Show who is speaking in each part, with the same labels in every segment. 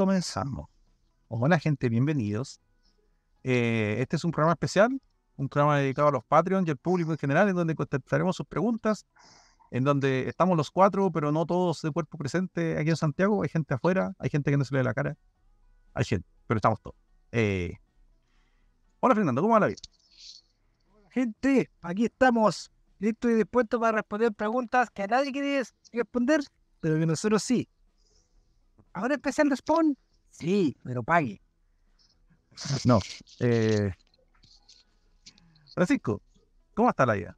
Speaker 1: comenzamos. Hola gente, bienvenidos. Eh, este es un programa especial, un programa dedicado a los Patreons y al público en general, en donde contestaremos sus preguntas, en donde estamos los cuatro, pero no todos de cuerpo presente aquí en Santiago. Hay gente afuera, hay gente que no se le ve la cara, hay gente,
Speaker 2: pero estamos todos. Eh, hola Fernando, ¿cómo va la vida? gente, aquí estamos, listos y dispuestos para responder preguntas que nadie quiere responder, pero que nosotros sí ahora empecé el respawn. Sí, pero pague.
Speaker 1: No. Eh, Francisco, ¿cómo está la vida?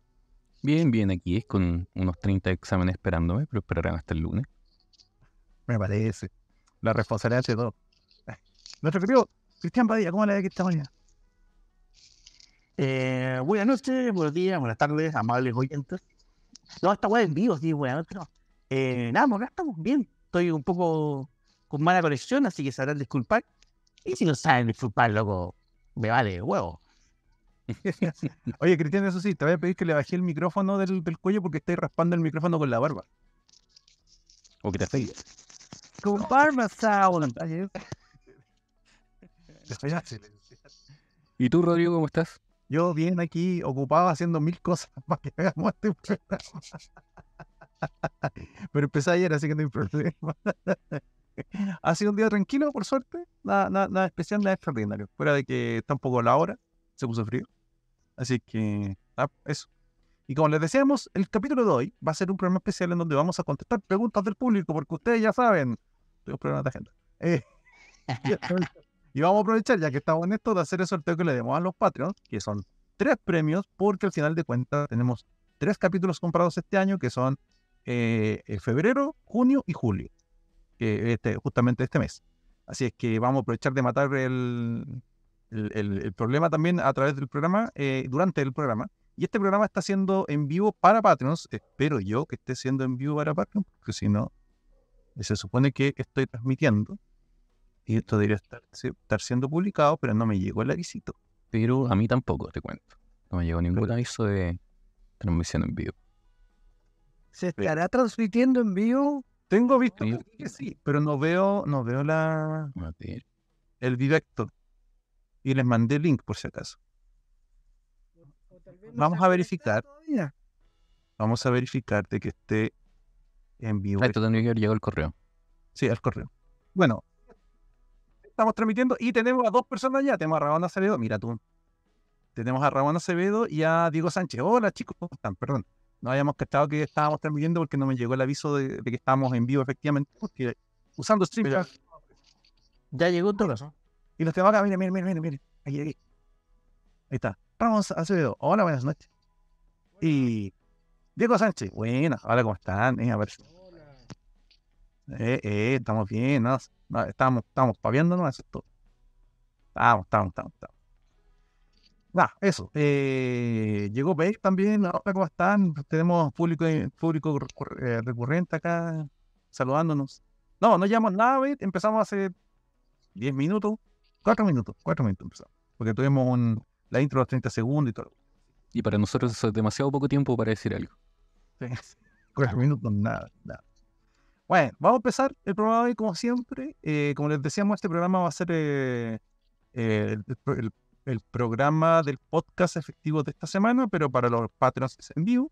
Speaker 3: Bien, bien, aquí es con unos 30 exámenes esperándome, pero esperarán hasta el lunes. Me parece. La responsabilidad de todo.
Speaker 1: Nuestro querido Cristian Padilla, ¿cómo le de esta mañana?
Speaker 3: Eh,
Speaker 4: buenas noches, buenos días, buenas tardes, amables oyentes. No, esta weá en vivo, sí, buenas noches. Eh, nada, acá estamos bien. Estoy un poco con mala conexión, así que sabrán disculpar.
Speaker 1: Y si no saben disculpar, loco, me vale huevo. Oye, Cristian, eso sí, te voy a pedir que le bajé el micrófono del, del cuello porque estoy raspando el micrófono con la barba.
Speaker 3: O que te afeites. Con barba, eh. ¿Y tú, Rodrigo, cómo estás? Yo bien aquí,
Speaker 1: ocupado haciendo mil cosas para que hagamos este programa. Pero empecé ayer, así que no hay problema. ha sido un día tranquilo, por suerte. Nada, nada, nada especial, nada extraordinario. Fuera de que está un poco la hora, se puso frío. Así que, ah, eso. Y como les decíamos, el capítulo de hoy va a ser un programa especial en donde vamos a contestar preguntas del público, porque ustedes ya saben, tengo problemas de agenda. Eh, y vamos a aprovechar, ya que estamos en esto, de hacer el sorteo que le demos a los Patreons, que son tres premios, porque al final de cuentas tenemos tres capítulos comprados este año, que son eh, febrero, junio y julio. Este, justamente este mes. Así es que vamos a aprovechar de matar el, problema también a través del programa, eh, durante el programa. Y este programa está siendo en vivo para Patreons. Espero yo que esté siendo en vivo para Patreons, porque si no, se supone que estoy transmitiendo. Y esto debería estar,
Speaker 3: estar siendo publicado, pero no me llegó el avisito. Pero a mí tampoco, te cuento. No me llegó ningún aviso de transmisión en vivo.
Speaker 2: ¿Se estará transmitiendo
Speaker 1: en vivo? Tengo visto que sí, pero no veo, no veo la el directo. Y les mandé el link por si acaso. Vamos a verificar. Vamos a verificar de que esté
Speaker 3: en vivo. Ah, esto que haber llegado el correo. Sí, el correo.
Speaker 1: Bueno, estamos transmitiendo y tenemos a dos personas ya. Tenemos a Rabona Acevedo, mira tú. Tenemos a Ramón Acevedo y a Diego Sánchez. Hola chicos, ¿cómo están? Perdón no habíamos captado que estábamos transmitiendo porque no me llegó el aviso de, que estábamos en vivo efectivamente, usando stream. Ya llegó todo eso. Y los tengo acá, miren, miren, miren, miren, aquí, aquí. Ahí está. Ramos Acevedo, hola, buenas noches. Y Diego Sánchez, buenas, hola, ¿cómo están? Hola. Eh, a ver. Eh, eh, estamos bien, ¿no? estamos, estamos paviando, ¿no? todo. Estamos, estamos, estamos, estamos. Nada, eso. Eh, llegó Ve también. Hola, ¿cómo están? Tenemos público, eh, público recurrente acá saludándonos. No, no llamamos nada, Babe. Empezamos hace 10 minutos,
Speaker 3: 4 minutos, 4 minutos empezamos. Porque tuvimos la intro de 30 segundos y todo. Y para nosotros es demasiado poco tiempo para decir algo.
Speaker 1: 4 minutos, nada, nada. Bueno, vamos a empezar el programa hoy como siempre. Eh, como les decíamos, este programa va a ser el, el programa del podcast efectivo de esta semana, pero para los patrons es en vivo.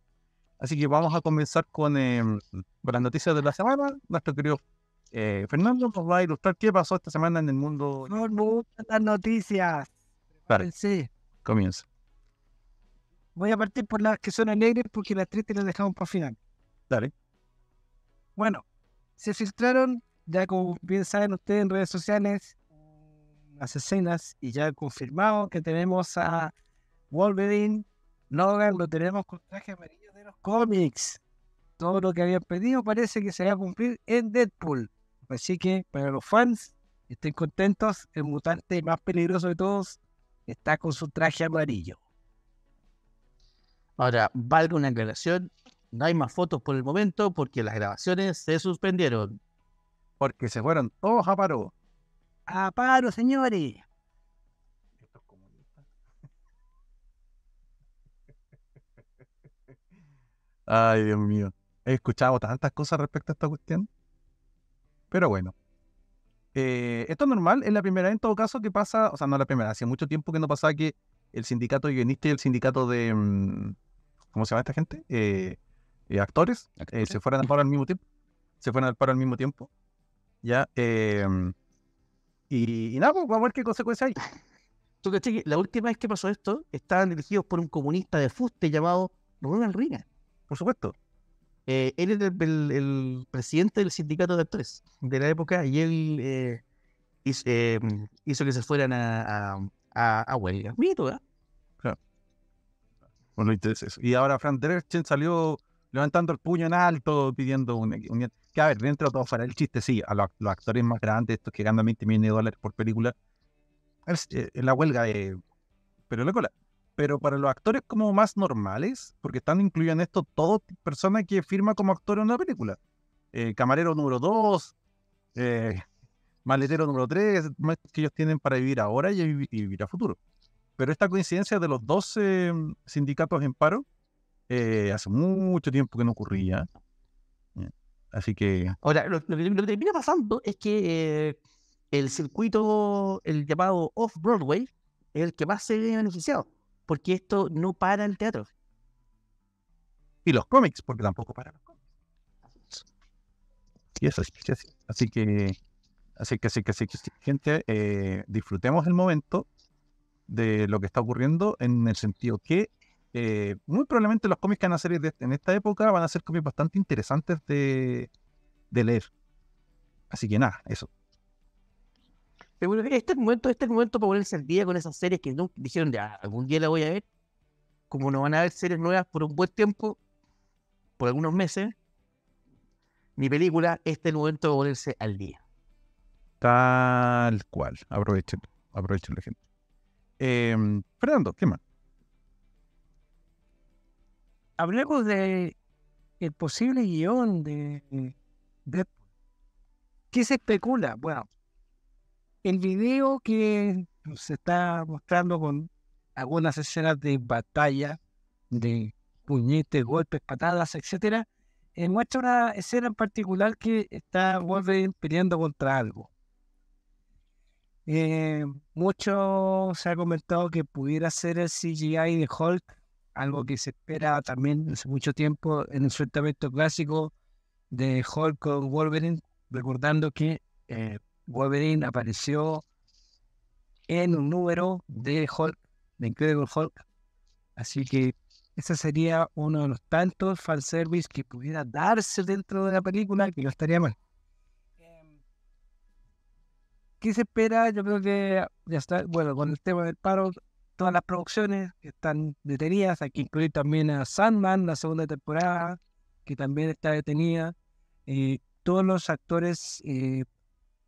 Speaker 1: Así que vamos a comenzar con, em, las noticias de la semana. Nuestro querido eh, Fernando nos va a ilustrar qué pasó esta semana en el mundo.
Speaker 2: No, no, las noticias. Vale. Sí. Comienza. Voy a partir por las que son alegres porque las tristes las dejamos para final. Dale. Bueno, se filtraron, ya como bien saben ustedes en redes sociales, las escenas y ya confirmado que tenemos a Wolverine, Logan, lo tenemos con traje amarillo de los cómics. Todo lo que habían pedido parece que se va a cumplir en Deadpool. Así que para los fans, estén contentos, el mutante más peligroso de todos está con su traje amarillo.
Speaker 4: Ahora, valga una aclaración, no hay más fotos por el momento porque las grabaciones se suspendieron. Porque se fueron todos a paro. ¡A ah, paro,
Speaker 2: señores! Estos comunistas.
Speaker 1: Ay, Dios mío. He escuchado tantas cosas respecto a esta cuestión. Pero bueno. Eh, esto es normal, es la primera en todo caso que pasa, o sea, no la primera, hace mucho tiempo que no pasaba que el sindicato de guionistas y el sindicato de, mm, ¿cómo se llama esta gente? Eh, eh, eh, actores, se fueran al paro al mismo tiempo. Se fueran al paro al mismo tiempo. Ya, y,
Speaker 4: nada, pues, vamos a ver qué consecuencias hay. Tú la última vez que pasó esto, estaban dirigidos por un comunista de fuste llamado Ronald Reagan, por supuesto. Eh, él era el, presidente del sindicato de actores de la época y él eh, eh,
Speaker 1: hizo, que se fueran a, huelga. Mito, ¿verdad? Claro. Bueno, eso. Y ahora Frank Drescher salió levantando el puño en alto, pidiendo un, e-, que a ver, dentro de todo fuera el chiste, sí, a los, actores más grandes, estos que ganan 20 millones de dólares por película, en eh, la huelga de pero la cola. Pero para los actores como más normales, porque están incluidos en esto todo persona que firma como actor en una película. Eh, camarero número 2, eh, maletero número 3, que ellos tienen para vivir ahora y, vivir a futuro. Pero esta coincidencia de los 12 mm, sindicatos en paro eh, hace mucho tiempo que no ocurría. Así que.
Speaker 4: Ahora, lo, que, termina pasando es que eh, el circuito, el llamado Off-Broadway, es el que más se ser beneficiado, porque esto no para el teatro.
Speaker 1: Y los cómics, porque tampoco
Speaker 4: para los cómics.
Speaker 1: Y eso, sí, Así que, así que, así que, así que, gente, eh, disfrutemos el momento de lo que está ocurriendo en el sentido que eh, muy probablemente los cómics que van a salir este, en esta época van a ser cómics bastante interesantes de, leer. Así que nada, eso. este
Speaker 4: es el momento, este momento para ponerse al día con esas series que no, dijeron, ya, algún día la voy a ver. Como no van a haber series nuevas por un buen tiempo, por algunos meses, mi película, este es el momento de ponerse al día.
Speaker 1: Tal cual, aprovechen, aprovechen la gente. Em, Fernando, ¿qué más?
Speaker 2: hablemos de el posible guión de Deadpool. ¿Qué se especula? Bueno, el video que se está mostrando con algunas escenas de batalla, de puñetes, golpes, patadas, etcétera, eh, muestra una escena en particular que está Wolverine peleando contra algo. Eh, mucho se ha comentado que pudiera ser el CGI de Hulk algo que se espera también hace mucho tiempo en el enfrentamiento clásico de Hulk con Wolverine, recordando que eh, Wolverine apareció en un número de Hulk, de Incredible Hulk. Así que ese sería uno de los tantos fanservice que pudiera darse dentro de la película, que no estaría mal. Em. ¿Qué se espera? Yo creo que ya está. Bueno, con el tema del paro todas las producciones que están detenidas. Hay que incluir también a Sandman, la segunda temporada, que también está detenida. Eh, todos los actores eh,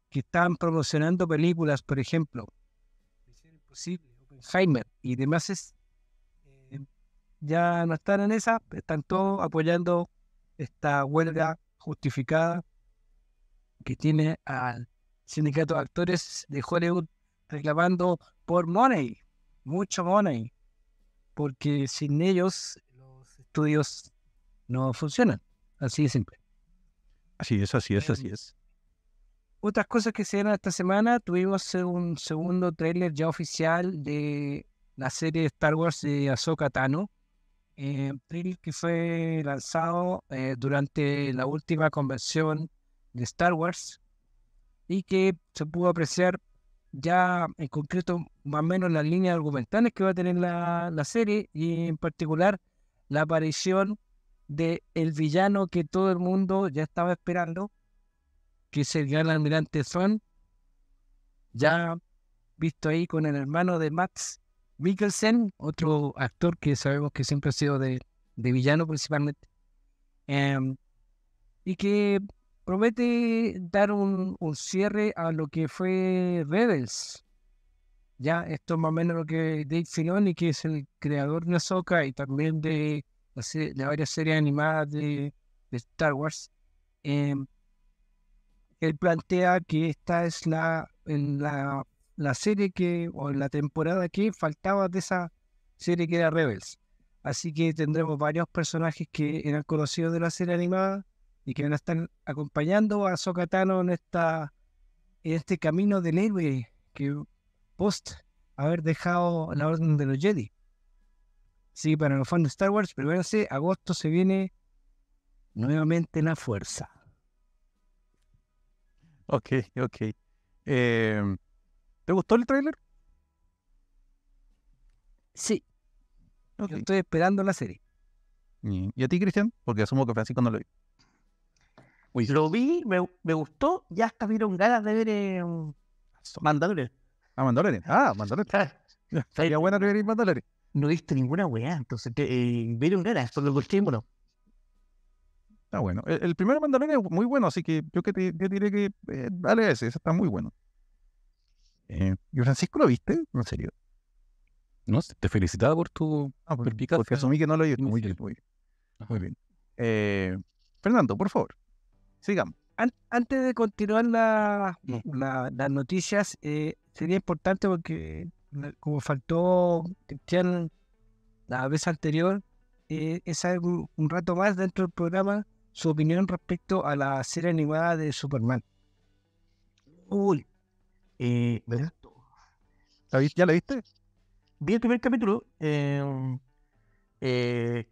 Speaker 2: que están promocionando películas, por ejemplo, Jaime y demás, eh, ya no están en esa, están todos apoyando esta huelga justificada que tiene al sindicato de actores de Hollywood reclamando por money, mucho money, porque sin ellos los estudios no funcionan. Así de simple.
Speaker 1: Así es, así es, así em, es.
Speaker 2: Otras cosas que se dieron esta semana, tuvimos eh, un segundo tráiler ya oficial de la serie Star Wars de Ahsoka Tano, eh, que fue lanzado eh, durante la última convención de Star Wars y que se pudo apreciar ya en concreto más o menos las líneas argumentales que va a tener la, serie y en particular la aparición de el villano que todo el mundo ya estaba esperando, que es el gran almirante Swan, ya visto ahí con el hermano de Max Mikkelsen, otro actor que sabemos que siempre ha sido de, villano principalmente, em, y que promete dar un, cierre a lo que fue Rebels. Ya, esto más o menos lo que Dave Filoni, que es el creador de Ahsoka y también de, las varias series animadas de, Star Wars, em, él plantea que esta es la, la, serie que, o la temporada que faltaba de esa serie que era Rebels. Así que tendremos varios personajes que eran conocidos de la serie animada y que van a estar acompañando a Zocatano en, esta, en este camino del héroe que post haber dejado la orden de los Jedi. Sí, para los fans de Star Wars, pero sé agosto se viene nuevamente la fuerza.
Speaker 1: Ok, ok. Em, ¿Te
Speaker 2: gustó el tráiler? Sí. estoy esperando la serie.
Speaker 1: ¿Y a ti, Cristian? Porque asumo que Francisco no lo vi lo vi, me, me, gustó, ya hasta vieron ganas de ver eh, Mandalorian. Ah, Mandalorian. Ah, Mandalorian. Sería buena ver Mandalorian. No viste ninguna weá, entonces te, eh, vieron ganas, por lo bueno. Está bueno. El, primero primer Mandalorian es muy bueno, así que yo que te, diré que vale eh, ese, ese está muy bueno. Eh, ¿Y Francisco lo viste? En serio.
Speaker 3: No, te felicitaba por tu
Speaker 1: ah, por, porque asumí que no lo oí. Muy bien, muy bien. Muy bien. Fernando, por favor.
Speaker 2: Sigamos. antes de continuar las noticias, eh, sería importante porque eh, como faltó Cristian la vez anterior, eh, es algo, un rato más dentro del programa su opinión respecto a la serie animada de Superman. Uy, ¿Ya la viste? Vi el primer capítulo. vi
Speaker 4: el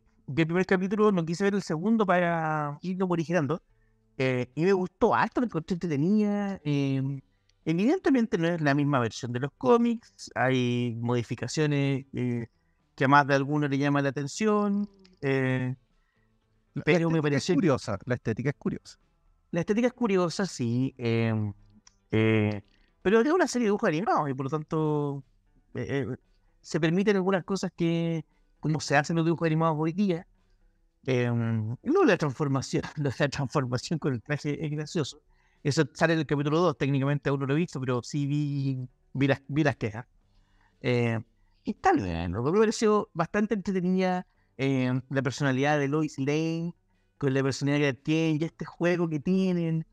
Speaker 4: primer capítulo, no quise ver el segundo para irnos originando. Eh, y me gustó harto, me contenido tenía, em, evidentemente no es la misma versión de los cómics, hay modificaciones eh, que a más de algunos le llama la atención. Eh, pero me pareció. Es curiosa, la estética es curiosa. La estética es curiosa, sí. Em, pero es una serie de dibujos animados y por lo tanto se permiten algunas cosas que, como se hacen los dibujos animados hoy día, eh, mm, no la transformación, la transformación con el traje es gracioso. Eso sale del capítulo 2, técnicamente aún no lo he visto, pero sí vi, vi, las, quejas. Eh, y tal vez, me pareció bastante entretenida eh, la personalidad de Lois Lane, con la personalidad que tiene, y este juego que tienen.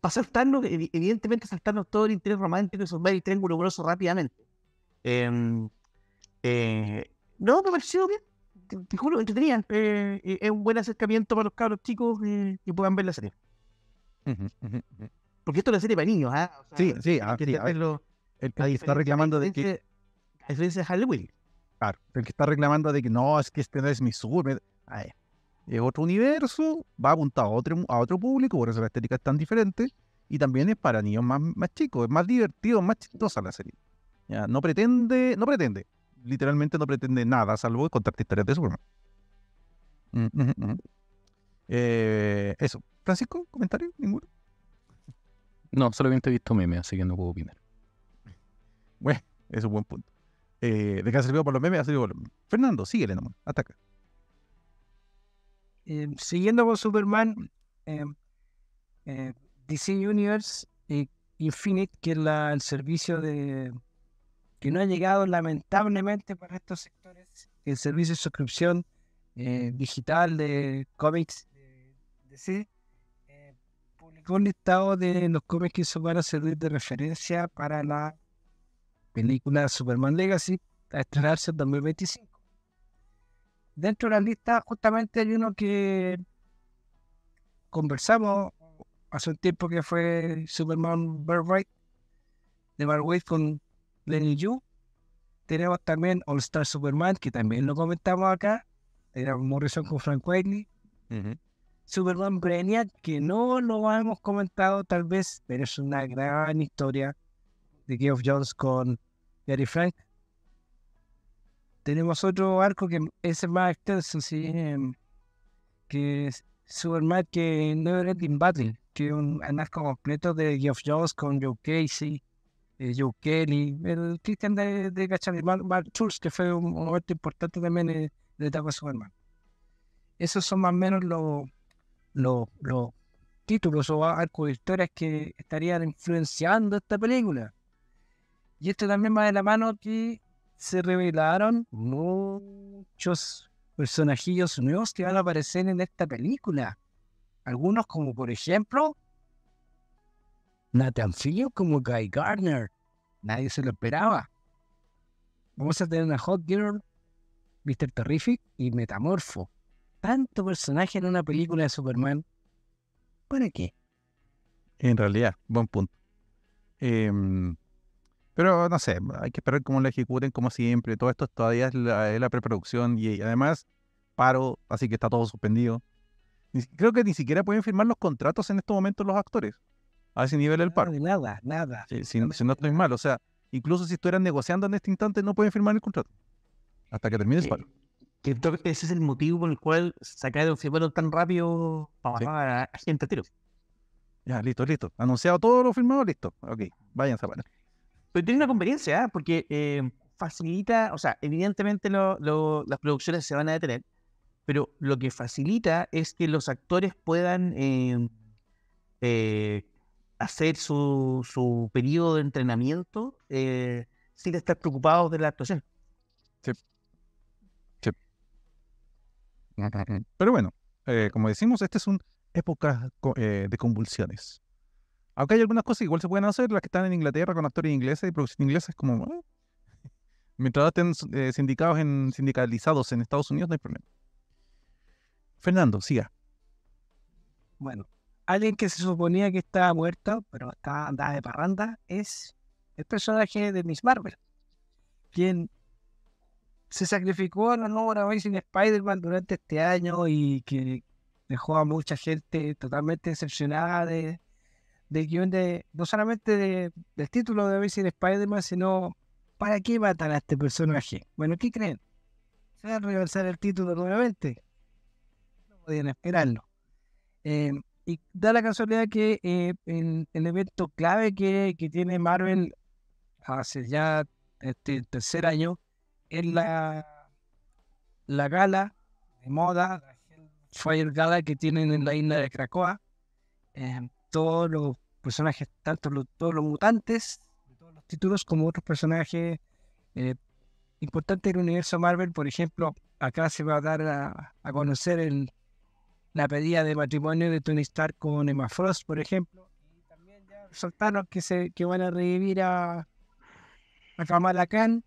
Speaker 4: para saltarnos, evidentemente saltarnos todo el interés romántico y esos varios triángulo rápidamente. no, me pareció bien te, juro, eh, eh, es un buen acercamiento para los cabros chicos que puedan ver la serie. Porque esto es una serie para niños, ¿ah? sí, sí, ah,
Speaker 1: el que está reclamando de que. A diferencia de Halloween. Claro, el que está reclamando de que no, es que este no es mi sub. es otro universo, va apuntado a otro, a otro público, por eso la estética es tan diferente. Y también es para niños más, más chicos, es más divertido, más chistosa la serie. Ya, no pretende, no pretende literalmente no pretende nada, salvo contarte historias de
Speaker 3: Superman. Mm,
Speaker 1: eh, eso. Francisco, comentario, ninguno.
Speaker 3: No, solamente he visto memes, así que no puedo opinar.
Speaker 1: Bueno, es un buen punto. Eh, de qué ha servido por los memes, ha
Speaker 2: Fernando, síguele nomás, hasta eh, siguiendo con Superman, DC Universe Infinite, que es el servicio de, que no ha llegado lamentablemente para estos sectores, el servicio de suscripción eh, digital de cómics de DC, eh, publicó un listado de los cómics que van a servir de referencia para la película Superman Legacy a estrenarse en 2025. Dentro de la lista justamente hay uno que conversamos hace un tiempo que fue Superman Birthright de Marvel con Lenny Tenemos también All Star Superman, que también lo comentamos acá. era Morrison con Frank Whitney. Superman Brenia, que no lo hemos comentado tal vez, pero es una gran historia de Geoff Jones con Gary Frank. Tenemos otro arco que es más extenso, sí, em, que es Superman que era Ending Battle, que es un, arco completo de Geoff Jones con Joe Casey, eh, Joe Kelly, el Christian de, de Cachani, Mark, que fue un, momento importante también eh, de Taco Superman. Esos son más o menos los, los, títulos o arco historias que estarían influenciando esta película. Y esto también va de la mano que se revelaron muchos personajillos nuevos que van a aparecer en esta película. Algunos como por ejemplo Nathan Fillion como Guy Gardner. Nadie se lo esperaba. Vamos a tener una Hot Girl, Mr. Terrific y Metamorfo. Tanto personaje en una película de Superman. ¿Para qué?
Speaker 1: En realidad, buen punto. Em, pero no sé, hay que esperar cómo lo ejecuten, como siempre. Todo esto todavía es la preproducción y además paro, así que está todo suspendido. Creo que ni siquiera pueden firmar los contratos en estos momentos los actores. A ese nivel el paro. Nada, nada. si, no estoy mal, o sea, incluso si estuvieran negociando en este instante, no pueden firmar el contrato hasta que termine el paro. ese es el motivo por el cual sacaron firmaron tan rápido para bajar a, gente Ya, listo, listo. Anunciado todo lo firmado, listo. Ok, váyanse a parar.
Speaker 4: Pero tiene una conveniencia, ¿ah? porque eh, facilita, o sea, evidentemente las producciones se van a detener, pero lo que facilita es que los actores puedan eh, eh hacer su, su periodo de entrenamiento eh, sin estar preocupado de la actuación.
Speaker 1: Sí. Pero bueno, eh, como decimos, esta es una época eh, de convulsiones. Aunque hay algunas cosas que igual se pueden hacer, las que están en Inglaterra con actores ingleses y producción inglesa como... Mientras estén sindicados en, sindicalizados en Estados Unidos, no hay problema. Fernando, siga.
Speaker 2: Bueno, alguien que se suponía que estaba muerto, pero estaba andada de parranda, es el personaje de Miss Marvel, quien se sacrificó en la nueva Amazing Spider-Man durante este año y que dejó a mucha gente totalmente decepcionada de, que, guión de, no solamente del título de Amazing Spider-Man, sino ¿para qué matan a este personaje? Bueno, ¿qué creen? ¿Se va a reversar el título nuevamente? No podían esperarlo. Eh, y da la casualidad que eh, el, evento clave que, tiene Marvel hace ya este tercer año es la, la gala de moda, la Fire Gala que tienen en la isla de Cracoa. Em, todos los personajes, tanto los, todos los mutantes, todos los títulos, como otros personajes eh, importantes del universo Marvel. Por ejemplo, acá se va a dar a conocer el la pedida de matrimonio de Tony Stark con Emma Frost, por ejemplo. Y también ya soltaron que, se, que van a revivir a, Kamala Khan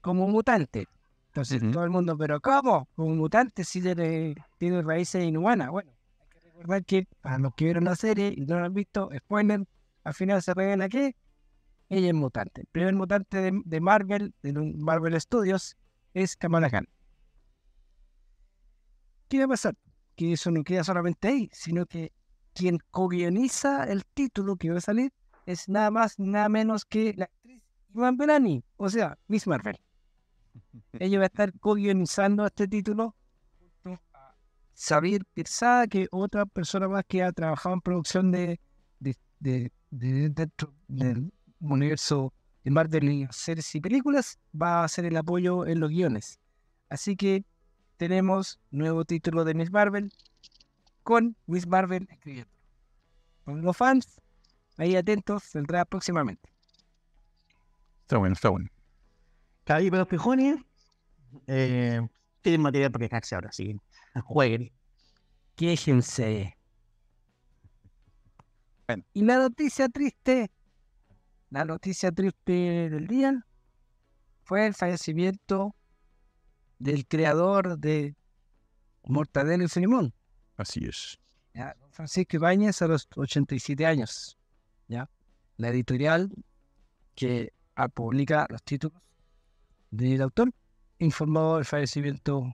Speaker 2: como mutante. Entonces todo el mundo, ¿pero cómo? Como mutante si tiene, tiene raíces inhumanas. Bueno, hay que recordar que para los que vieron la serie y no la han visto, spoiler, al final se pegan que ella es mutante. El primer mutante de, de Marvel, de Marvel Studios, es Kamala Khan. ¿Qué va a pasar? que eso no queda solamente ahí, sino que quien co-guioniza el título que va a salir es nada más nada menos que la actriz Iván Belani, o sea, Miss Marvel. Ella va a estar co-guionizando este título junto a que otra persona más que ha trabajado en producción de, de, de, dentro del universo de Marvel, series y películas, va a hacer el apoyo en los guiones. Así que tenemos nuevo título de Miss Marvel con Miss Marvel escribiendo. Con los fans, ahí atentos, saldrá próximamente.
Speaker 1: Está bueno, está bueno.
Speaker 2: los pijones. Eh,
Speaker 4: tienen material para quejarse ahora, sí. Jueguen. Quéjense.
Speaker 1: Bueno.
Speaker 2: Y la noticia triste, la noticia triste del día fue el fallecimiento del creador de Mortadelo y Filemón. Así es. ¿Ya? Francisco Ibáñez a los 87 años. ¿ya? La editorial que ah, publica los títulos del autor informó el fallecimiento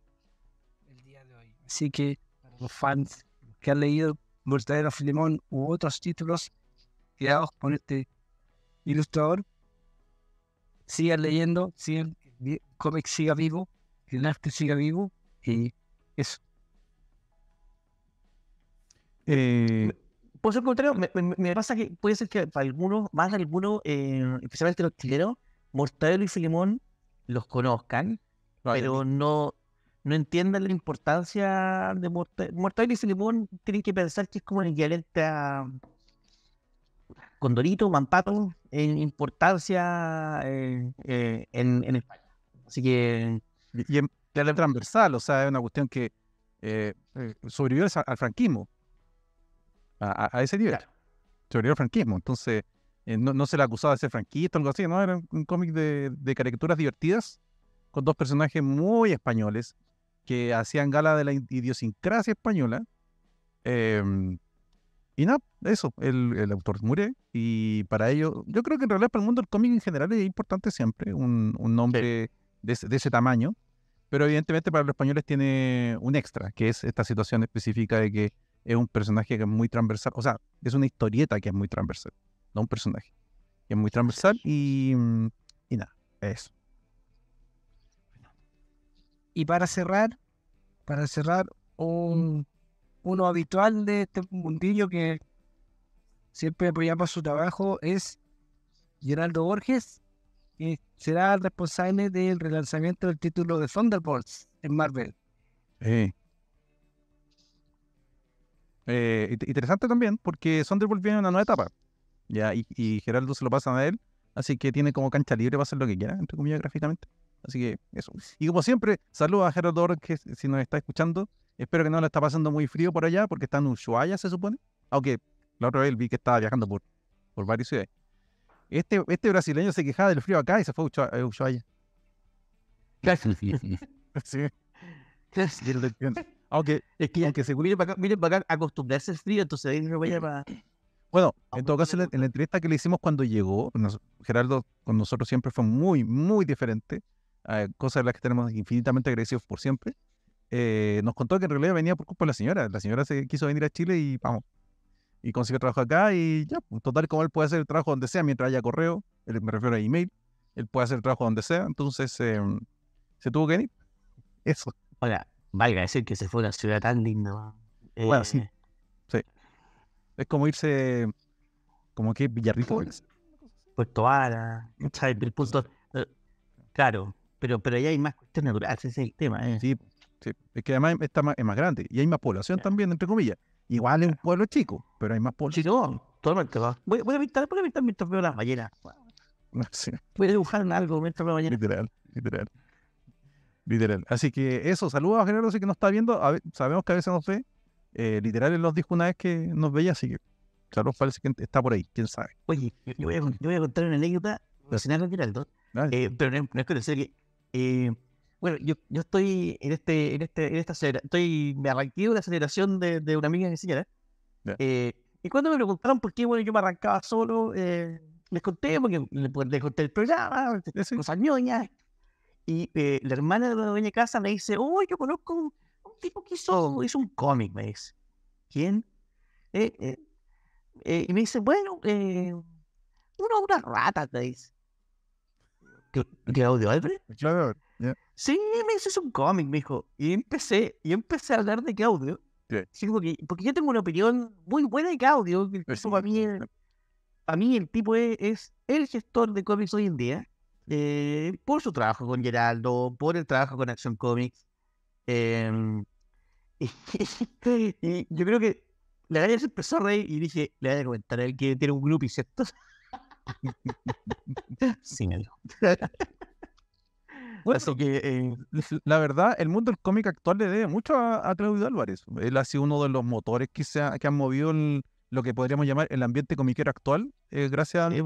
Speaker 2: el día de hoy. Así que los fans que han leído Mortadelo Filemón u otros títulos creados con este ilustrador, sigan leyendo, sigan, el siga vivo el arte siga vivo y eso. Eh...
Speaker 4: Por contrario, me, pasa que puede ser que para algunos, más de algunos, eh, especialmente los chilenos, Mortadelo y filimón los conozcan, pero no, no entiendan la importancia de Mortadelo. y Filimón tienen que pensar que es como el equivalente a Condorito, Mampato, en
Speaker 1: importancia eh, eh, en, en España. Así que y, es transversal, o sea, es una cuestión que eh, eh, sobrevivió al, franquismo, a, ese nivel. Sobrevivió al franquismo, entonces eh, no, se le acusaba de ser franquista o algo así, ¿no? Era un, cómic de, caricaturas divertidas con dos personajes muy españoles que hacían gala de la idiosincrasia española. Em, y nada, eso, el, autor muere y para ello, yo creo que en realidad para el mundo el cómic en general es importante siempre un, nombre de, ese tamaño, pero evidentemente para los españoles tiene un extra, que es esta situación específica de que es un personaje que es muy transversal, o sea, es una historieta que es muy transversal, no un personaje, que es muy transversal
Speaker 2: y, nada, eso. Y para cerrar, para cerrar, un, uno habitual de este mundillo que siempre apoyamos su trabajo es Geraldo Borges, y será el responsable del relanzamiento del título de Thunderbolts en Marvel.
Speaker 1: Sí. Eh, interesante también, porque Thunderbolts viene una nueva etapa. Ya, y, Geraldo se lo pasa a él, así que tiene como cancha libre para hacer lo que quiera, entre comillas, gráficamente. Así que eso. Y como siempre, saludos a Geraldo que si nos está escuchando. Espero que no le está pasando muy frío por allá, porque está en Ushuaia, se supone. Aunque la otra vez vi que estaba viajando por, por varias ciudades. Este, este, brasileño se quejaba del frío acá y se fue a eh, Ushuaia. sí. Aunque, es que, aunque se para acá, acostumbrarse al frío, entonces ahí vaya para. Bueno, en todo caso, en la entrevista que le hicimos cuando llegó, Gerardo con nosotros siempre fue muy, muy diferente, Cosas de las que tenemos infinitamente agradecidos por siempre. Eh, nos contó que en realidad venía por culpa de la señora. La señora se quiso venir a Chile y vamos, y consigue trabajo acá y ya, pues, total como él puede hacer el trabajo donde sea mientras haya correo, él, me refiero a email, él puede hacer el trabajo donde sea, entonces em, se tuvo que ir. Eso. Ahora, valga decir que se fue a una ciudad tan linda. Bueno, sí. Eh, sí.
Speaker 4: Es como irse, como que Villarrico. Puerto Vara,
Speaker 1: punto... Eh, claro, pero, pero ahí hay más cuestiones naturales. ese es el tema. Eh. Sí, sí, es que además está más, es más grande y hay más población también, entre comillas. Igual es un pueblo chico, pero hay más pueblos. Sí, no, totalmente. Voy, voy a pintar, voy a pintar mientras veo las ballenas. Voy a dibujar en algo mientras veo ballenas. Literal, literal. Literal. Así que eso, saludos a Gerardo si que nos está viendo. sabemos que a veces nos ve. Eh, literal, él nos dijo una vez que nos veía, así que saludos, parece que está por ahí, quién sabe. Oye, yo
Speaker 4: voy a, voy a contar una anécdota relacionada con de Eh, pero no, es que decir que. Bueno, yo, yo estoy en este, en este, en esta estoy, me arranqué de una aceleración de, una amiga de eh, y cuando me preguntaron por qué, bueno, yo me arrancaba solo, eh, les conté, porque pues, les, conté el programa, cosas ñoñas. Y eh, la hermana de la dueña casa me dice, oh, yo conozco un, un tipo que hizo, un cómic, me dice. ¿Quién? y me dice, bueno, uno una rata, me dice. Yo, Claro. Si, Sí, me es un cómic, me dijo. Y empecé, y empecé a hablar de Claudio. porque, yo tengo una opinión muy buena de Claudio. Pues mí, a mí el tipo es, el gestor de cómics hoy en día. Eh, por su trabajo con Geraldo, por el trabajo con Action Comics. Em, yo creo que la gana se empezó a y dije, le voy a comentar a él que tiene un grupo, y ¿cierto? sí, me dijo.
Speaker 1: Bueno, que, eh, la verdad, el mundo del cómic actual le debe mucho a, Claudio Álvarez. Él ha sido uno de los motores que, que han movido lo que podríamos llamar el ambiente comiquero actual, eh, gracias a, sí,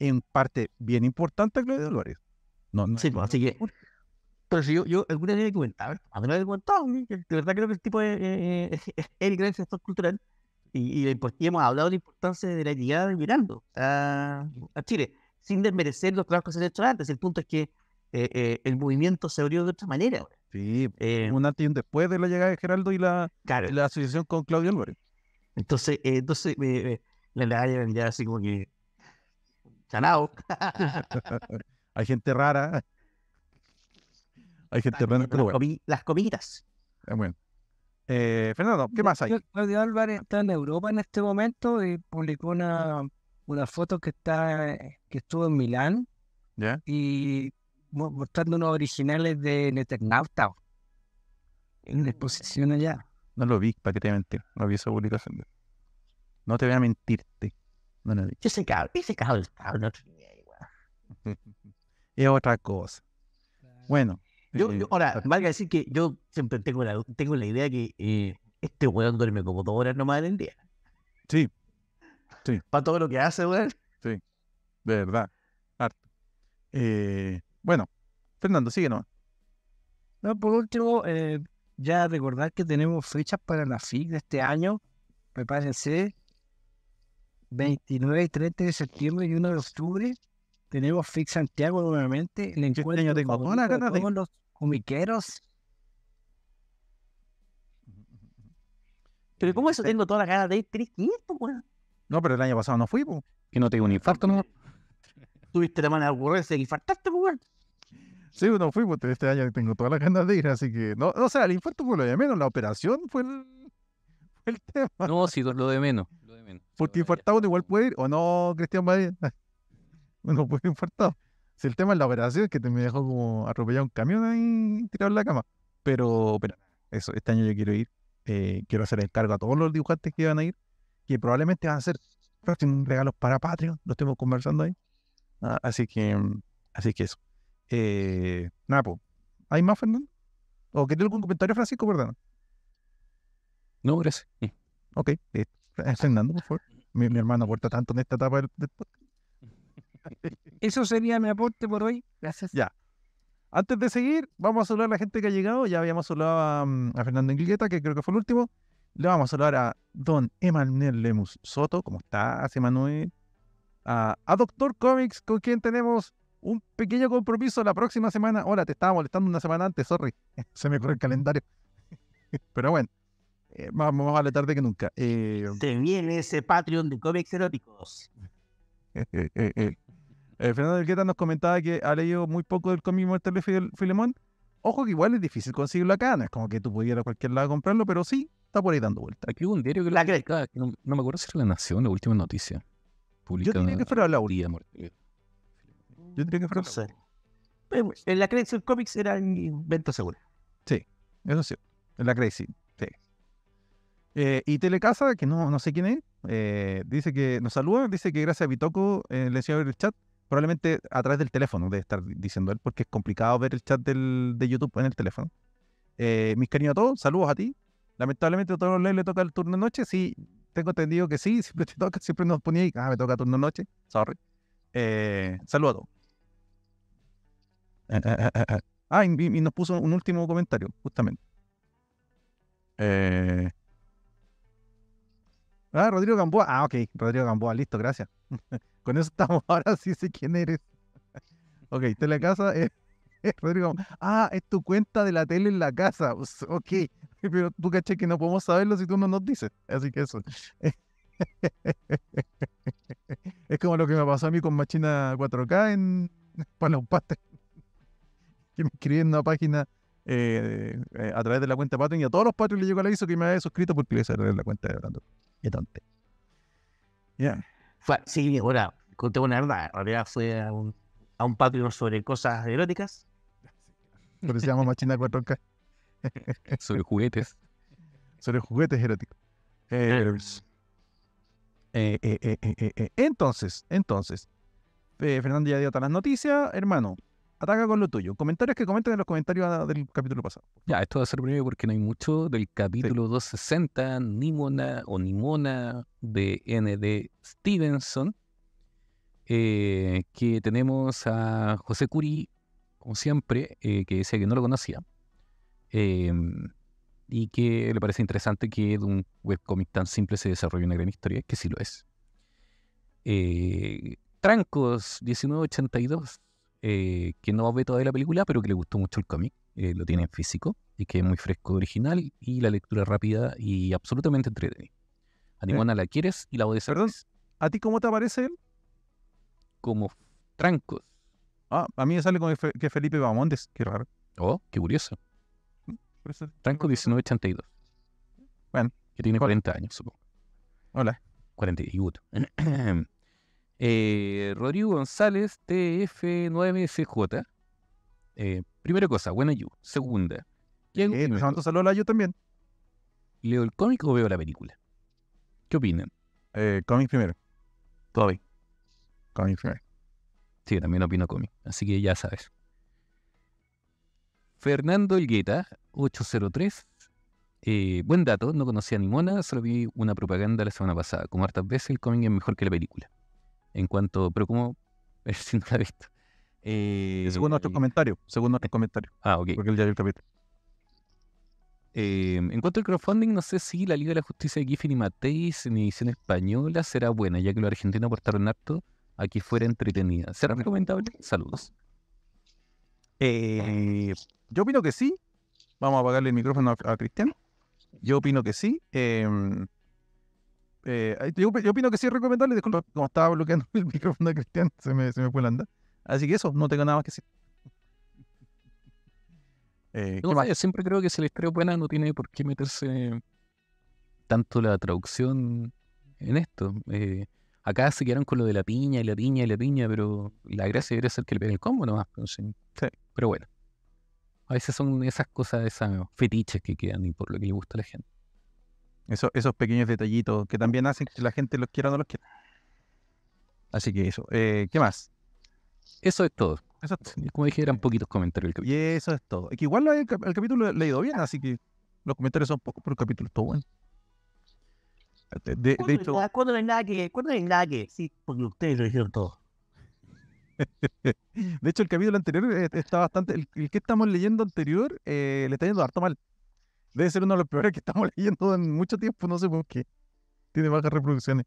Speaker 1: en parte bien importante a Claudio Álvarez. No, sí, así que. Pero si yo, yo alguna vez
Speaker 4: he comentado, a ver, me he comentado, de verdad creo que el tipo es, eh, el gran sector cultural y, hemos hablado de la importancia de la llegada de Mirando a, a Chile, sin desmerecer los trabajos que se han hecho antes. El punto es que eh, eh, el movimiento se abrió de otra manera. Sí, eh, un antes y un después de la llegada de Geraldo y la, la asociación con Claudio Álvarez. Entonces, entonces la ya así como que. Chanao.
Speaker 1: Hay gente rara. Hay gente rara.
Speaker 2: Las, este comidas.
Speaker 1: Fernando, ¿qué más hay?
Speaker 2: Claudio Álvarez está en Europa en este momento y publicó una, una foto que está que estuvo en Milán. ¿Ya? Y mostrando unos originales de Neternauta
Speaker 1: en la mm. exposición allá. No lo vi, para que te mentir. No vi esa publicación. No te voy a mentirte. No lo vi. Yo sé que el cabrón Es otra cosa. Bueno. Yo, eh, ahora, ah. valga
Speaker 4: decir que yo siempre tengo la, tengo la idea que eh, este weón duerme como dos horas nomás en día.
Speaker 1: Sí. Sí. Para todo lo que hace, weón. Sí. De verdad. Harto. Eh, bueno, Fernando, sigue no.
Speaker 2: por último, eh, ya recordar que tenemos fechas para la FIC de este año. Prepárense. 29 y 30 de septiembre y 1 de octubre tenemos FIC Santiago nuevamente. El este encuentro este tengo con los comiqueros. Pero ¿cómo eso tengo toda la cara
Speaker 4: de tristito, weón?
Speaker 1: No, pero el año pasado no fui, pues. Que no tengo un infarto, ¿no? Tuviste la de aburrirse de infartaste, weón. Sí, no fui, pues, este año tengo todas las ganas de ir, así que. No, o sea, el infarto fue lo de menos, la operación fue el, tema. No, sí,
Speaker 3: lo de menos. Lo de
Speaker 1: menos. Porque infartado igual puede ir, o no, Cristian Madrid. Uno puede Si el tema es la operación, que te me dejó como atropellado un camión ahí tirado en la cama. Pero, pero eso, este año yo quiero ir. Eh, quiero hacer el cargo a todos los dibujantes que van a ir, que probablemente van a ser próximos regalos para Patreon. Lo estemos conversando ahí. Ah, así que, mm, así que eso. Eh, nada, ¿Hay más, Fernando? ¿O quería algún comentario, Francisco? Perdón. No, gracias. Mm. Ok. Eh, eh, Fernando, por favor. Mi, hermano aporta tanto en esta etapa del,
Speaker 2: Eso sería mi aporte por hoy.
Speaker 1: Gracias. Ya. Antes de seguir, vamos a saludar a la gente que ha llegado. Ya habíamos saludado a, mm, Fernando Inglieta, que creo que fue el último. Le vamos a saludar a Don Emanuel Lemus Soto. ¿Cómo estás, Emanuel? A, a Doctor Comics, con quien tenemos un pequeño compromiso la próxima semana. Hola, te estaba molestando una semana antes, sorry. Se me corrió el calendario. Pero bueno, vamos eh, más, más, vale tarde que nunca. Te eh, viene ese Patreon de cómics
Speaker 4: eróticos.
Speaker 1: Eh, Fernando Delqueta nos comentaba que ha leído muy poco del cómic Muerte de Filemón. Ojo que igual es difícil conseguirlo acá, no es como que tú pudieras a cualquier lado comprarlo, pero sí, está por ahí dando vuelta. Aquí hubo un diario que, la, crees.
Speaker 3: no, me acuerdo si era La Nación, la última noticia. Publicada Yo tenía que fuera La Orilla. Yo tendría que eh, en la Crazy Comics era un invento seguro.
Speaker 1: Sí, eso sí. En la Crazy, sí. Eh, y Telecasa, que no, no sé quién es, eh, dice que nos saluda, dice que gracias a Bitoco le enseñó el chat, probablemente a través del teléfono debe estar diciendo él, porque es complicado ver el chat de YouTube en el teléfono. mis cariños a todos, saludos a ti. Lamentablemente a todos los le toca el turno de noche, sí, tengo entendido que sí, siempre siempre nos ponía ahí ah, me toca turno noche, sorry. saludos a Ah, y, nos puso un último comentario, justamente. Eh... Ah, Rodrigo Gamboa. Ah, ok, Rodrigo Gamboa, listo, gracias. Con eso estamos ahora, sí sé quién eres. ok, Telecasa es, eh, casa? Eh, Rodrigo Ah, es tu cuenta de la tele en la casa. Ok, pero tú caché que no podemos saberlo si tú no nos dices. Así que eso. es como lo que me pasó a mí con Machina 4K en Palaumpaste que me escribí en una página eh, eh, a través de la cuenta Patreon y a todos los Patreons les llegó el aviso que me había suscrito porque voy a la cuenta de entonces Qué tonte.
Speaker 4: Ya. Sí, ahora, conté una verdad. Realidad fue a un, Patreon sobre cosas eróticas.
Speaker 1: Por eso se llama Machina 4 sobre juguetes. Sobre juguetes eróticos. Eh, entonces, entonces, Fernando
Speaker 3: ya dio todas las noticias, hermano ataca con lo tuyo. Comentarios que comenten en los comentarios ah, del capítulo pasado. Ya, esto va a ser breve porque no hay mucho del capítulo 260, Nimona o Nimona de N.D. Stevenson. Eh, que tenemos a José Curi, como siempre, eh, que decía que no lo conocía. Em, y que le parece interesante que de un webcomic tan simple se desarrolle una gran historia, que sí lo es. Eh, Trancos 1982 eh, que no va ve todavía la película, pero que le gustó mucho el cómic, eh, lo tiene en físico, y que es muy fresco, original, y la lectura rápida y absolutamente entretenida. animona eh. la quieres y la a Perdón, ¿a ti cómo te aparece él? Como Trancos. Ah, a mí me sale como que Felipe Bamontes, qué raro. Oh, qué curioso. Trancos mm, 1982. Bueno. Que tiene 40 años, supongo. Hola. y Eh, Rodrigo González, tf 9 cj Eh, primera cosa, buena you Segunda. Eh, Leo, a también. ¿Leo el cómic o veo la película? ¿Qué opinan? Eh, cómic primero. Cómic. Cómic primero. Sí, también opino cómic. Así que ya sabes. Fernando Elgueta, 803. Eh, buen dato, no conocía ni Nimona, solo vi una propaganda la semana pasada. Como hartas veces, el cómic es mejor que la película en cuanto, pero como, si no la he visto. Eh, según nuestro comentario, según eh, comentario. Ah, ok. Porque él ya capítulo. Eh, en cuanto al crowdfunding, no sé si la Liga de la Justicia de Giffen y Mateis en edición española será buena, ya que los argentinos aportaron acto aquí fuera entretenida. ¿Será recomendable? Saludos. yo opino que sí.
Speaker 1: Vamos a apagarle el micrófono a, Cristian. Yo opino que sí. Em, eh, yo, opino que sí es recomendable. como estaba bloqueando el micrófono de Cristian, se me, se me fue la
Speaker 3: Así que eso, no tengo nada más que decir. Eh, no, yo eh, siempre creo que si la historia es buena no tiene por qué meterse tanto la traducción en esto. Eh, acá se quedaron con lo de la piña y la piña y la piña, pero la gracia debería ser que le peguen el combo nomás. Pero, pues, pero bueno, a veces son esas cosas, esas fetiches que quedan y por lo que le gusta a la gente. Eso, esos pequeños detallitos que
Speaker 1: también hacen que la gente los quiera o no los quiera. Así que eso. Eh, ¿Qué más? Eso es todo. Eso Como dije, eran poquitos comentarios. El y eso es todo. Es que igual el, capítulo le bien, así que los comentarios son pocos, pero el capítulo todo bueno. De,
Speaker 4: hecho... ¿Cuándo es que? Sí, porque ustedes lo dijeron todo.
Speaker 1: de hecho, el capítulo anterior eh, está bastante... El, que estamos leyendo anterior eh, le está yendo harto mal. Debe ser uno de los peores que estamos leyendo en mucho tiempo, no sé por qué. Tiene bajas reproducciones.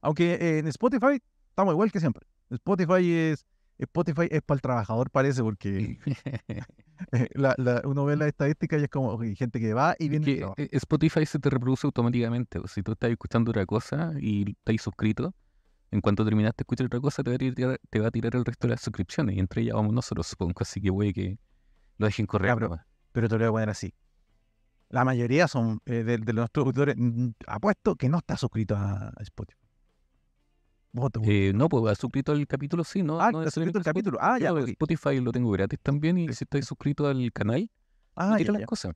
Speaker 1: Aunque en Spotify estamos igual que siempre. Spotify es Spotify es para el trabajador, parece, porque eh, uno ve las estadísticas y es como gente que va y
Speaker 3: viene. Eh, Spotify se te reproduce automáticamente. Pues, si tú estás escuchando otra cosa y estás suscrito, en cuanto terminaste de escuchar otra cosa, te va, a tirar, el resto de las suscripciones. Y entre ellas vamos nosotros, supongo. Así que, güey, que lo dejen correr. pero te lo voy a poner así
Speaker 1: la mayoría son eh, de, los nuestros auditores, mm, apuesto que no está suscrito a Spotify.
Speaker 3: eh, no, pues has suscrito al capítulo, sí, ¿no? Ah, no has suscrito al capítulo. Ah, ya. Pues, Spotify lo tengo gratis también y si estás suscrito al canal, ah, ya, las cosas.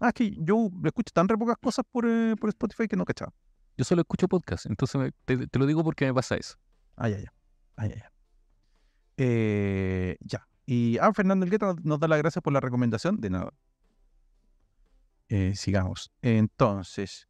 Speaker 3: Ah, es que yo escucho tan re pocas cosas por, eh, por Spotify que no cachaba. Yo solo escucho podcast, entonces te, lo digo porque me pasa eso. Ah, ya, ya. Ah, ya, ya.
Speaker 1: Eh, ya. Y ah, Fernando Elgueta nos da las gracias por la recomendación. De nada. Eh, sigamos. Entonces,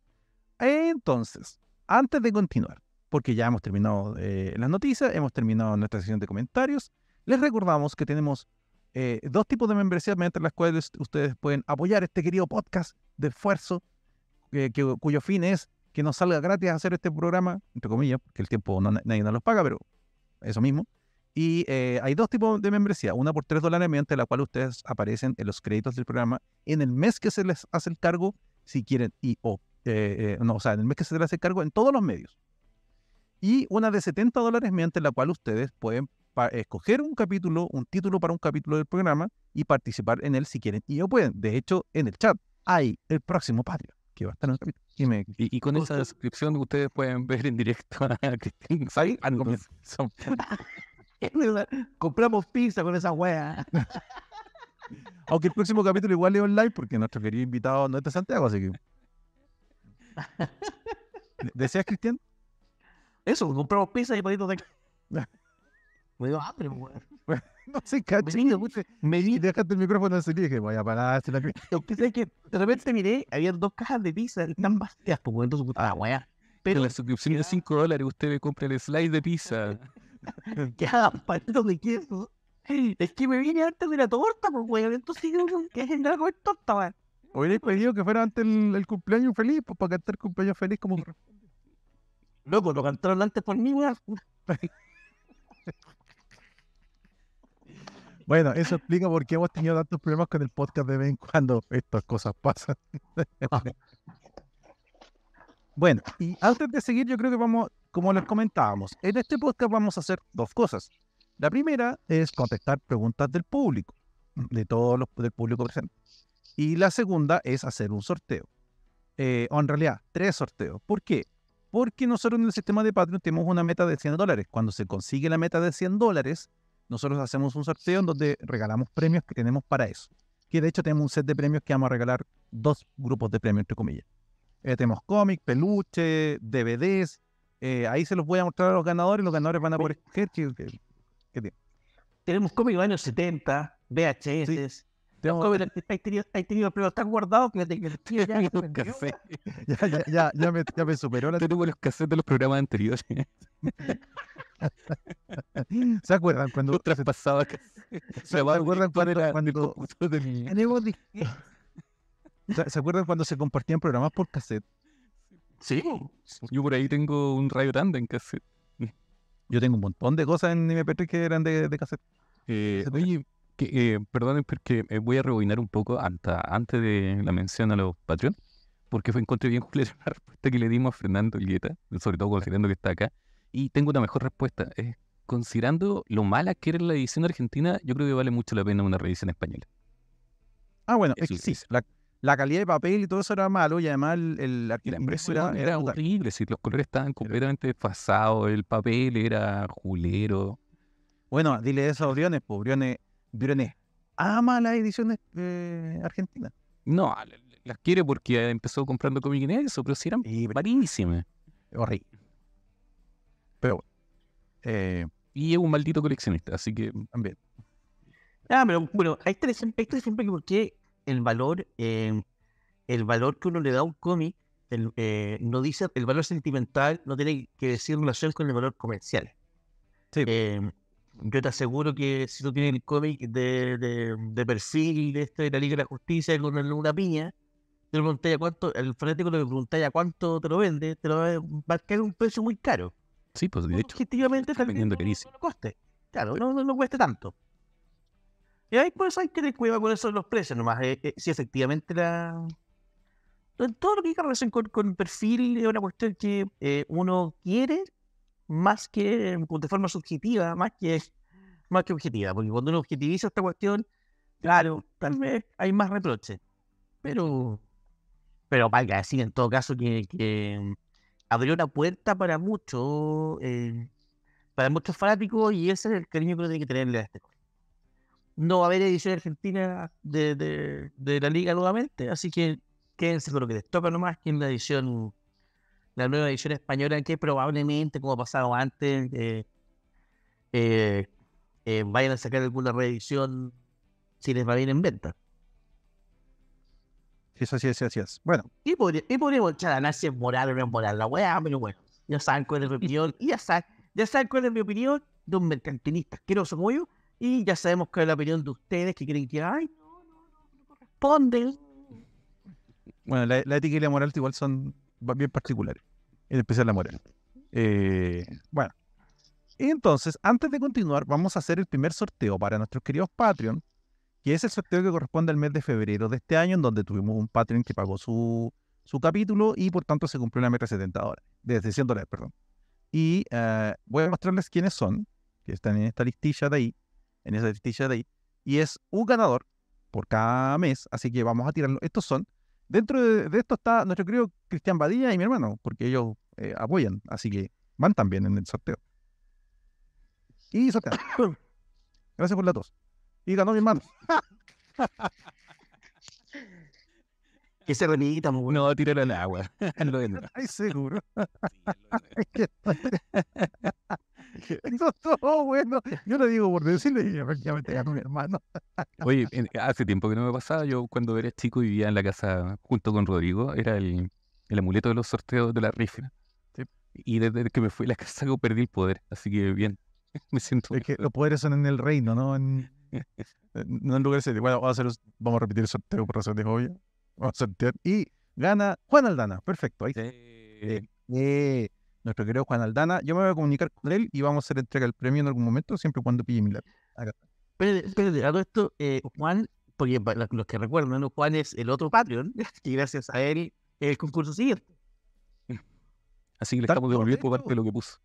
Speaker 1: entonces, antes de continuar, porque ya hemos terminado eh, las noticias, hemos terminado nuestra sesión de comentarios, les recordamos que tenemos eh, dos tipos de membresías mediante las cuales ustedes pueden apoyar este querido podcast de esfuerzo, cuyo fin es que nos salga gratis hacer este programa, entre comillas, porque el tiempo nadie nos lo paga, pero eso mismo. Y eh, hay dos tipos de membresía, una por 3 dólares mediante la cual ustedes aparecen en los créditos del programa en el mes que se les hace el cargo, si quieren, y o, eh, eh, no, o sea, en el mes que se les hace el cargo en todos los medios. Y una de 70 dólares mediante la cual ustedes pueden escoger un capítulo, un título para un capítulo del programa y participar en él si quieren y o pueden. De hecho, en el chat hay el próximo patio
Speaker 3: que va a estar en el capítulo. Y, con esa descripción ustedes pueden ver en directo a Cristina.
Speaker 1: Compramos pizza con
Speaker 4: esa weá
Speaker 1: Aunque el próximo capítulo igual es online porque nuestro querido invitado no está Santiago, así que. ¿Deseas, Cristian? Eso, compramos pizza y palitos de. Me dio hambre, pues, No sé cacha. Me vi. Dejaste el micrófono así y dije, voy a parar. La...
Speaker 4: sé que de repente miré, había dos cajas de pizza, Tan vacías,
Speaker 3: pues, entonces, puta la weá. Pero. la suscripción de 5 dólares, usted me compra el slide de pizza que hagan palitos
Speaker 1: de queso. Es que me vine antes de la torta, pues, weón. Entonces, que es el torta, weón. Hubiera pedido que fuera antes el, cumpleaños feliz, pues para cantar cumpleaños feliz como Loco, lo cantaron antes por mí, weón. Bueno, eso explica por qué hemos tenido tantos problemas con el podcast de vez en cuando estas cosas pasan. Ah. bueno, y antes de seguir, yo creo que vamos como les comentábamos, en este podcast vamos a hacer dos cosas. La primera es contestar preguntas del público, de todos los del público presente. Y la segunda es hacer un sorteo. Eh, o en realidad, tres sorteos. ¿Por qué? Porque nosotros en el sistema de Patreon tenemos una meta de 100 dólares. Cuando se consigue la meta de 100 dólares, nosotros hacemos un sorteo en donde regalamos premios que tenemos para eso. Que de hecho tenemos un set de premios que vamos a regalar dos grupos de premios, entre comillas. Eh, tenemos cómics, peluche, DVDs, eh, ahí se los voy a mostrar a los ganadores, los ganadores van a poder escoger Tenemos cómics de años 70, VHS. Sí. Tengo... Cómics, hay, tenido, hay tenido,
Speaker 4: pero están guardados que ya, ya,
Speaker 3: ya, ya, ya, me, ya me superó la Tengo los cassettes de los programas anteriores.
Speaker 1: ¿Se acuerdan cuando traspasaba ¿Se acuerdan cuando, cuando... ¿Se acuerdan cuando se compartían programas por cassette? Sí,
Speaker 3: yo por ahí tengo un Rayo tanda en cassette. Yo tengo un montón de cosas en MP3 que eran de, de cassette. Eh, oye, que, eh, porque eh, voy a rebobinar un poco antes de la mención a los Patreon, porque fue, encontré bien la respuesta que le dimos a Fernando Lieta, sobre todo considerando que está acá. Y tengo una mejor respuesta. considerando lo mala que era la edición argentina, yo creo que vale mucho la pena una revisión española. Ah, bueno, es, sí, la, la calidad de papel y todo eso era malo y además el, la impresión era, horrible, si los colores estaban completamente desfasados, el papel era julero. Bueno, dile eso a Briones, pues Briones,
Speaker 1: ama las ediciones argentinas.
Speaker 3: No, las quiere porque empezó comprando cómics en eso, pero si eran y, Horrible. Pero bueno. y es un maldito coleccionista,
Speaker 4: así que... También. Ah, pero bueno, ahí está siempre, siempre porque el valor, eh, el valor que uno le da a un cómic, eh, no dice, el valor sentimental no tiene que decir relación con el valor comercial. Eh, yo te aseguro que si tú tienes el cómic de, de, de, perfil de, este, de la Liga de la Justicia con una piña, te lo a cuánto, el fanático le preguntáis a cuánto te lo vende, te va a caer un precio muy caro. Sí, pues de hecho. está vendiendo coste. Claro, no, no cueste tanto. Y ahí pues hay que tener cuidado con eso de los precios nomás. Eh, eh, si efectivamente la... Todo lo que hay relación con, con perfil es una cuestión que eh, uno quiere más que mm, de forma subjetiva, más que, más que objetiva. Porque cuando uno objetiviza esta cuestión, claro, tal vez hay más reproches. Pero, pero valga decir en todo caso que, que mm, abrió una puerta para muchos, para muchos fanáticos y ese es el cariño que uno tiene que tenerle a este no va a haber edición argentina de, la liga nuevamente, así que quédense con lo que les toca nomás, que en la edición, la nueva edición española, que probablemente, como ha pasado antes, eh, eh, eh, vayan a sacar alguna reedición si les va bien en venta.
Speaker 1: Sí, así sí, así es. Bueno.
Speaker 4: Y, podría, podríamos echar a Nancy moral o no moral, la weá, pero bueno, ya saben cuál es mi opinión, y ya saben, ya saben cuál es mi opinión de un mercantilista asqueroso como yo, y ya sabemos cuál es la opinión de ustedes que creen que, ay, no, no, no, corresponde.
Speaker 1: Bueno, la, ética y la moral igual son bien particulares, en especial la moral. Eh, bueno, entonces, antes de continuar, vamos a hacer el primer sorteo para nuestros queridos Patreon, que es el sorteo que corresponde al mes de febrero de este año, en donde tuvimos un Patreon que pagó su, su capítulo y por tanto se cumplió la meta de 70 dólares, de 100 dólares, perdón. Y eh, voy a mostrarles quiénes son, que están en esta listilla de ahí en esa ficha de ahí. Y es un ganador por cada mes, así que vamos a tirarlo. Estos son, dentro de, esto está nuestro querido Cristian Badilla y mi hermano, porque ellos eh, apoyan, así que van también en el sorteo. Y sorteo. Gracias por la tos. Y ganó mi hermano.
Speaker 3: Que se remita muy No, tíralo en agua.
Speaker 1: Ay, seguro. Eso todo bueno. Yo lo digo por decirle, y efectivamente ganó mi hermano.
Speaker 3: Oye, hace tiempo que no me pasaba. Yo cuando era chico vivía en la casa junto con Rodrigo. Era el, amuleto de los sorteos de la rifa. Y desde que me fui a la casa yo perdí el poder. Así que bien,
Speaker 1: me siento... Es que los poderes son en el reino, ¿no? En, eh,
Speaker 3: no en lugares... Bueno, vamos a, vamos a repetir el sorteo por razones de obvias.
Speaker 1: Vamos a sortear. Y gana Juan Aldana. Perfecto. Ahí. Sí. Eh, eh, nuestro querido Juan Aldana. Yo me voy a comunicar con él y vamos a hacer entrega el premio en algún momento, siempre cuando pille mi lápiz.
Speaker 4: Espérate, espérate, a esto, eh, Juan, porque los que recuerdan, ¿no? Juan es el otro Patreon, y gracias a él el concurso siguiente. Así que le
Speaker 1: estamos devolviendo por parte de lo que puso.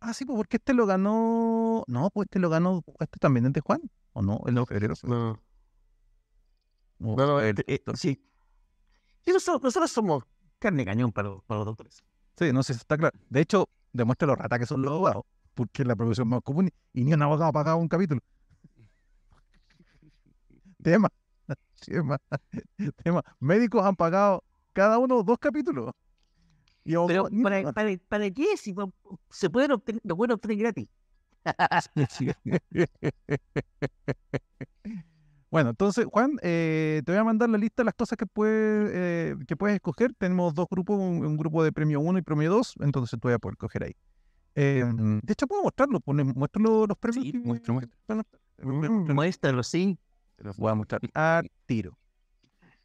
Speaker 1: Ah, sí, pues porque este lo ganó. No, pues este lo ganó. Este también es de Juan, ¿o no? El 9 de febrero. No. No, no, este, eh, sí. Nosotros, nosotros somos carne cañón para los doctores no sé si está claro. De hecho, demuestra los ratas que son los abogados, porque es la profesión más común y ni un abogado ha pagado un capítulo. tema, tema, tema. Médicos han pagado cada uno dos capítulos. Pero para, qué si se pueden obtener, lo pueden obtener gratis. Bueno, entonces, Juan, eh, te voy a mandar la lista de las cosas que, puedes, eh, que puedes escoger. Tenemos dos grupos, un, grupo de premio 1 y premio 2, entonces tú voy a poder coger ahí. Eh, de hecho, puedo mostrarlo, pues, ¿Muéstralo los premios. Sí, muestro, Muéstralo, sí. los voy a mostrar a tiro.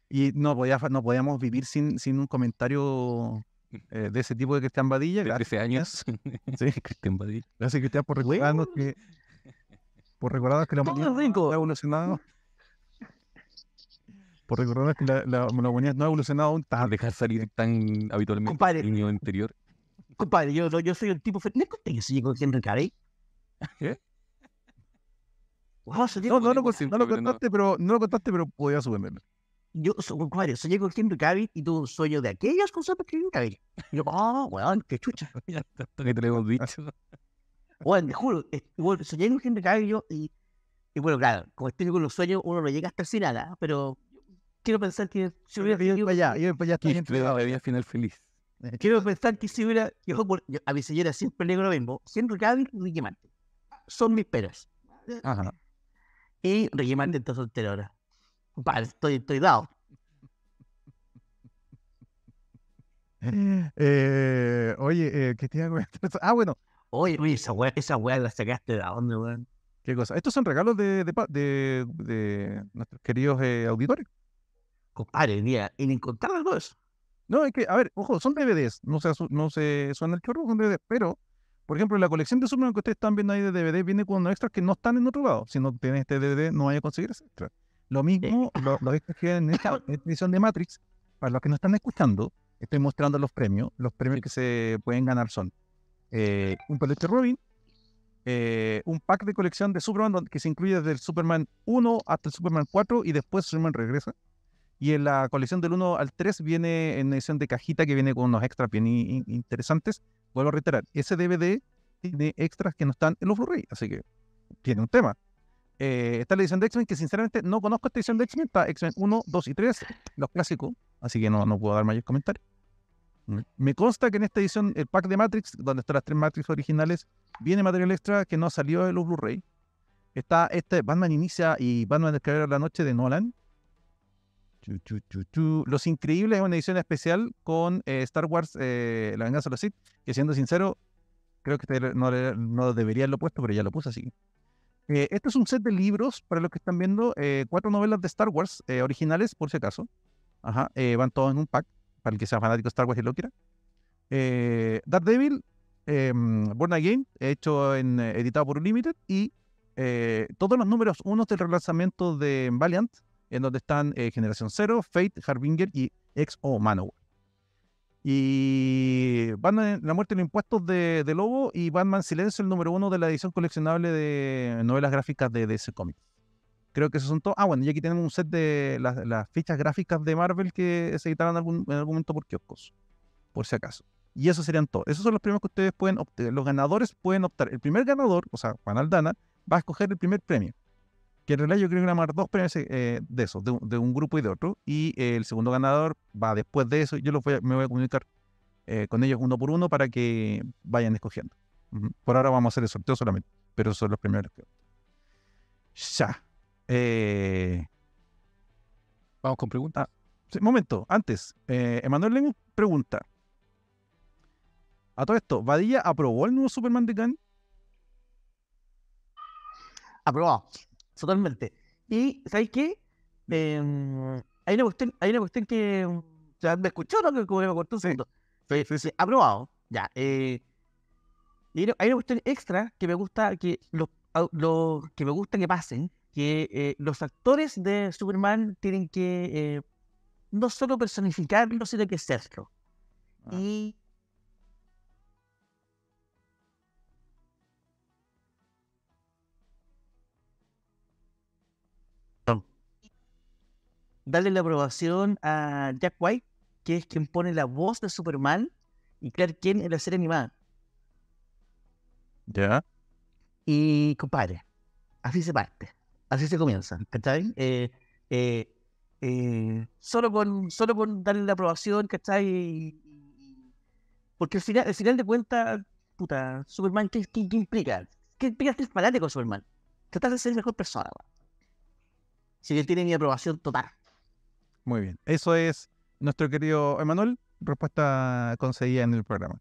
Speaker 1: Y no, no podíamos vivir sin, sin un comentario eh, de ese tipo de Cristian Badilla. 13 años. Sí. Cristian Badilla. Gracias, Cristian, por recordarnos que. Por recordarnos que la humanidad
Speaker 3: por recordar que la, la, no ha evolucionado aún tan... Dejar salir tan habitualmente compadre, el niño interior. Compadre, yo, soy el tipo... ¿No conté que con Henry Cavill? ¿Qué?
Speaker 4: no, lo contaste, pero no lo contaste, pero podía subirme. Yo, compadre, compadre, soñé con Henry Cavill y tuve un sueño de aquellas cosas que Henry Cavill. Yo, ah, oh, weón, qué chucha. Tanto que te lo hemos dicho. Bueno, te juro, eh, bueno, soñé con Henry Cavill y, y, bueno, claro, como estoy con los sueños, uno no llega hasta sin nada, ¿ah? pero quiero pensar que si hubiera yo para allá, yo para allá estoy final feliz. Quiero pensar que si hubiera... Yo, a mi señora siempre le digo lo mismo. siempre y Ricky Son mis peras. Ajá. Y Ricky Martin está soltero ahora. Vale, estoy, estoy dado.
Speaker 1: Eh,
Speaker 4: oye, eh, ¿qué te hago? Ah, bueno. Oye, oye, esa weá, esa la sacaste de dónde, weón.
Speaker 1: ¿Qué cosa? Estos son regalos de, de nuestros queridos eh, auditores compadre, mira, en encontrar algo eso? No, es que, a ver, ojo, son DVDs, no se, no se suena el chorro, son DVDs, pero, por ejemplo, la colección de Superman que ustedes están viendo ahí de DVD viene con unos extras que no están en otro lado. Si no tienen este DVD, no vaya a conseguir ese extra. Lo mismo, lo los, que en esta edición de Matrix, para los que no están escuchando, estoy mostrando los premios. Los premios que se pueden ganar son eh, un peluche Robin, eh, un pack de colección de Superman que se incluye desde el Superman 1 hasta el Superman 4 y después Superman regresa. Y en la colección del 1 al 3 viene en edición de cajita que viene con unos extras bien interesantes. Vuelvo a reiterar, ese DVD tiene extras que no están en los Blu-ray, así que tiene un tema. Eh, está la edición de X-Men, que sinceramente no conozco esta edición de X-Men. Está X-Men 1, 2 y 3, los clásicos, así que no, no puedo dar mayores comentarios. Mm, me consta que en esta edición, el pack de Matrix, donde están las tres Matrix originales, viene material extra que no salió en los Blu-ray. Está este Batman Inicia y Batman Escalera la Noche de Nolan, los Increíbles es una edición especial con eh, Star Wars eh, La Venganza de los Sith, que siendo sincero, creo que no, debería haberlo puesto, pero ya lo puse así. Eh, esto es un set de libros, para los que están viendo, eh, cuatro novelas de Star Wars originales, por si acaso. Ajá, van todos en un pack, para el que sea fanático de Star Wars y lo quiera. Devil, em, Born Again, hecho en, editado por Unlimited y todos los números unos del relanzamiento de Valiant, en donde están eh, Generación Cero, Fate, Harbinger y Ex-O Manowar. Y Batman, La muerte y los impuestos de, Lobo y Batman Silencio, el número uno de la edición coleccionable de novelas gráficas de ese cómic. Creo que esos son todos. Ah, bueno, y aquí tenemos un set de las, fichas gráficas de Marvel que se editaron en algún, en algún momento por kioscos, por si acaso. Y esos serían todos. Esos son los premios que ustedes pueden obtener. Los ganadores pueden optar. El primer ganador, o sea, Juan Aldana, va a escoger el primer premio. Que en realidad yo quiero grabar dos premios eh, de esos, de, un grupo y de otro. Y el segundo ganador va después de eso. Yo me voy a comunicar eh, con ellos uno por uno para que vayan escogiendo. Por ahora vamos a hacer el sorteo solamente, pero son los primeros que. Ya. Eh. Vamos con preguntas. Ah, momento, antes, Emanuel Lemos pregunta. A todo esto, ¿Vadilla aprobó el nuevo Superman de Khan? Aprobado. Totalmente. Y, ¿sabes qué? Em, hay, una cuestión,
Speaker 4: hay una cuestión que. O mm, sea, ¿Me escuchó no? Que me cortó un segundo. Sí, sí, sí. Aprobado. Ya. Eh, y hay una cuestión extra que me gusta que los, que me gusta que pasen, que eh, los actores de Superman tienen que eh, no solo personificarlo, sino que serlo. Ah. Y darle la aprobación a Jack White, que es quien pone la voz de Superman y Clark Kent en la serie animada. ¿Ya? Y compadre, así se parte, así se comienza, ¿cachai? Eh, eh, eh, solo, con, solo con darle la aprobación, ¿cachai? Porque al final, al final de cuentas, puta, Superman, ¿qué, qué, implica? ¿Qué implica ser con Superman? Tratar de ser mejor persona, Si él tiene mi aprobación total.
Speaker 1: Muy bien. Eso es nuestro querido Emanuel. Respuesta conseguida en el programa.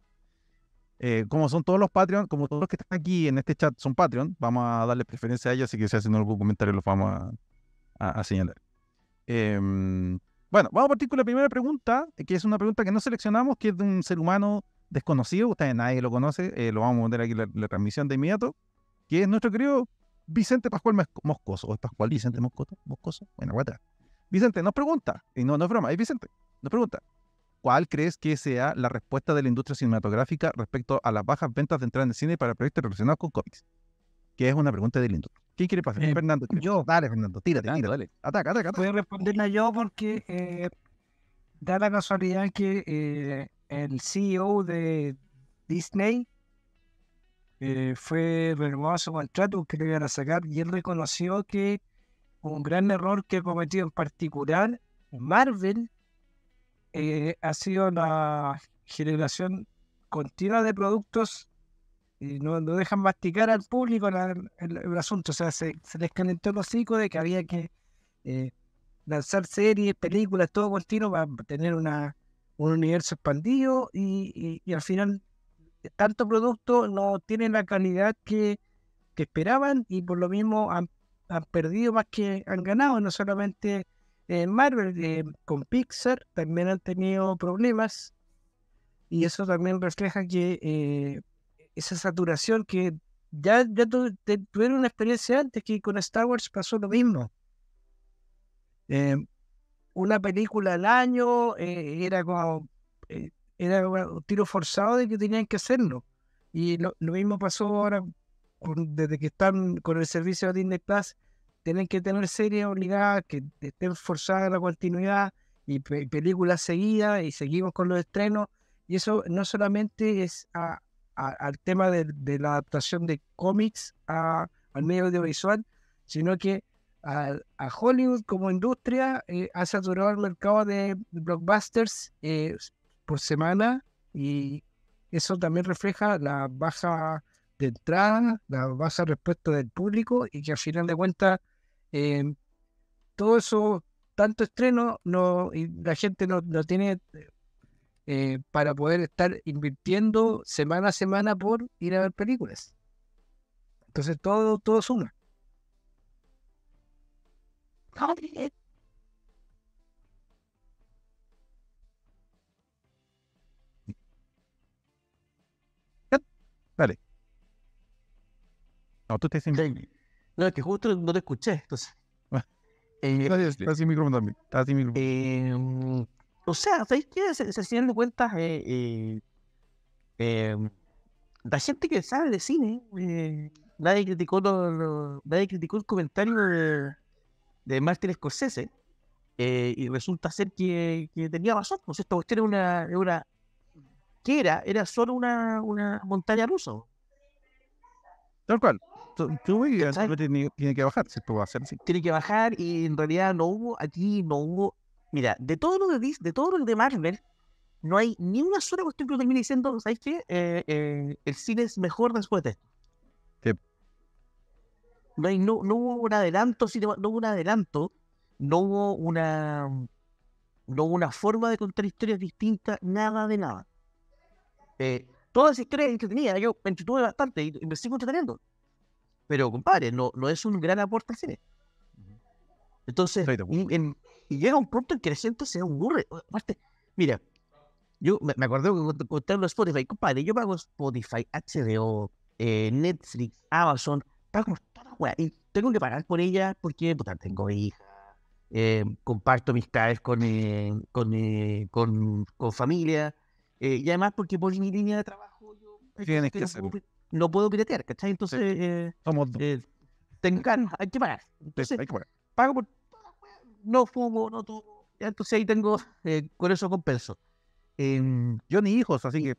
Speaker 1: Eh, como son todos los Patreon, como todos los que están aquí en este chat son Patreon, vamos a darle preferencia a ellos, así que si hacen algún comentario los vamos a, señalar. Em, bueno, vamos a partir con la primera pregunta, que es una pregunta que no seleccionamos, que es de un ser humano desconocido, ustedes nadie lo conoce, eh, lo vamos a poner aquí la, la transmisión de inmediato, que es nuestro querido Vicente Pascual Moscoso, o Pascual Vicente Moscoso, Moscoso, bueno, guata. Vicente nos pregunta, y no, no es broma, es Vicente, nos pregunta, ¿cuál crees que sea la respuesta de la industria cinematográfica respecto a las bajas ventas de entrada en el cine para proyectos relacionados con cómics? Que es una pregunta de la industria.
Speaker 2: ¿Quién quiere pasar? Eh, Fernando. yo. Dale, Fernando, tírate, tírate. Dale. Ataca, ataca, responderla yo porque eh, da la casualidad que eh, el CEO de Disney fue renovado su contrato, que le iban a sacar, y él reconoció que un gran error que he cometido en particular Marvel eh, ha sido la generación continua de productos y no, dejan masticar al público el, asunto. O sea, se, les calentó el hocico de que había que eh, lanzar series, películas, todo continuo para tener una, un universo expandido y, al final tanto producto no tiene la calidad que, que esperaban y por lo mismo han han perdido más que han ganado, no solamente en Marvel, eh, con Pixar también han tenido problemas y eso también refleja que eh, esa saturación que ya, ya tuvieron una experiencia antes que con Star Wars pasó lo mismo. Eh, una película al año era como era un tiro forzado de que tenían que hacerlo. Y lo, lo mismo pasó ahora desde que están con el servicio de Disney Plus, tienen que tener series obligadas, que estén forzadas la continuidad y películas seguidas y seguimos con los estrenos. Y eso no solamente es al tema de, la adaptación de cómics al medio audiovisual, sino que a, Hollywood como industria eh, ha saturado el mercado de blockbusters eh, por semana y eso también refleja la baja de entrada, la baja respuesta del público y que al final de cuentas Em, todo eso, tanto estreno, no, y la gente no, no tiene eh, para poder estar invirtiendo semana a semana por ir a ver películas. Entonces todo, todo suma. Eh.
Speaker 1: Vale. No, tú te sientes. No, es que justo no te escuché, entonces. Ah. Eh, está sin micrófono también. Está sin micrófono.
Speaker 4: Eh, o sea, ¿sabéis qué? Se, se de cuenta, eh, la gente que sabe de cine, nadie, criticó el comentario de, Martín Martin Scorsese, y resulta ser que, tenía razón. Pues esta cuestión era una, ¿Qué era? Era solo una, una montaña rusa.
Speaker 1: Tal cual. tiene,
Speaker 4: tiene que bajar, se puede hacer Tiene que bajar y en realidad no hubo, aquí no hubo. Mira, de todo lo que dice, de todo lo de Marvel, no hay ni una sola cuestión que termine diciendo, ¿sabes qué? Eh, eh, el cine es mejor después de esto. No, no, hubo un adelanto, no hubo un adelanto, no hubo una no hubo una forma de contar historias distintas, nada de nada. Eh, Todas esas historia que tenía Yo me entretuve bastante y me sigo entreteniendo. Pero, compadre, no, no es un gran aporte al cine. Entonces, y, llega un punto en que la gente se aburre. mira, yo me, me cuando que los Spotify, compadre, yo pago Spotify, HBO, eh, Netflix, Amazon, pago todas las weas, Y tengo que pagar por ella porque, puta, tengo hija. Eh, comparto mis con, con, con, con familia eh, y además porque por mi línea de trabajo yo no, Puedo, no ¿cachai? Entonces, eh, eh, tengo eh, hay que pagar. Entonces, hay que pagar. Pago no fumo, no tomo. Entonces ahí tengo, con eso compenso. Em, yo ni hijos, así que.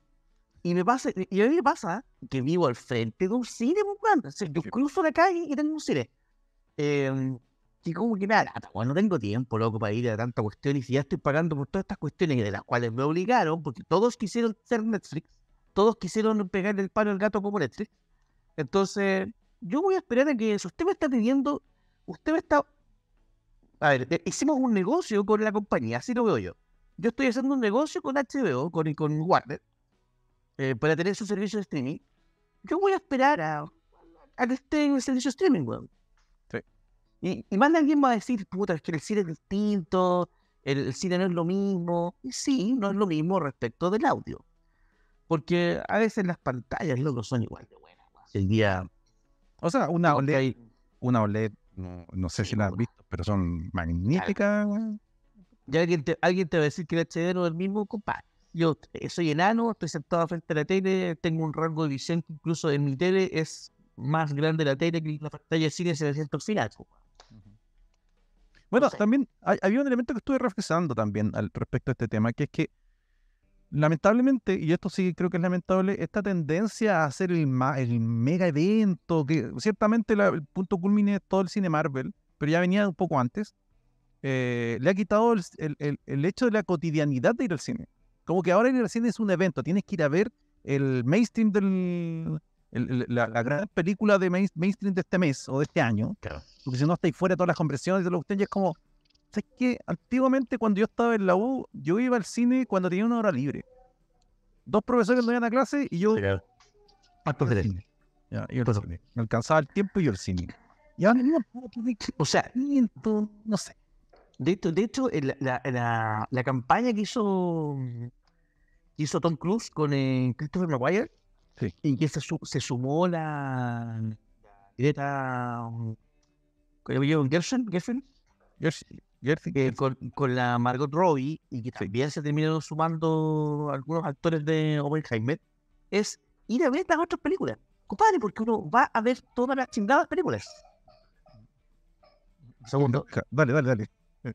Speaker 4: Y me pasa, y a mí me pasa que vivo al frente de un cine, pues, yo cruzo la calle y tengo un cine. Em, y como que me no tengo tiempo, loco, para ir a tantas cuestiones Y si ya estoy pagando por todas estas cuestiones de las cuales me obligaron, porque todos quisieron ser Netflix, todos quisieron pegar el palo al gato como Netflix. Entonces, yo voy a esperar a que eso usted me está pidiendo, usted me está... A ver, eh, hicimos un negocio con la compañía, así lo veo yo. Yo estoy haciendo un negocio con HBO, con, con Warner, eh, para tener su servicio de streaming. Yo voy a esperar a, a que esté en el servicio de streaming, weón. Y, y más alguien va a decir, puta, es que el cine es distinto, el, cine no es lo mismo. Y sí, no es lo mismo respecto del audio. Porque a veces
Speaker 1: las pantallas, loco, son igual de buenas. el día... O sea, una OLED, una OLED, no, sé si la has visto, pero son magníficas. Claro. Ya alguien
Speaker 4: te, va a decir que el HD no es el mismo, compadre yo eh, soy enano, estoy sentado frente a la tele, tengo un rango de visión que incluso en mi tele es más grande la tele que la pantalla de cine se el al final.
Speaker 1: Bueno, también había un elemento que estuve reflexionando también al respecto a este tema, que es que lamentablemente, y esto sí creo que es lamentable, esta tendencia a hacer el, el mega evento, que ciertamente el punto culmine es todo el cine Marvel, pero ya venía un poco antes, eh, le ha quitado el, el, hecho de la cotidianidad de ir al cine. Como que ahora ir al cine es un evento, tienes que ir a ver el mainstream del, la, gran película de mainstream de este mes o de este año, porque si no ahí fuera todas las conversiones y de lo que es como, ¿sabes que Antiguamente cuando yo estaba en la U, yo iba al cine cuando tenía una hora libre. Dos profesores no iban a clase y yo... Ya, Me alcanzaba el tiempo y yo al cine. Y
Speaker 4: o sea, no sé. De hecho, de hecho la, campaña que hizo, hizo Tom Cruise con eh, Christopher McGuire y que se, sumó la Greta um, con, con, la Margot Robbie y que también se terminaron sumando algunos actores de Oppenheimer, es ir a ver estas otras películas. Compadre, porque uno va a ver todas las chingadas películas.
Speaker 1: Segundo. Dale, dale, dale.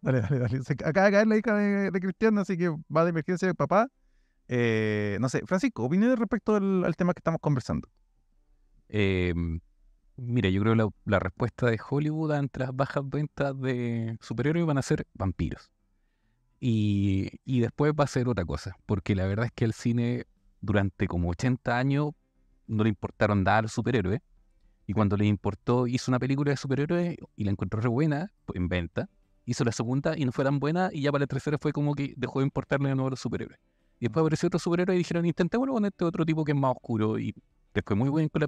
Speaker 1: Dale, dale, dale. Acaba de caer la hija de, de Cristiano, así que va de emergencia de papá eh, no sé, Francisco, opiniones
Speaker 3: respecto al, tema que estamos conversando. Em, mira, yo creo que la, respuesta de Hollywood ante las bajas ventas de superhéroes van a ser vampiros. Y, después va a ser otra cosa, porque la verdad es que el cine durante como 80 años no le importaron dar superhéroes. Y cuando le importó, hizo una película de superhéroes y la encontró re buena, pues, en venta. Hizo la segunda y no fue tan buena, y ya para la tercera fue como que dejó de importarle de nuevo a los superhéroes. Y después apareció otro superhéroe y dijeron, intentémoslo con este otro tipo que es más oscuro. Y les fue muy bien con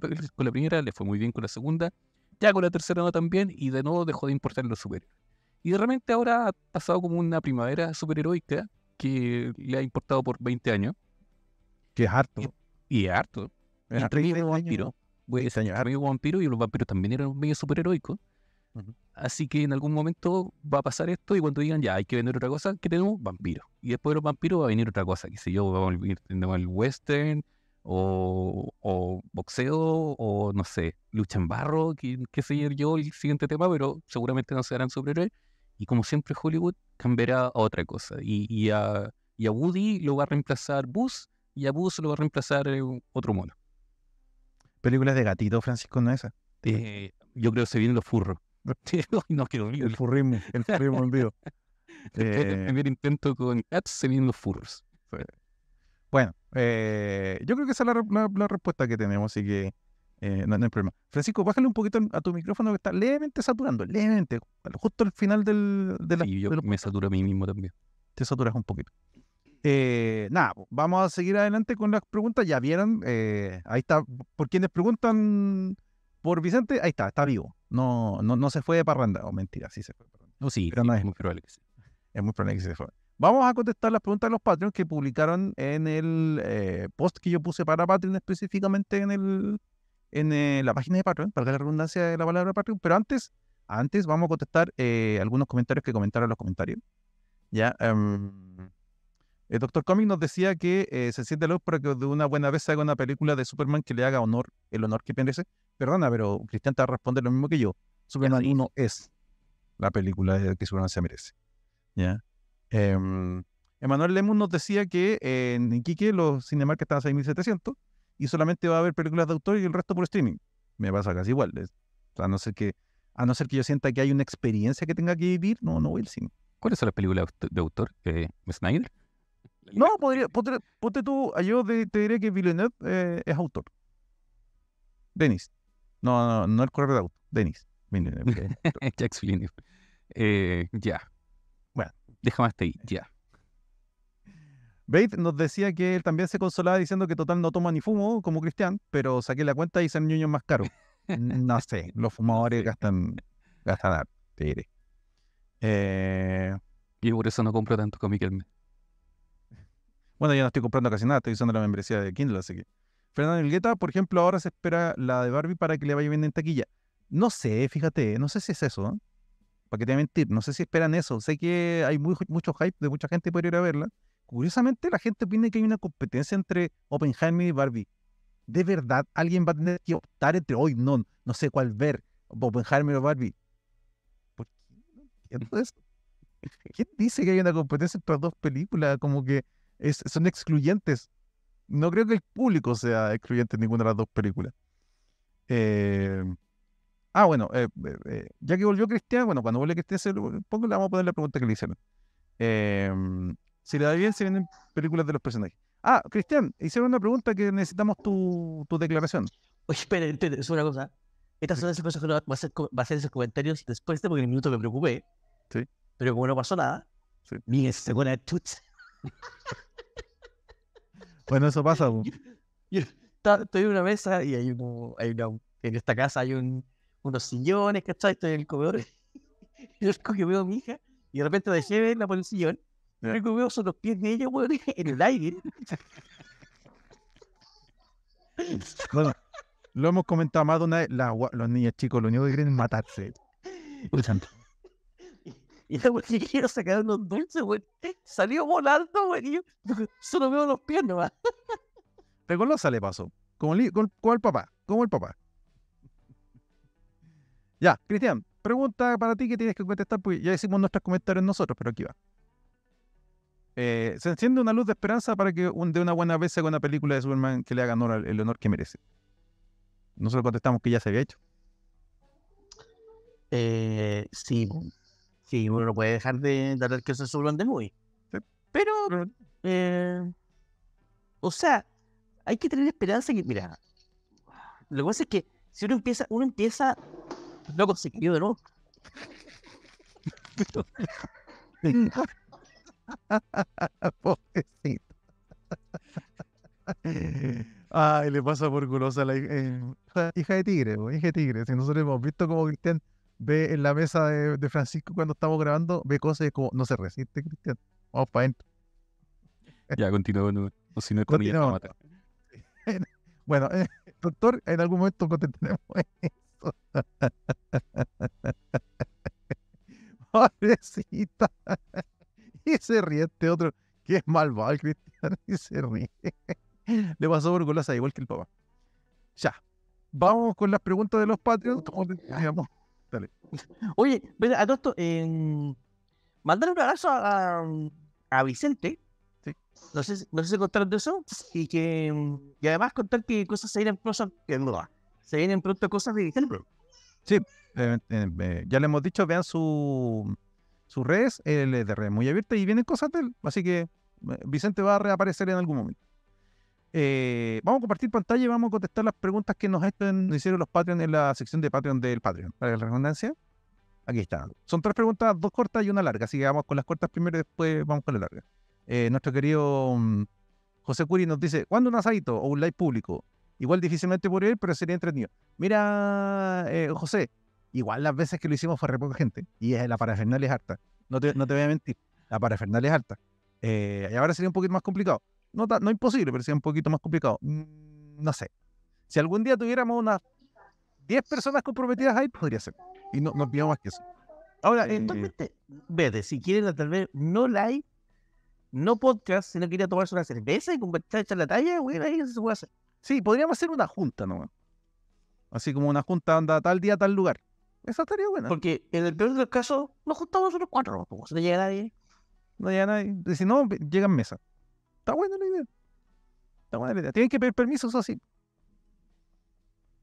Speaker 3: la, primera, les fue muy bien con la segunda, ya con la tercera no también, y de nuevo dejó de importar los superhéroes. Y de repente ahora ha pasado como una primavera superheroica que le ha importado por 20 años. Que es harto. Y, es harto. Es vampiro. Voy a vampiro y los vampiros también eran medio superheroicos. Así que en algún momento va a pasar esto y cuando digan ya hay que vender otra cosa, que tenemos? Vampiros. Y después de los vampiros va a venir otra cosa, que sé yo, vamos a venir el western o, boxeo o no sé, lucha en barro, qué, qué sé yo, el siguiente tema, pero seguramente no se sobre él Y como siempre Hollywood cambiará a otra cosa. Y, a, Woody lo va a reemplazar Buzz y a Buzz lo va a reemplazar eh, otro mono.
Speaker 1: Películas de gatito, Francisco, ¿no esa?
Speaker 3: Eh, yo creo que se vienen los furros. El furrismo, el furrismo olvido. el eh, primer intento con Cats furros. Bueno, eh, yo
Speaker 1: creo que esa es la, respuesta que tenemos, así que eh, no, hay problema. Francisco, bájale un poquito a tu micrófono que está levemente saturando, levemente, justo al final del... De la, yo
Speaker 3: me satura a mí mismo también.
Speaker 1: Te saturas un poquito. nada, vamos a seguir adelante con las preguntas. Ya vieron, ahí está, por quienes preguntan por Vicente, ahí está, está vivo no, no, no se fue de parranda. O oh, mentira, sí se fue de parranda. No, sí, Pero no es, muy probable que sí. Es muy probable que se fue. Vamos a contestar las preguntas de los Patreons que publicaron en el eh, post que yo puse para Patreon, específicamente en el en eh, la página de Patreon, para la redundancia de la palabra Patreon. Pero antes, antes vamos a contestar eh, algunos comentarios que comentaron los comentarios. Ya, em, el eh, Doctor Comic nos decía que eh, se siente luz para que de una buena vez haga una película de Superman que le haga honor, el honor que merece. Perdona, pero Cristian te va a responder lo mismo que yo. Superman 1 es la película que Superman se merece. ¿Ya? Eh, em, Emanuel Lemus nos decía que eh, en Iquique los cinemarcas están a 6700 y solamente va a haber películas de autor y el resto por streaming. Me pasa casi igual. a no ser que a no ser que yo sienta que hay una experiencia que tenga que vivir, no, no voy al cine. ¿Cuáles son las películas de
Speaker 3: autor? ¿Snyder?
Speaker 1: No, podría, ponte tú, ah, yo te, diré que Villeneuve eh, es autor.
Speaker 3: Denis. No, no, no el correo de auto. Denis. Jack Jax Villeneuve. Eh, ya. Bueno. Déjame hasta ahí, ya.
Speaker 1: Bate nos decía que él también se consolaba diciendo que total no toma ni fumo como Cristian, pero saqué la cuenta y salen niño más caro No sé, los fumadores gastan, gastan, te diré. Eh... Y por eso no compro tanto con Miquelme. Bueno, yo no estoy comprando casi nada, estoy usando la membresía de Kindle, así que. Fernando Elgueta, por ejemplo, ahora se espera la de Barbie para que le vaya bien en taquilla. No sé, fíjate, no sé si es eso. ¿no? ¿eh? Para que te voy a mentir, no sé si esperan eso. Sé que hay muy, mucho hype de mucha gente por ir a verla. Curiosamente, la gente opina que hay una competencia entre Oppenheimer y Barbie. ¿De verdad alguien va a tener que optar entre hoy? No, no sé cuál ver, Oppenheimer o Barbie. ¿Por qué eso? ¿Quién dice que hay una competencia entre dos películas? Como que son excluyentes. No creo que el público sea excluyente en ninguna de las dos películas. Eh, ah, bueno, eh, eh, ya que volvió Cristian, bueno, cuando vuelve Cristian, pongo, le vamos a poner la pregunta que le hicieron. si le da bien, se vienen películas de los personajes. Ah, Cristian, hicieron una pregunta que necesitamos tu, tu declaración. Oye, espérate, es una cosa. Estas son las cosas que no va a,
Speaker 4: hacer, esos comentarios después de porque en el minuto me preocupé. Sí. Pero como no pasó nada, sí. se pone
Speaker 1: Bueno, eso pasa.
Speaker 4: Yo, estoy en una mesa y hay, hay una, en esta casa hay unos sillones, ¿cachai? Estoy en el comedor. yo es veo a mi hija y de repente dejé verla la el sillón. Lo único que veo son los pies de ella, weón, en el aire.
Speaker 1: Bueno, lo hemos comentado más de una vez. los niños chicos lo único que quieren matarse. santo
Speaker 4: y la wey, quiero sacar unos dulces,
Speaker 1: eh, salió volando, güey. solo veo los pies nomás. Recolosa le pasó, como, con, el papá, como el papá. Ya, Cristian, pregunta para ti que tienes que contestar, porque ya hicimos nuestros comentarios nosotros, pero aquí va. Eh, se enciende una luz de esperanza para que un, de una buena vez haga una película de Superman que le haga honor el honor que merece. Nosotros contestamos que ya se había hecho. Eh, sí, Sí, uno no puede dejar de hablar que se es su grande
Speaker 4: Pero, eh, o sea, hay que tener esperanza que, mira, lo que pasa es que si uno empieza, uno empieza, loco, se ¿no? de nuevo.
Speaker 1: Pobrecito. Ay, le pasa por culosa a la hija, eh, hija de tigre, hija de tigre. Si nosotros hemos visto como Cristian ve en la mesa de, Francisco cuando estamos grabando, ve cosas y como, no se resiste, Cristian.
Speaker 3: Vamos para adentro. Ya, continúa. o si no, no mata.
Speaker 1: Bueno, eh, doctor, en algún momento contentaremos eso. Pobrecita. Y se ríe este otro. Que es malvado el Cristian. Y se ríe. Le pasó por golosa igual que el papá. Ya. Vamos con las preguntas de los Patreons. Oye, a todo esto, em, mandar un abrazo a,
Speaker 4: Vicente. No sé, si contaron de eso. Y que em, además contar que cosas se vienen pronto. se vienen pronto cosas de Vicente.
Speaker 1: Sí, em, eh, ya le hemos dicho, vean su sus redes, el eh, de Red muy Abierta, y vienen cosas de él. Así que eh, Vicente va a reaparecer en algún momento. Eh, vamos a compartir pantalla y vamos a contestar las preguntas que nos, hicieron los patreons en la sección de Patreon del Patreon. Para la redundancia, aquí está. Son tres preguntas, dos cortas y una larga. Así que vamos con las cortas primero y después vamos con la larga. Eh, nuestro querido mm, José Curi nos dice: ¿Cuándo un asadito o un live público? Igual difícilmente por ir, pero sería entretenido. Mira, eh, José, igual las veces que lo hicimos fue re poca gente y la parafernalia es harta. No te, voy a mentir, la parafernalia es harta. y ahora sería un poquito más complicado no, no imposible, pero sí un poquito más complicado. Mm, no sé. Si algún día tuviéramos unas 10 personas comprometidas ahí, podría ser. Y no, nos pidamos más que eso. Ahora, eh, vete, si quieren tal vez no live,
Speaker 4: no podcast, si no quería tomarse una cerveza y conversar, echar la talla, güey, ahí se puede hacer.
Speaker 1: Sí, podríamos hacer una junta no Así como una junta anda tal día, tal lugar. Esa estaría buena. Porque en el peor de los casos, nos juntamos unos cuatro, pues, no llega nadie. No llega nadie. Si no, llegan mesa Está buena la idea. Está buena la idea. Tienen que pedir permiso, eso sí.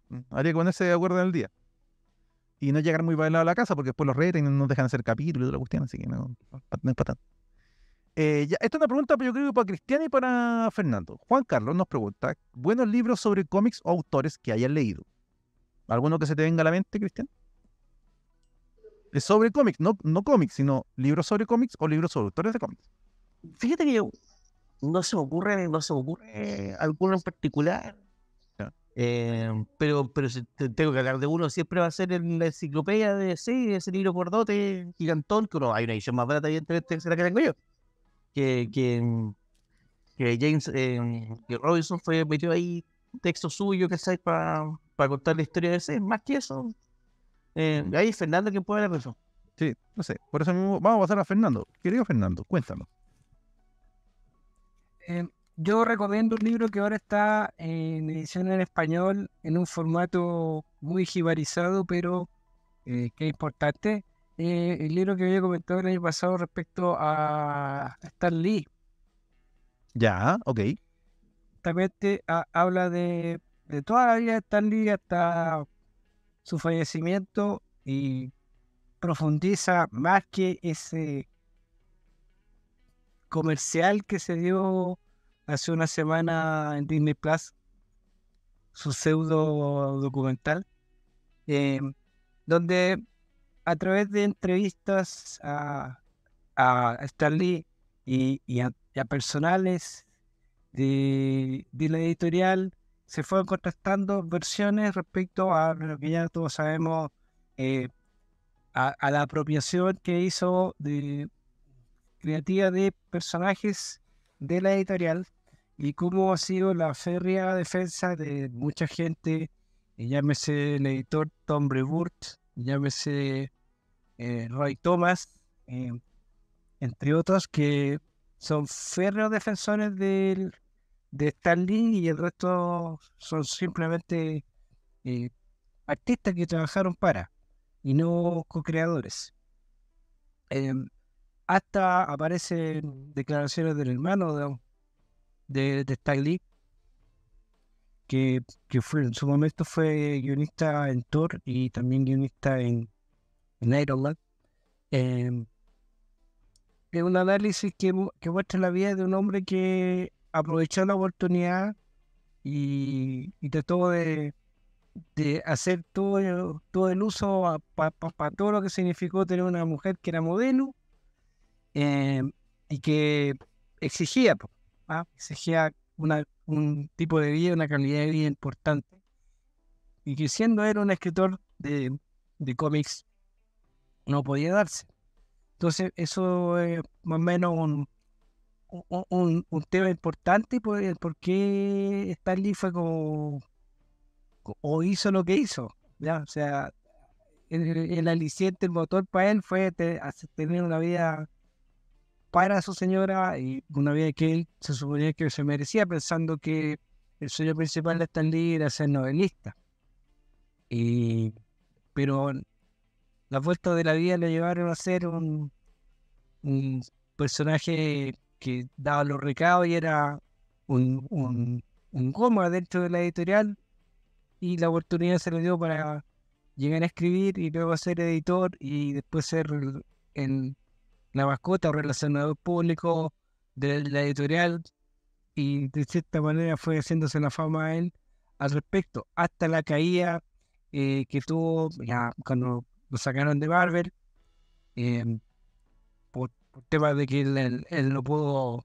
Speaker 1: Mm, habría que ponerse de acuerdo en el día. Y no llegar muy bailado a la casa porque después los reyes no nos dejan hacer capítulos y la cuestión, así que no, es para tanto. Eh, esta es una pregunta, pero yo creo que para Cristian y para Fernando. Juan Carlos nos pregunta: ¿buenos libros sobre cómics o autores que hayan leído? ¿Alguno que se te venga a la mente, Cristian? Es sobre cómics, no, no cómics, sino libros sobre cómics o libros sobre autores de cómics. Fíjate que yo no se me ocurre, no se me ocurre alguno en particular.
Speaker 4: Eh, pero, pero tengo que hablar de uno, siempre va a ser en la enciclopedia de sí, ese libro gordote, gigantón, que no, hay una edición más barata, evidentemente, que la que tengo yo. Que, mm, James eh, que Robinson fue metió ahí texto suyo, que sabes, para contar la historia de ese, más que eso. Eh,
Speaker 1: mm. ahí Fernando que puede hablar de eso. Sí, no sé. Por eso mismo vamos a pasar a Fernando. Querido Fernando, cuéntanos.
Speaker 2: Eh, yo recomiendo un libro que ahora está en edición en español en un formato muy jibarizado, pero eh, que es importante. Eh, el libro que había comentado el año pasado respecto a Stan Lee.
Speaker 1: Ya, ok.
Speaker 2: También habla de, de toda la vida de Stan Lee hasta su fallecimiento y profundiza más que ese comercial que se dio hace una semana en Disney Plus, su pseudo documental, eh, donde a través de entrevistas a, a Stan Lee y, a, personales de, de la editorial, se fueron contrastando versiones respecto a lo que ya todos sabemos, eh, a, la apropiación que hizo de, creativa de personajes de la editorial y cómo ha sido la férrea defensa de mucha gente, eh, llámese el editor Tom Brevoort, llámese eh, Roy Thomas, eh, entre otros, que son férreos defensores del, de Stanley y el resto son simplemente artistas que trabajaron para y no co-creadores. Em, hasta aparecen declaraciones del hermano de, de, que, fue, en su momento fue guionista en Thor y también guionista en, en Iron em, es un análisis que, muestra la vida de un hombre que aprovechó la oportunidad y, trató de, hacer todo, todo el uso para todo lo que significó tener una mujer que era modelo eh, y que exigía, ¿ah? exigía un tipo de vida, una calidad de vida importante. Y que siendo él un escritor de, cómics, no podía darse. Entonces, eso es más o menos un, un, tema importante porque por qué Stanley fue como. o hizo lo que hizo. ¿ya? O sea, el, el aliciente, el motor para él fue tener una vida para su señora y una vida que él se suponía que se merecía, pensando que el sueño principal de Stanley era ser novelista. Y, pero las vueltas de la vida le llevaron a ser un, un personaje que daba los recados y era un, un, goma dentro de la editorial y la oportunidad se le dio para llegar a escribir y luego a ser editor y después ser en. el la mascota o relacionador público de la editorial y de cierta manera fue haciéndose la fama a él al respecto, hasta la caída eh, que tuvo ya, cuando lo sacaron de Barber em, por, temas de que él, no pudo,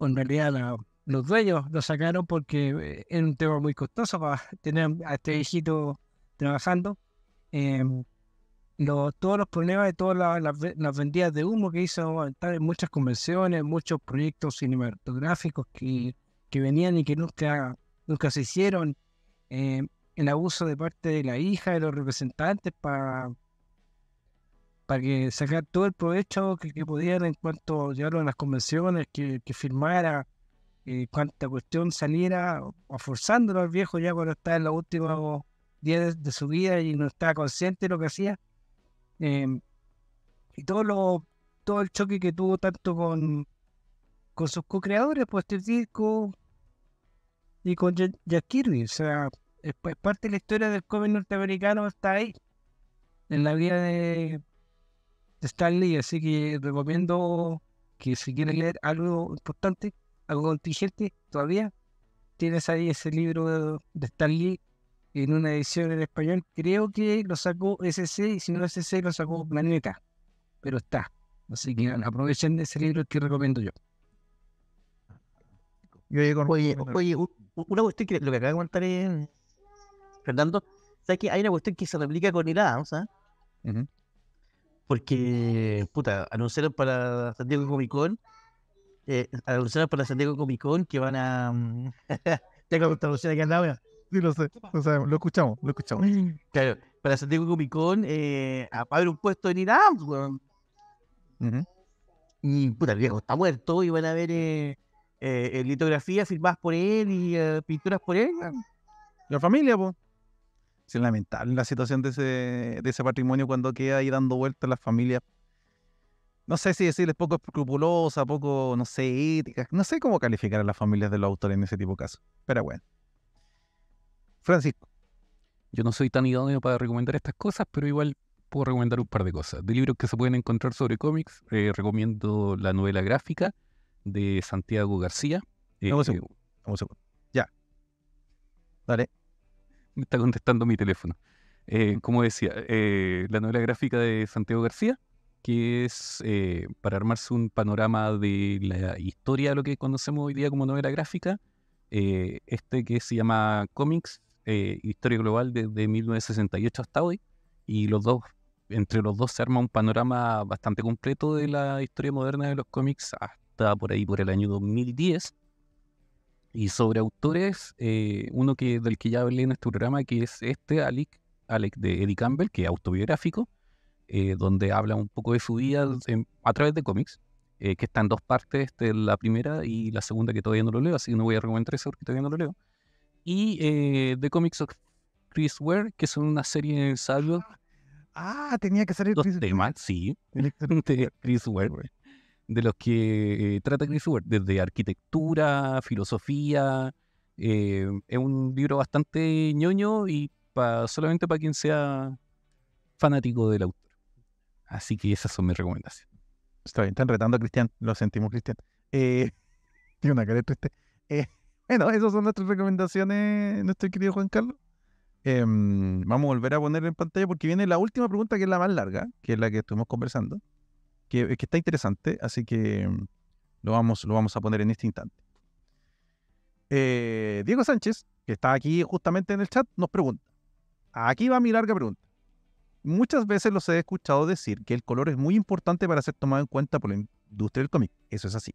Speaker 2: en realidad los dueños lo sacaron porque eh, era un tema muy costoso para tener a este viejito trabajando. Em, todos los problemas de todas las, vendidas de humo que hizo en muchas convenciones, muchos proyectos cinematográficos que, venían y que nunca, nunca se hicieron, eh, el abuso de parte de la hija de los representantes para para que sacar todo el provecho que, pudieran podían en cuanto llegaron a las convenciones, que, que firmara, eh, cuánta cuestión saliera, forzándolo al viejo ya cuando está en los últimos días de, de su vida y no estaba consciente de lo que hacía. Em, y todo, lo, todo el choque que tuvo tanto con, con sus co-creadores, pues este disco y con Jack, Kirby. O sea, es, parte de la historia del cómic norteamericano, está ahí, en la vida de, Stan Lee. Así que recomiendo que si quieres leer algo importante, algo contingente todavía, tienes ahí ese libro de, de Stan Lee en una edición en español. Creo que lo sacó SC y si no SC lo sacó Planeta, pero está. Así que aprovechen de ese libro que recomiendo yo. yo oye, una cuestión
Speaker 4: que lo que acaba de contar es, Fernando, ¿sabes que hay una cuestión que se replica con el A, sea. Porque, puta, anunciaron para Santiago Comic Con, eh, anunciaron para Santiago Comic Con que van a... Tengo que traducir
Speaker 1: aquí al lado, lo escuchamos, lo escuchamos.
Speaker 4: Claro, para Santiago Comic Con, eh, a un puesto en Irán,
Speaker 1: Y puta, el viejo
Speaker 4: está muerto y van a ver eh, eh, eh, litografías firmadas por él y pinturas por
Speaker 1: él. La familia, pues. Es lamentable la situación de ese, de ese patrimonio cuando queda ahí dando vueltas las familias. No sé si decirles poco escrupulosa, poco, no sé, ética. No sé cómo calificar a las familias de los autores en ese tipo de casos. Pero bueno.
Speaker 3: Francisco. Yo no soy tan idóneo para recomendar estas cosas, pero igual puedo recomendar un par de cosas. De libros que se pueden encontrar sobre cómics, eh, recomiendo la novela gráfica de Santiago García. Eh, vamos, a eh, vamos a Ya. Dale. Me está contestando mi teléfono. como decía, la novela gráfica de Santiago García, que es para armarse un panorama de la historia de lo que conocemos hoy día como novela gráfica, este que se llama Comics eh, historia global desde 1968 hasta hoy, y los dos, entre los dos se arma un panorama bastante completo de la historia moderna de los cómics hasta por ahí por el año 2010. Y sobre autores, eh, uno que, del que ya hablé en este programa, que es este, Alec, Alec de Eddie Campbell, que es autobiográfico, eh, donde habla un poco de su vida a través de cómics. que está en dos partes, este, la primera y la segunda que todavía no lo leo, así que no voy a recomendar eso porque todavía no lo leo y eh, The Comics of Chris Ware, que son una serie en ensayos. Ah, tenía que salir Chris temas, sí, de Chris Ware, de los que eh, trata Chris Ware, desde arquitectura, filosofía. Eh, es un libro bastante ñoño y pa, solamente para quien sea fanático del autor. Así que esas son mis recomendaciones. Está bien, están retando a Cristian, lo
Speaker 1: sentimos, Cristian. Eh, tiene una cara triste. Eh, bueno, esas son nuestras recomendaciones, nuestro querido Juan Carlos. Em, vamos a volver a poner en pantalla porque viene la última pregunta, que es la más larga, que es la que estuvimos conversando, que, eh, está interesante, así que em, lo vamos, a poner en este instante. Eh, Diego Sánchez, que está aquí justamente en el chat, nos pregunta, aquí va mi larga pregunta. Muchas veces los he escuchado decir que el color es muy importante para ser tomado en cuenta por la industria del cómic. Eso es así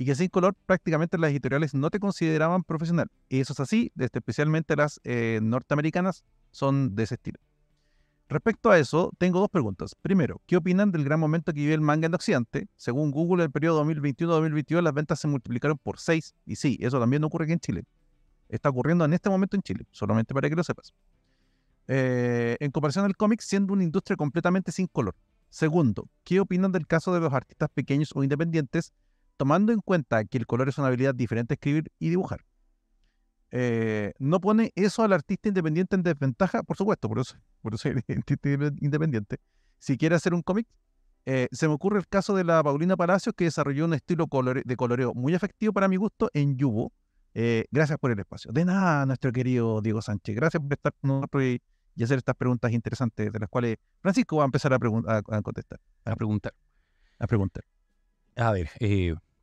Speaker 1: y que sin color prácticamente las editoriales no te consideraban profesional. Y eso es así, especialmente las eh, norteamericanas son de ese estilo. Respecto a eso, tengo dos preguntas. Primero, ¿qué opinan del gran momento que vive el manga en Occidente? Según Google, el periodo 2021-2022 las ventas se multiplicaron por 6. Y sí, eso también ocurre aquí en Chile. Está ocurriendo en este momento en Chile, solamente para que lo sepas. Eh, en comparación al cómic, siendo una industria completamente sin color. Segundo, ¿qué opinan del caso de los artistas pequeños o independientes tomando en cuenta que el color es una habilidad diferente a escribir y dibujar. Eh, no pone eso al artista independiente en desventaja, por supuesto, por eso, por eso el artista independiente. Si quiere hacer un cómic, eh, se me ocurre el caso de la Paulina Palacios, que desarrolló un estilo de coloreo muy efectivo para mi gusto en Yubo. Eh, gracias por el espacio. De nada, nuestro querido Diego Sánchez. Gracias por estar con nosotros y, hacer estas preguntas interesantes, de las cuales Francisco va a empezar a, a contestar. A preguntar. A preguntar.
Speaker 3: A ver,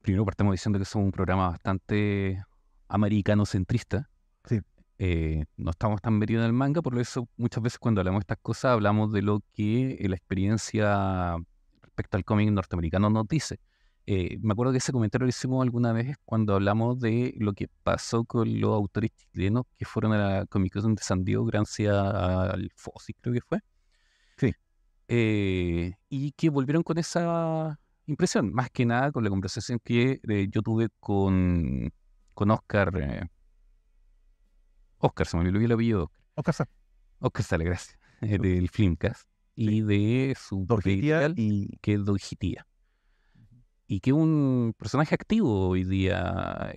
Speaker 3: primero partamos diciendo que somos un programa bastante americano-centrista. Sí. Eh, no estamos tan metidos en el manga, por eso muchas veces cuando hablamos de estas cosas hablamos de lo que eh, la experiencia respecto al cómic norteamericano nos dice. Eh, me acuerdo que ese comentario lo hicimos alguna vez cuando hablamos de lo que pasó con los autores chilenos que fueron a la Comic Con de San Diego gracias al FOSI, creo que fue. Sí. y que volvieron con esa impresión, más que nada con la conversación que eh, yo tuve con, con Oscar. Eh, Oscar, se me olvidó el apellido. Oscar Sale. Oscar Sale, gracias. Eh, del Filmcast. Y de su editorial, y... que es Dojitía. Y que un personaje activo hoy día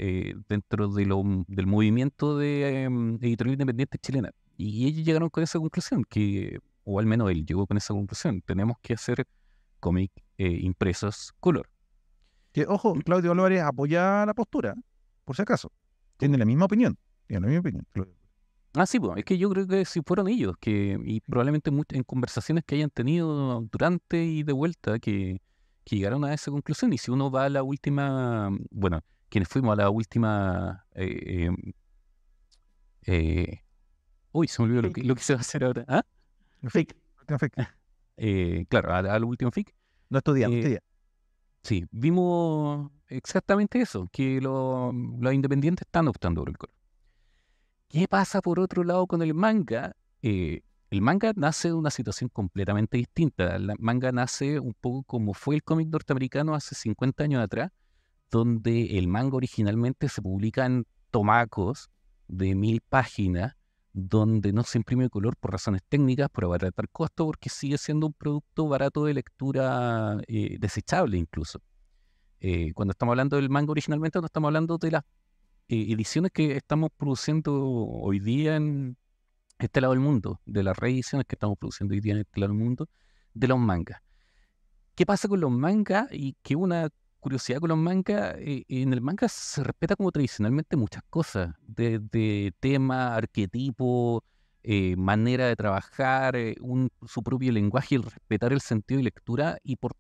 Speaker 3: dentro del movimiento de em, editorial independiente chilena. Y ellos llegaron con esa conclusión, que, o al menos él llegó con esa conclusión, tenemos que hacer cómic eh, impresas color. Que, ojo, mm. Claudio Álvarez apoya la postura, por si acaso. Tiene la misma opinión. Tiene la misma opinión. Ah, sí, bueno es que yo creo que si fueron ellos, que, y probablemente en conversaciones que hayan tenido durante y de vuelta, que, llegaron a esa conclusión. Y si uno va a la última, bueno, quienes fuimos a la última. Eh, em, eh uy, se me olvidó lo que, se va a hacer ahora. ¿Ah? FIC. FIC. Eh, claro, al, la último FIC. No estudiamos, eh, Sí, vimos exactamente eso, que los independientes están optando por el color. ¿Qué pasa por otro lado con el manga? Eh, el manga nace de una situación completamente distinta. El manga nace un poco como fue el cómic norteamericano hace 50 años atrás, donde el manga originalmente se publica en tomacos de mil páginas donde no se imprime color por razones técnicas, por abaratar costo, porque sigue siendo un producto barato de lectura eh, desechable incluso. Eh, cuando estamos hablando del manga originalmente, no estamos hablando de las eh, ediciones que estamos produciendo hoy día en este lado del mundo, de las reediciones que estamos produciendo hoy día en este lado del mundo, de los mangas. ¿Qué pasa con los mangas? Y que una curiosidad con los mangas, eh, en el manga se respeta como tradicionalmente muchas cosas, desde tema, arquetipo, eh, manera de trabajar, eh, su propio lenguaje, el respetar el sentido de lectura y por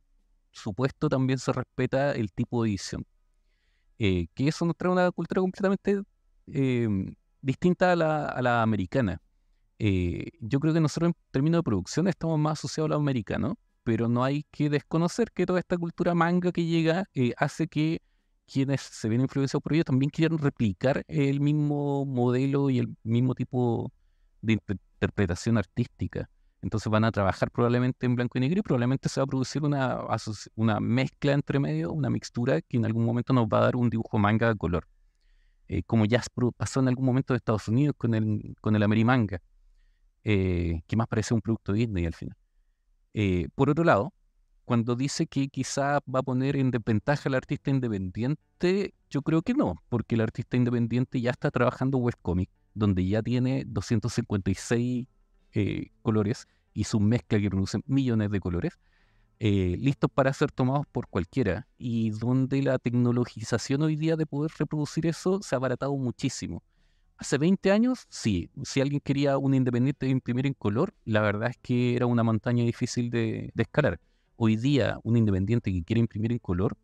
Speaker 3: supuesto también se respeta el tipo de edición. que eso nos trae una cultura completamente em, distinta a la, americana. yo creo que nosotros en términos de producción estamos más asociados a lo americano pero no hay que desconocer que toda esta cultura manga que llega eh, hace que quienes se ven influenciados por ello también quieran replicar el mismo modelo y el mismo tipo de interpretación artística. Entonces van a trabajar probablemente en blanco y negro y probablemente se va a producir una, mezcla entre medio, una mixtura que en algún momento nos va a dar un dibujo manga de color. Eh, como ya pasó en algún momento en Estados Unidos con el, con el Amerimanga, eh, que más parece un producto Disney al final. Eh, por otro lado, cuando dice que quizá va a poner en desventaja al artista independiente, yo creo que no, porque el artista independiente ya está trabajando webcomic, donde ya tiene 256 eh, colores y su mezcla que producen millones de colores, eh, listos para ser tomados por cualquiera, y donde la tecnologización hoy día de poder reproducir eso se ha abaratado muchísimo. Hace 20 años, sí. Si alguien quería un independiente imprimir en color, la verdad es que era una montaña difícil de, escalar. Hoy día, un independiente que quiere imprimir en color,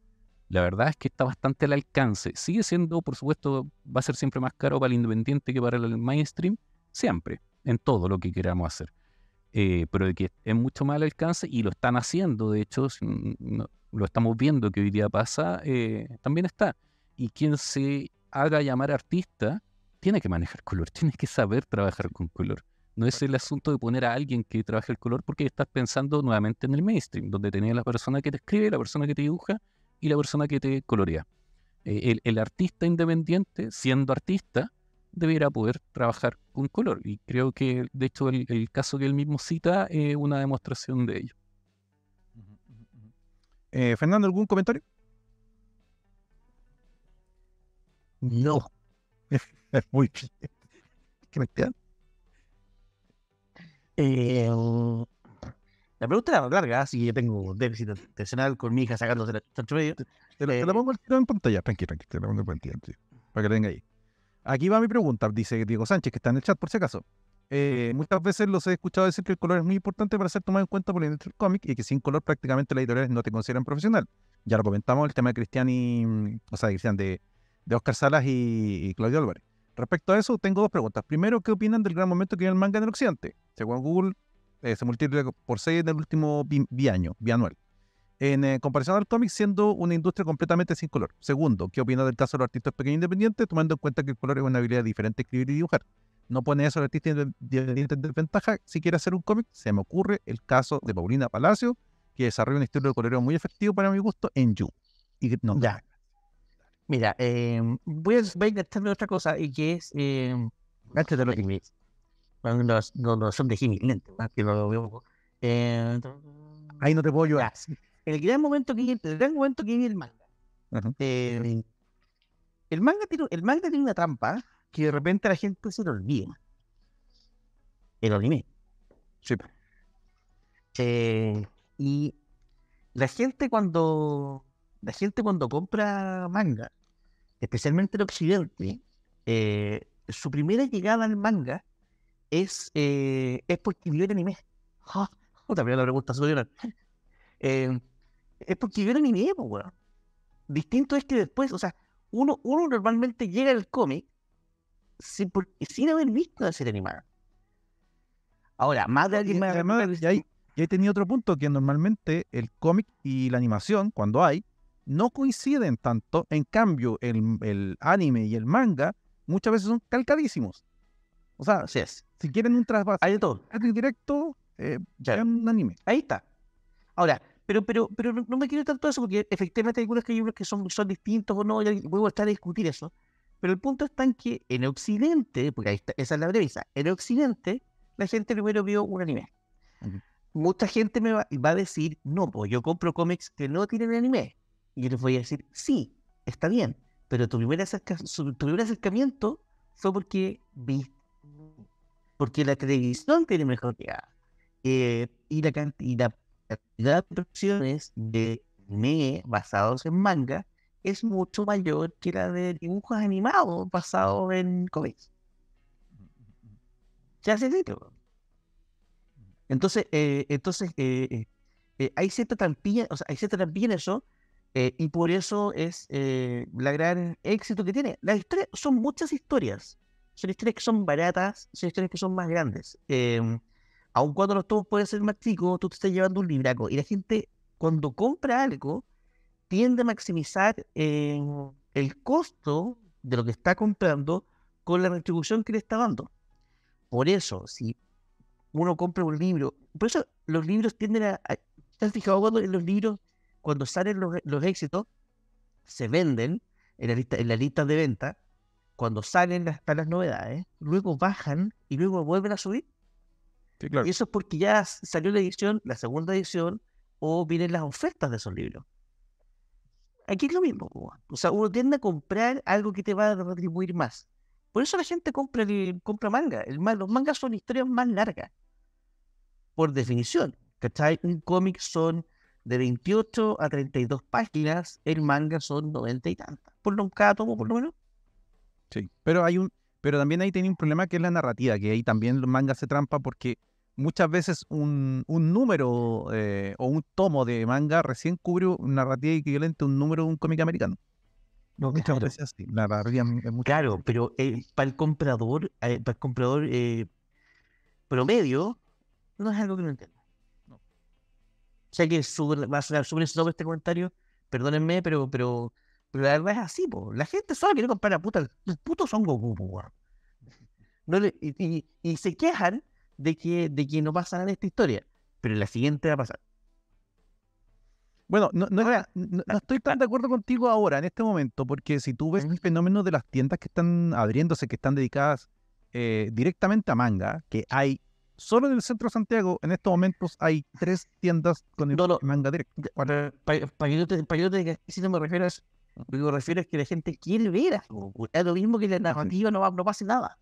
Speaker 3: la verdad es que está bastante al alcance. Sigue siendo, por supuesto, va a ser siempre más caro para el independiente que para el mainstream, siempre, en todo lo que queramos hacer. Eh, pero que es mucho más al alcance y lo están haciendo, de hecho, lo estamos viendo que hoy día pasa, eh, también está. Y quien se haga llamar artista, tiene que manejar color, tienes que saber trabajar con color. No es el asunto de poner a alguien que trabaje el color porque estás pensando nuevamente en el mainstream, donde tenés la persona que te escribe, la persona que te dibuja y la persona que te colorea. Eh, el, artista independiente, siendo artista, deberá poder trabajar con color. Y creo que, de hecho, el, caso que él mismo cita es una demostración de ello.
Speaker 1: Eh, Fernando, ¿algún comentario? No. es muy Cristian. Eh, la pregunta era larga, si yo tengo déficit atencional con mi hija sacándose la medio. Eh, te, la pongo en pantalla, tranqui, tranqui, te la pongo en pantalla, para que la tenga ahí. Aquí va mi pregunta, dice Diego Sánchez, que está en el chat por si acaso. Eh, muchas veces los he escuchado decir que el color es muy importante para ser tomado en cuenta por el industria del cómic y que sin color prácticamente la editoriales no te consideran profesional. Ya lo comentamos, el tema de Cristian y. Mm, o sea, de Cristian, de, Oscar Salas y Claudio Álvarez. Respecto a eso, tengo dos preguntas. Primero, ¿qué opinan del gran momento que viene el manga en el occidente? Según Google, eh, se multiplica por seis en el último bi biaño, bianual. En eh, comparación al cómic, siendo una industria completamente sin color. Segundo, ¿qué opinan del caso de los artistas pequeños e independientes, tomando en cuenta que el color es una habilidad diferente a escribir y dibujar? No pone eso el artista independiente en desventaja si quiere hacer un cómic. Se me ocurre el caso de Paulina Palacio, que desarrolla un estilo de coloreo muy efectivo para mi gusto en You. Y no,
Speaker 4: Mira, eh, voy, a, voy a otra cosa y que es eh, antes de los de no no son de Jimmy que eh, ahí no te puedo ayudar. El gran momento que viene, el gran momento que viene el manga. Eh, el manga tiene, el manga tiene una trampa que de repente la gente se lo olvida. El anime. Sí. y la gente cuando la gente cuando compra manga especialmente en Occidente, eh, su primera llegada al manga es, eh, es porque vio el anime. Otra ah, la pregunta eh, es porque vio el anime, Distinto es que después, o sea, uno, uno normalmente llega al cómic sin,
Speaker 1: sin haber visto la serie animada. Ahora, más de alguien y ahí tenía otro punto, que normalmente el cómic y la animación, cuando hay, no coinciden tanto, en cambio el, el anime y el manga muchas veces son calcadísimos. O sea, si quieren un trasvase Hay de todo. directo, eh, ya. un anime.
Speaker 4: Ahí está. Ahora, pero, pero, pero no me quiero tanto eso porque efectivamente hay algunos que hay que son, son distintos o no, y voy a estar a discutir eso. Pero el punto está en que en Occidente, porque ahí está, esa es la premisa, en Occidente la gente primero vio un anime. Mucha gente me va, va, a decir, no, pues yo compro cómics que no tienen anime yo les voy a decir, sí, está bien, pero tu primer, tu primer acercamiento fue porque vi porque la televisión tiene mejor que eh, y la cantidad, de producciones de me basados en manga es mucho mayor que la de dibujos animados basados en cómics. Ya se hace Entonces, eh, entonces eh, hay cierta trampilla, o sea, hay cierta trampilla en eso, eh, y por eso es eh, la gran éxito que tiene. Las historias son muchas historias. Son historias que son baratas, son historias que son más grandes. Em, aun cuando los tomos pueden ser más chicos, tú te estás llevando un libraco. Y la gente, cuando compra algo, tiende a maximizar em, el costo de lo que está comprando con la retribución que le está dando. Por eso, si uno compra un libro, por eso los libros tienden a. ¿Te has fijado cuando los libros cuando salen los, éxitos, se venden en la, lista, de venta, cuando salen hasta las novedades, luego bajan y luego vuelven a subir. Y eso es porque ya salió la edición, la segunda edición, o vienen las ofertas de esos libros. Aquí es lo mismo. O sea, uno tiende a comprar algo que te va a retribuir más. Por eso la gente compra, compra manga. los mangas son historias más largas. Por definición. ¿Cachai? Un cómic son de 28 a 32 páginas, el manga son
Speaker 1: 90 y tantas, por lo cada tomo por lo menos. Sí, pero hay un pero también ahí tiene un problema que es la narrativa, que ahí también los manga se trampa porque muchas veces un, número eh, o un tomo de manga recién cubre una narrativa equivalente a un número de un cómic americano.
Speaker 4: No, claro. veces Claro, pero eh, para el comprador, eh, el comprador promedio, no es algo que no entienda sé que super, va a este comentario, perdónenme, pero, pero, la verdad es así, po. la gente solo quiere comprar a puta, los putos son Goku, y, se quejan de que, de que no pasa nada en esta historia, pero la siguiente va a pasar.
Speaker 1: Bueno, no, estoy tan de acuerdo contigo ahora, en este momento, porque si tú ves el fenómeno de las tiendas que están abriéndose, que están dedicadas eh, directamente a manga, que hay solo en el centro de Santiago, en estos momentos hay tres tiendas con el manga directo. Eh, para, que yo te, para si no me refieres,
Speaker 4: que me refiero es que la gente quiere ver algo. Es lo mismo que la narrativa no, no pasa nada.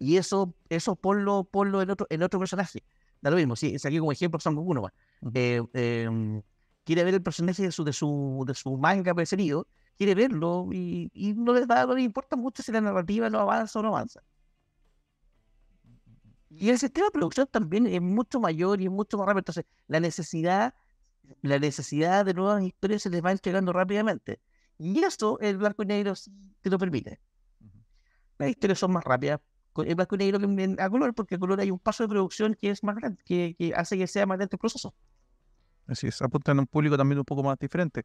Speaker 4: Y eso, eso ponlo, lo en otro, en otro personaje. Da lo mismo, sí, aquí como ejemplo Son Goku Eh, em, quiere ver el personaje de su, de su, de su manga preferido, quiere verlo y, y no les da, no importa mucho si la narrativa no avanza o no avanza. Y el sistema de producción también es mucho mayor y es mucho más rápido. Entonces, la necesidad, la necesidad de nuevas historias se les va entregando rápidamente. Y eso el blanco y negro te lo permite. Las historias son más rápidas. El blanco y negro a color, porque a color hay un paso de producción que es más grande, que, que hace que sea más lento el proceso.
Speaker 1: Así es, apuntando a un público también un poco más diferente.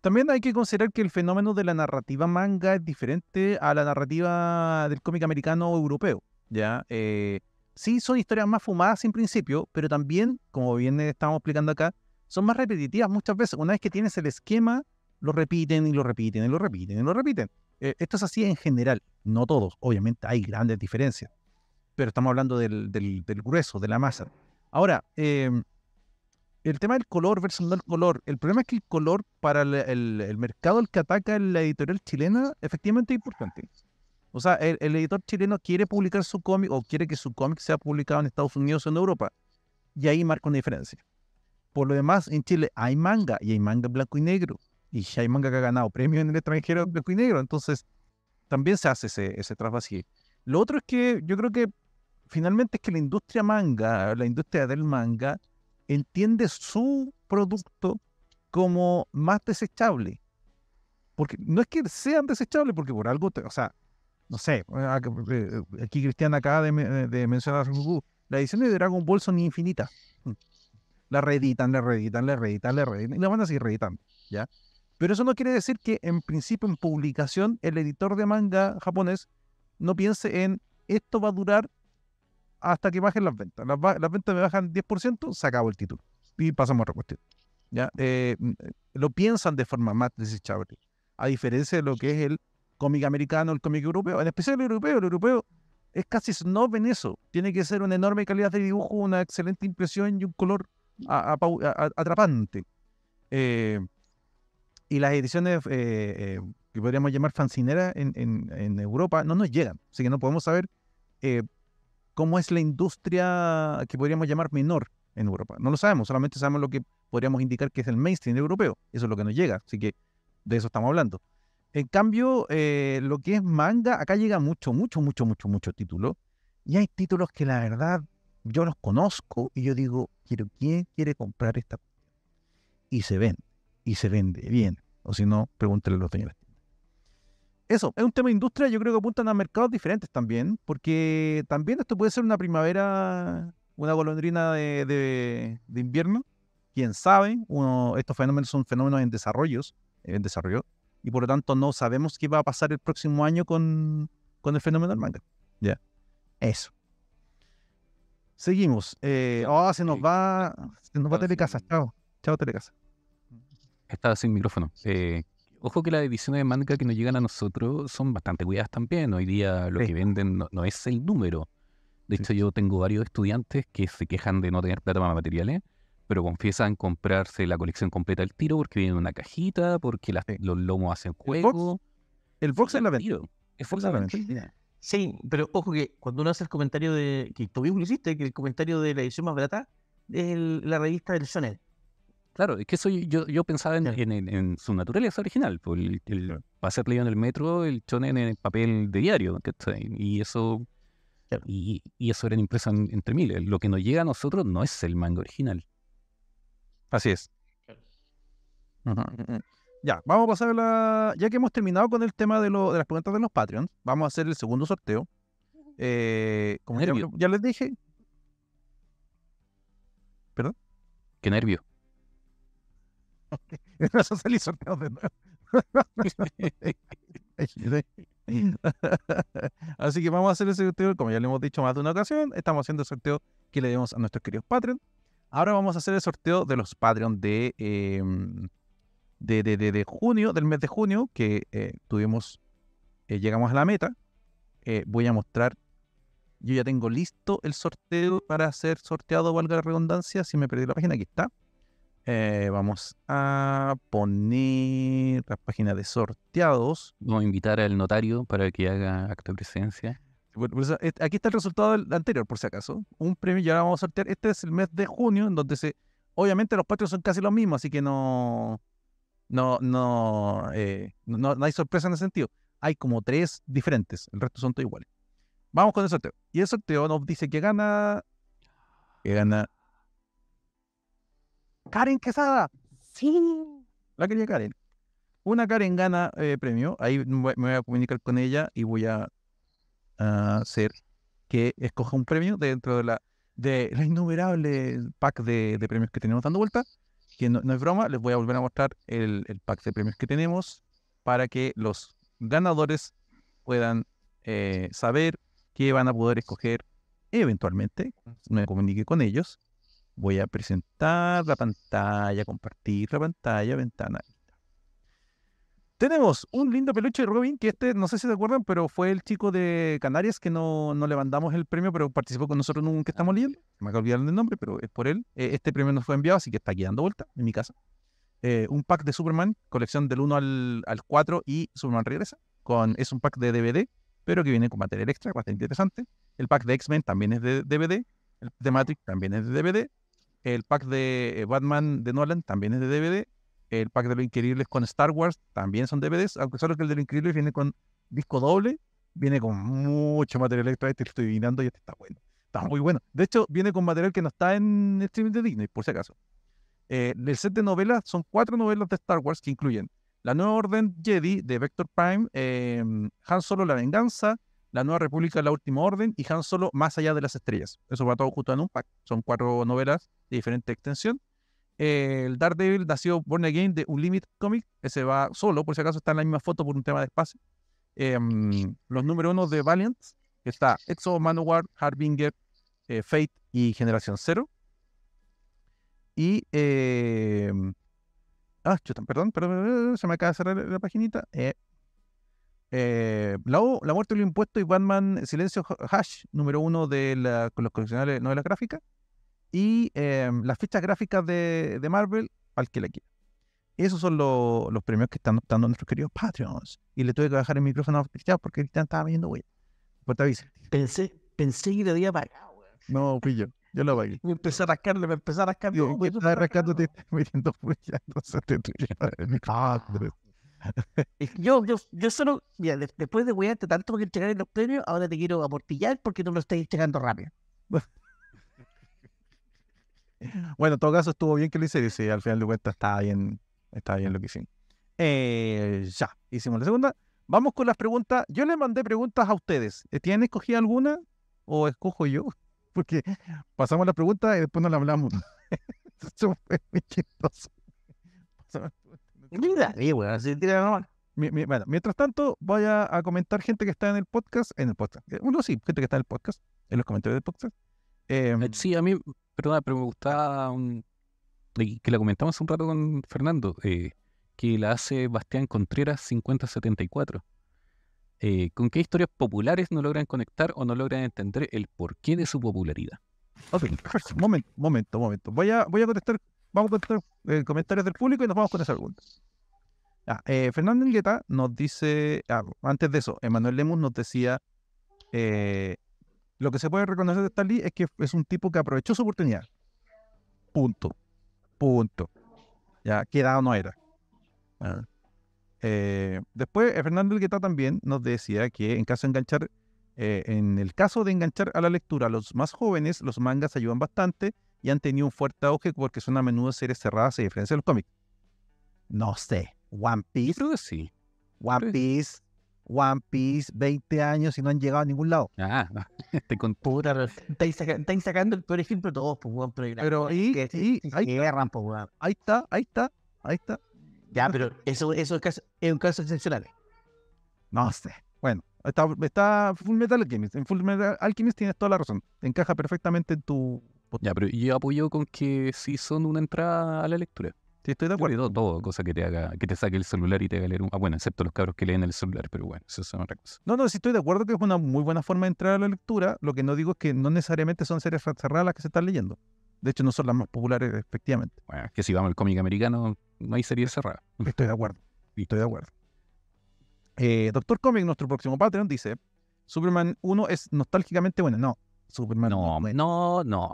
Speaker 1: También hay que considerar que el fenómeno de la narrativa manga es diferente a la narrativa del cómic americano o europeo. ¿ya? Eh, sí son historias más fumadas en principio, pero también, como bien estamos explicando acá, son más repetitivas muchas veces. Una vez que tienes el esquema, lo repiten y lo repiten y lo repiten y lo repiten. Eh, esto es así en general, no todos, obviamente hay grandes diferencias, pero estamos hablando del, grueso, de la masa. Ahora, em, el tema del color versus no el color. El problema es que el color para el, el mercado al que ataca la editorial chilena efectivamente es importante. O sea, el, editor chileno quiere publicar su cómic o quiere que su cómic sea publicado en Estados Unidos o en Europa. Y ahí marca una diferencia. Por lo demás, en Chile hay manga y hay manga blanco y negro. Y hay manga que ha ganado premios en el extranjero blanco y negro. Entonces, también se hace ese, ese así. Lo otro es que yo creo que finalmente es que la industria manga, la industria del manga, entiende su producto como más desechable. Porque no es que sean desechables, porque por algo, o sea, no sé, eh, ah, eh, eh, aquí Cristian acaba de, mencionar la edición de Dragon Ball son infinitas. Mm. La reeditan, la reeditan, la reeditan, la reeditan, y la van a seguir reeditando, ¿ya? Pero eso no quiere decir que en principio, en publicación, el editor de manga japonés no piense en esto va a durar hasta que bajen las ventas. Las, ventas me bajan 10%, se acabó el título. Y pasamos a otra cuestión. ¿ya? Mm, lo piensan de forma más desechable, a diferencia de lo que es el cómic americano, el cómic europeo, en especial el europeo, el europeo es casi snob en eso. Tiene que ser una enorme calidad de dibujo, una excelente impresión y un color atrapante. Eh, y las ediciones eh, eh, que podríamos llamar fancineras en, en, Europa no nos llegan, así que no podemos saber cómo es la industria que podríamos llamar menor en Europa. No lo sabemos, solamente sabemos lo que podríamos indicar que es el mainstream europeo. Eso es lo que nos llega, así que de eso estamos hablando. En cambio, eh, lo que es manga, acá llega mucho, mucho, mucho, mucho, mucho título. Y hay títulos que la verdad yo los conozco y yo digo, ¿quién quiere comprar esta? Y se vende, y se vende bien. O si no, pregúntenle a los señores. Eso, es un tema de industria, yo creo que apuntan a mercados diferentes también, porque también esto puede ser una primavera, una golondrina de, invierno, quién sabe, estos fenómenos son fenómenos en desarrollos, en desarrollo, y por lo tanto no sabemos qué va a pasar el próximo año con, con el fenómeno del manga. Ya. Eso. Seguimos. Eh, oh, se nos va. Se nos va Telecasa. Chao. Chao, Telecasa.
Speaker 3: Estaba sin micrófono. Eh, ojo que las ediciones de manga que nos llegan a nosotros son bastante cuidadas también. Hoy día lo que venden no, es el número. De hecho, yo tengo varios estudiantes que se quejan de no tener plata para materiales pero confiesan comprarse la colección completa del tiro porque viene en una cajita, porque los lomos hacen juego. El box, es la venta. Es Fox Sí, pero ojo que
Speaker 4: cuando uno hace el comentario de. que tú lo hiciste, que el comentario de la edición más barata es la revista
Speaker 3: del Sonet. Claro, es que eso yo, pensaba en, su naturaleza original. Por pues, el, va a ser leído en el metro el chonen en el papel de diario. Y eso y, eso impresa entre miles. Lo que nos llega a nosotros no es el manga original. Así es. Ya, vamos a pasar a la.
Speaker 1: Ya que hemos terminado con el tema de, lo, de las preguntas de los Patreons, vamos a hacer el segundo sorteo.
Speaker 3: Eh, como ya, les dije. ¿Perdón? Qué nervio.
Speaker 1: no salí sorteo de nuevo. Así que vamos a hacer el sorteo, como ya le hemos dicho más de una ocasión, estamos haciendo el sorteo que le demos a nuestros queridos Patreons. Ahora vamos a hacer el sorteo de los Patreon de, em, de, junio, del mes de junio, que eh, tuvimos, eh, llegamos a la meta. Eh, voy a mostrar, yo ya tengo listo el sorteo para hacer sorteado, valga la redundancia, si me perdí la página, aquí
Speaker 3: está. vamos a poner la página de sorteados. Vamos a invitar al notario para que haga acto de presencia. Pues, eh, eh, aquí está el resultado del anterior, por si acaso. Un premio ya ahora vamos a sortear. Este es el mes de junio, en donde se.
Speaker 1: Obviamente los patrios son casi los mismos, así que no. Eh, no, no, no, hay sorpresa en ese sentido. Hay como tres diferentes, el resto son todos iguales. Vamos con el sorteo. Y el sorteo nos dice que gana. Que gana. Karen Quesada. Sí. La quería Karen. Una Karen gana premio. Ahí me voy a comunicar con ella y voy a hacer ser que escoja un premio dentro de la, de la innumerable pack de, premios que tenemos dando vuelta. Que no, es broma, les voy a volver a mostrar el, pack de premios que tenemos para que los ganadores puedan eh, saber qué van a poder escoger eventualmente. Me comunique con ellos. Voy a presentar la pantalla, compartir la pantalla, ventana tenemos un lindo peluche de Robin, que este, no sé si se acuerdan, pero fue el chico de Canarias que no, no le mandamos el premio, pero participó con nosotros en un que ah, estamos leyendo. Me acabo de olvidar el nombre, pero es por él. Eh, este premio nos fue enviado, así que está aquí dando vuelta en mi casa. Eh, un pack de Superman, colección del 1 al, 4 y Superman regresa. Con, es un pack de DVD, pero que viene con material extra, bastante interesante. El pack de X-Men también es de DVD. El de Matrix también es de DVD. El pack de eh, Batman de Nolan también es de DVD el pack de los increíbles con Star Wars también son DVDs, aunque solo que el de los increíbles viene con disco doble, viene con mucho material extra, este lo estoy adivinando y este está bueno, está muy bueno. De hecho, viene con material que no está en streaming de Disney, por si acaso. Eh, el set de novelas son cuatro novelas de Star Wars que incluyen La Nueva Orden Jedi de Vector Prime, em, Han Solo La Venganza, La Nueva República La Última Orden y Han Solo Más Allá de las Estrellas. Eso va todo justo en un pack. Son cuatro novelas de diferente extensión el eh, el Daredevil nació Born Again de Unlimited Comic, ese va solo, por si acaso está en la misma foto por un tema de espacio. Em, los número uno de Valiant, que está Exo, Manowar, Harbinger, eh, Fate y Generación Zero. Y. Em, ah, chuta, perdón, perdón, eh, se me acaba de cerrar la paginita. la, muerte la muerte del impuesto y Batman Silencio Hash, número uno de los con no de novelas gráficas y em, las fichas gráficas de, de Marvel al que le quiera. Esos son los los premios que están dando nuestros queridos Patreons. Y le tuve que bajar el micrófono a Cristian porque Cristian estaba viendo, güey. Pues pensé, pensé que lo había pagado, No, pillo yo. lo pagué. Me empecé a rascarle, me empecé a rascar. Yo, güey, estaba rascándote, metiendo puya, te ah.
Speaker 4: yo, yo, yo solo, mira, después de te tanto que entregar en los premios, ahora te quiero amortillar porque no me lo estás entregando rápido.
Speaker 1: bueno, en todo caso estuvo bien que lo hice. Y al final de cuentas está bien, está bien lo que hicimos. Eh, ya, hicimos la segunda. Vamos con las preguntas. Yo les mandé preguntas a ustedes. Eh, ¿Tienen escogida alguna o escojo yo? Porque pasamos la pregunta y después no la hablamos. Bueno, mientras tanto, vaya a comentar gente que está en el podcast, en el podcast. Eh, uno sí, gente que está en el podcast,
Speaker 3: en los comentarios del podcast. Em, sí, a mí Perdona, pero me gustaba que la comentamos un rato con Fernando, eh, que la hace Bastián Contreras 5074. Eh, ¿Con qué historias populares no logran conectar o no logran entender el porqué de su popularidad?
Speaker 1: Momento, momento, momento. Voy a, voy a contestar, vamos a contestar eh, comentarios del público y nos vamos con esas preguntas. Fernando Ingueta nos dice, ah, antes de eso, Emanuel Lemus nos decía lo que se puede reconocer de Stan es que es un tipo que aprovechó su oportunidad. Punto. Punto. Ya, quedado no era. Ah. Eh, después, eh, Fernando Elgueta también nos decía que en caso de enganchar, eh, en el caso de enganchar a la lectura los más jóvenes, los mangas ayudan bastante y han tenido un fuerte auge porque son a menudo series cerradas a diferencia de los cómics. No sé. One Piece. sí. One Piece. One Piece, 20 años y no han llegado a ningún lado. Ah, te con Estáis sacando el peor ejemplo todos, pues, pero, ahí, pues, Ahí está, ahí está, ahí está. Ya, pero
Speaker 4: eso, eso es, caso, un
Speaker 1: caso excepcional. No sé. Bueno, está, está Full Metal Alchemist. En Full Metal Alchemist tienes toda la razón. encaja perfectamente en tu.
Speaker 3: Ya, pero yo apoyo con que sí son una entrada a la lectura. Sí, estoy de acuerdo. Todo, cosa que te haga, que te saque el celular y te haga leer un... Ah, bueno, excepto los cabros que leen el celular, pero bueno, eso es otra cosa.
Speaker 1: No, no, sí estoy de acuerdo que es una muy buena forma de entrar a la lectura. Lo que no digo es que no necesariamente son series cerradas las que se están leyendo. De hecho, no son las más populares, efectivamente.
Speaker 3: Bueno, que si vamos al cómic americano, no hay series cerradas. Estoy de acuerdo. Estoy de acuerdo.
Speaker 1: Eh, Doctor Comic, nuestro próximo Patreon, dice: Superman 1 es nostálgicamente bueno. No, Superman no. No, no. no.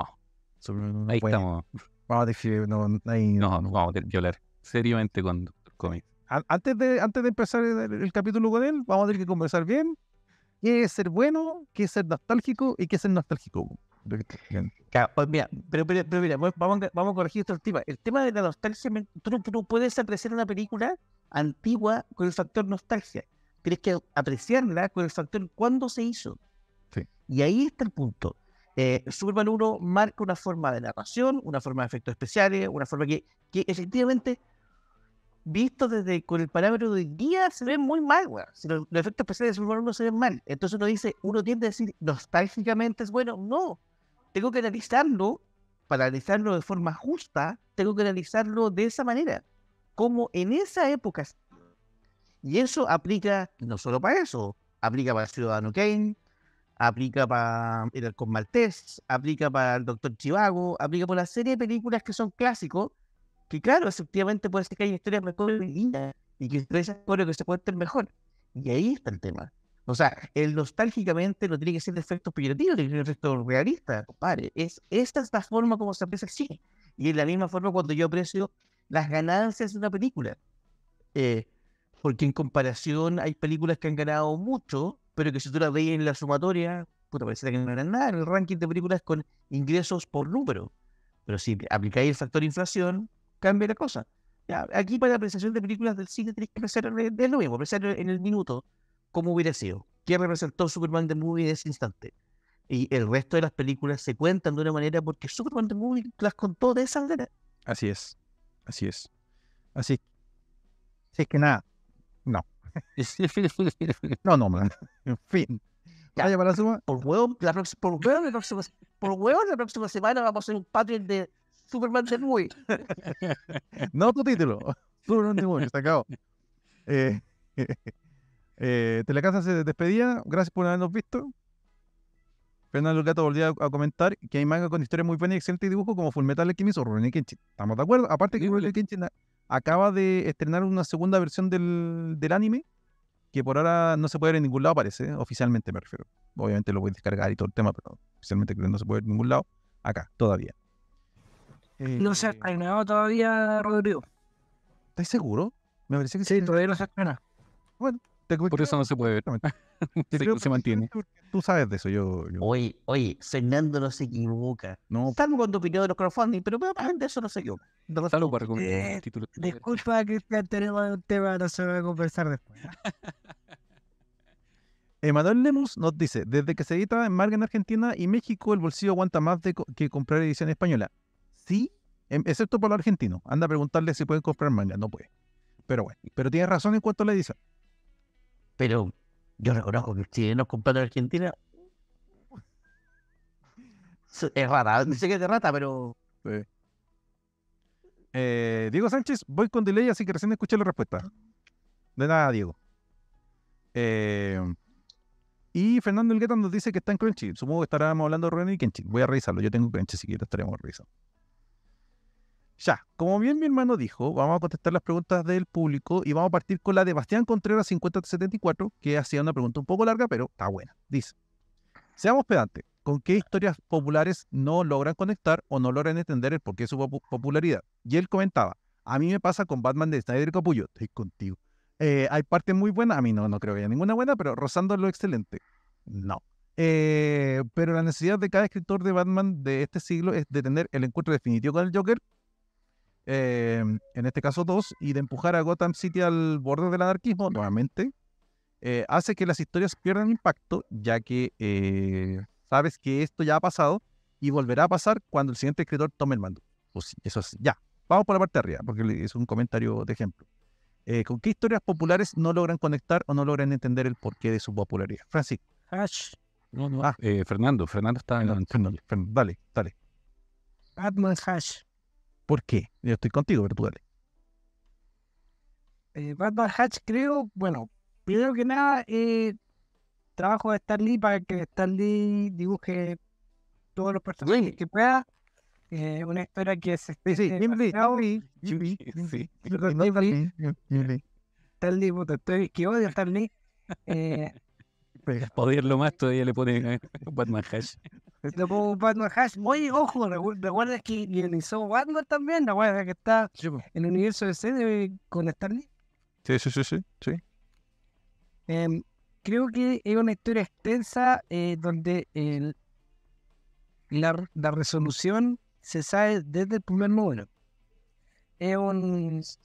Speaker 1: Superman 1 Ahí estamos. Vamos ah, a decir,
Speaker 3: no, no, no, no vamos a tener seriamente con él.
Speaker 1: Antes de, antes de empezar el, capítulo con él, vamos a tener que conversar bien qué ser bueno, qué ser nostálgico y qué es ser nostálgico.
Speaker 4: Pues mira, pero, mira, vamos, vamos a corregir estos tema. El tema de la nostalgia, tú no, puedes apreciar una película antigua con el factor nostalgia. Tienes que apreciarla con el factor cuando se hizo. Sí. Y ahí está el punto. Eh, Superman 1 marca una forma de narración, una forma de efectos especiales, una forma que, que efectivamente, visto desde con el parámetro de guía, se ve muy mal, los, efectos especiales de Superman 1 se ven mal. Entonces uno dice, uno tiende a decir nostálgicamente es bueno. No, tengo que analizarlo, para analizarlo de forma justa, tengo que analizarlo de esa manera. Como en esa época. Y eso aplica no solo para eso, aplica para Ciudadano Kane, aplica para El Alcón Maltés, aplica para El Doctor Chivago, aplica por la serie de películas que son clásicos, que claro, efectivamente puede ser que hay historias mejor y que que se puede ser mejor. Y ahí está el tema. O sea, el nostálgicamente no tiene que ser de efectos peyorativos, tiene que ser de efectos realistas, compadre. Es, esta es la forma como se aprecia el cine. Y es la misma forma cuando yo aprecio las ganancias de una película. Eh, porque en comparación hay películas que han ganado mucho pero que si tú la veías en la sumatoria, puta, pareciera que no eran nada en el ranking de películas con ingresos por número. Pero si aplicáis el factor inflación, cambia la cosa. aquí para la apreciación de películas del cine tenéis que pensar lo mismo, pensar en el minuto cómo hubiera sido, qué representó Superman the Movie en ese instante. Y el resto de las películas se cuentan de una manera porque Superman the Movie las contó de esa manera.
Speaker 1: Así es, así es. Así, así es que nada, no. no, no, En fin. Vaya para la suma. Por huevo, la
Speaker 4: próxima, por huevo, la próxima, semana vamos a hacer un Patreon de Superman de muy
Speaker 1: no tu título. Superman de muy se acabó. Eh, eh, Telecasa se despedía. Gracias por habernos visto. Fernando Gato volvía a comentar que hay manga con historias muy buenas y excelentes dibujo como Fullmetal Alchemist o Rurouni Kenshin. Estamos de acuerdo. Aparte que Rurouni Kenshin acaba de estrenar una segunda versión del, anime, que por ahora no se puede ver en ningún lado, parece, oficialmente me refiero. Obviamente lo voy a descargar y todo el tema, pero oficialmente creo que no se puede ver en ningún lado, acá, todavía.
Speaker 2: no se ha eh, estrenado
Speaker 1: todavía, Rodrigo. ¿Estás seguro? Me parece que sí. sí. todavía no se ha estrenado. Bueno, te Por eso no se puede ver. se, mantiene. Tú sabes de eso, yo, yo, Oye,
Speaker 4: oye, Fernando no se equivoca. No. con tu opinión de los crowdfunding, pero de eso no sé yo.
Speaker 1: Saludos, eh,
Speaker 2: Disculpa, Cristian, tenemos un tema, no se va a conversar después. ¿ah?
Speaker 1: Emanuel Lemus nos dice, desde que se edita en marca en Argentina y México, el bolsillo aguanta más que comprar edición española. Sí, em, excepto para los argentino. Anda a preguntarle si pueden comprar manga, no puede. Pero bueno, pero tiene razón en cuanto a la edición. Pero yo reconozco que no es completo en Argentina es rata, Dice que es de rata, pero. Eh, Diego Sánchez, voy con delay, así que recién escuché la respuesta. De nada, Diego. Eh, y Fernando Elgueta nos dice que está en Crunchy. Supongo que estaremos hablando de y Kenshin. Voy a revisarlo. Yo tengo Crunchy, si estaríamos estaremos revisando. Ya, como bien mi hermano dijo, vamos a contestar las preguntas del público y vamos a partir con la de Bastián Contreras 5074, que hacía una pregunta un poco larga, pero está buena. Dice, seamos pedantes, ¿con qué historias populares no logran conectar o no logran entender el porqué de su popularidad? Y él comentaba, a mí me pasa con Batman de Snyder y Capullo, estoy contigo. Eh, hay partes muy buenas, a mí no, no creo que haya ninguna buena, pero rozando lo excelente, no. Eh, pero la necesidad de cada escritor de Batman de este siglo es de tener el encuentro definitivo con el Joker eh, en este caso dos, y de empujar a Gotham City al borde del anarquismo nuevamente, eh, hace que las historias pierdan impacto, ya que eh, sabes que esto ya ha pasado y volverá a pasar cuando el siguiente escritor tome el mando. Pues eso es, ya. Vamos por la parte de arriba, porque es un comentario de ejemplo. ¿Con qué historias populares no logran conectar o no logran entender el porqué de su popularidad? Francisco. No, no. Ah. Fernando, Fernando está en Fernando, dale, dale. Batman Hash. ¿Por qué? Yo estoy contigo, pero tú dale.
Speaker 2: Eh, Batman Hatch, creo, bueno, primero que nada, eh, trabajo de Stanley para que Stanley dibuje todos los personajes que pueda. Eh, una historia que se esté sí, sí. Sí, sí. sí. Stan estoy que odio a Stan
Speaker 3: Poderlo más todavía le pone Batman Hatch.
Speaker 2: Te pongo Hash. Oye, ojo, recuerda que guionizó Batman también, la weá que está en el universo de C con Stanley.
Speaker 1: Sí, sí, sí, sí.
Speaker 2: Em, creo que es una historia extensa eh, donde la, resolución se sabe desde el primer número. Es un, es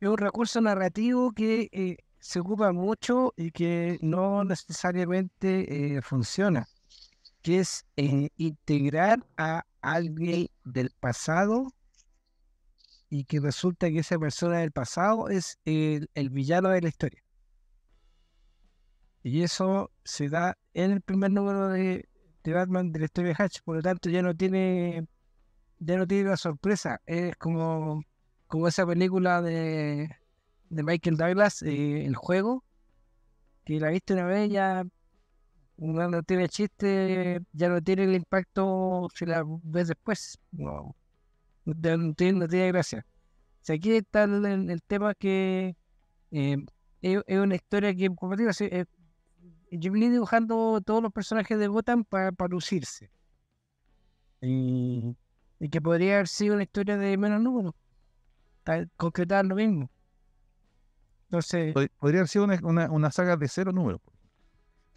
Speaker 2: un recurso narrativo que eh, se ocupa mucho y que no necesariamente eh, funciona que es integrar a alguien del pasado y que resulta que esa persona del pasado es el, villano de la historia. Y eso se da en el primer número de, Batman de la historia de Hatch, por lo tanto ya no tiene ya no tiene la sorpresa, es como, como esa película de, de Michael Douglas, eh, el juego, que la viste una vez ya una no, tiene chiste, ya no tiene el impacto si la ves después. No, tiene, no tiene gracia. aquí está el, tema que eh, es, una historia que compartir. es eh, yo vine dibujando todos los personajes de Gotham para lucirse. Y, que podría haber sido una historia de menos número. Concretar lo mismo. Entonces.
Speaker 1: Podría haber sido una, una saga de cero números.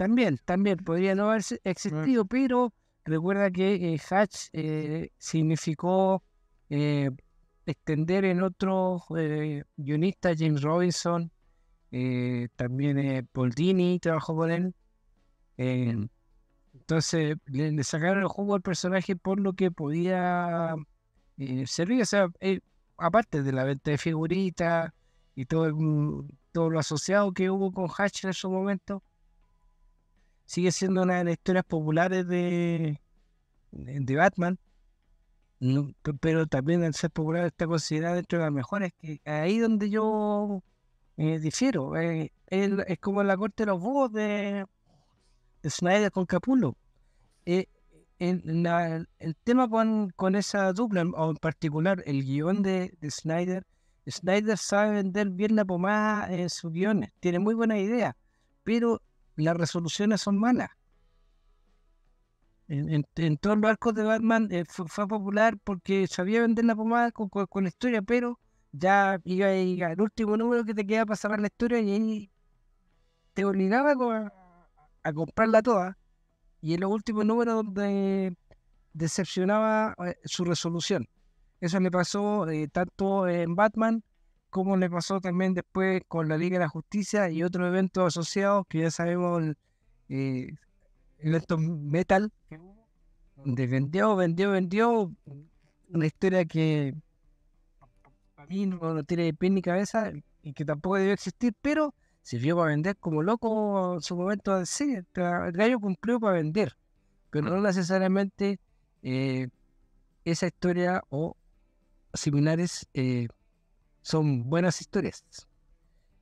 Speaker 2: También, también podría no haber existido, pero recuerda que Hatch eh, eh, significó eh, extender en otro guionista, James Robinson, también Paul Dini trabajó con él. entonces le, sacaron el juego al personaje por lo que podía servir. O sea, aparte de la venta de figuritas y todo, todo lo asociado que hubo con Hatch en su momento sigue siendo una de las historias populares de, de Batman, pero también al ser popular está considerada dentro de las mejores. Que ahí donde yo me eh, difiero, eh, es, como la corte de los búhos de, Snyder con Capulo. en eh, el tema con, esa dupla, o en particular el guión de, de, Snyder, Snyder sabe vender bien la pomada en sus guiones, tiene muy buena idea, pero las resoluciones son malas. En, todos los arcos de Batman eh, fue, popular porque sabía vender la pomada con, la historia, pero ya iba el último número que te queda para cerrar la historia y te obligaba a, comprarla toda. Y en los últimos números donde decepcionaba eh, su resolución. Eso le pasó eh, tanto en Batman cómo le pasó también después con la Liga de la Justicia y otros eventos asociados que ya sabemos, el eh, evento metal, donde vendió, vendió, vendió, una historia que para mí no, tiene pie ni cabeza y que tampoco debió existir, pero sirvió para vender como loco en su momento el este gallo cumplió para vender, pero no necesariamente eh, esa historia o similares eh, son buenas historias.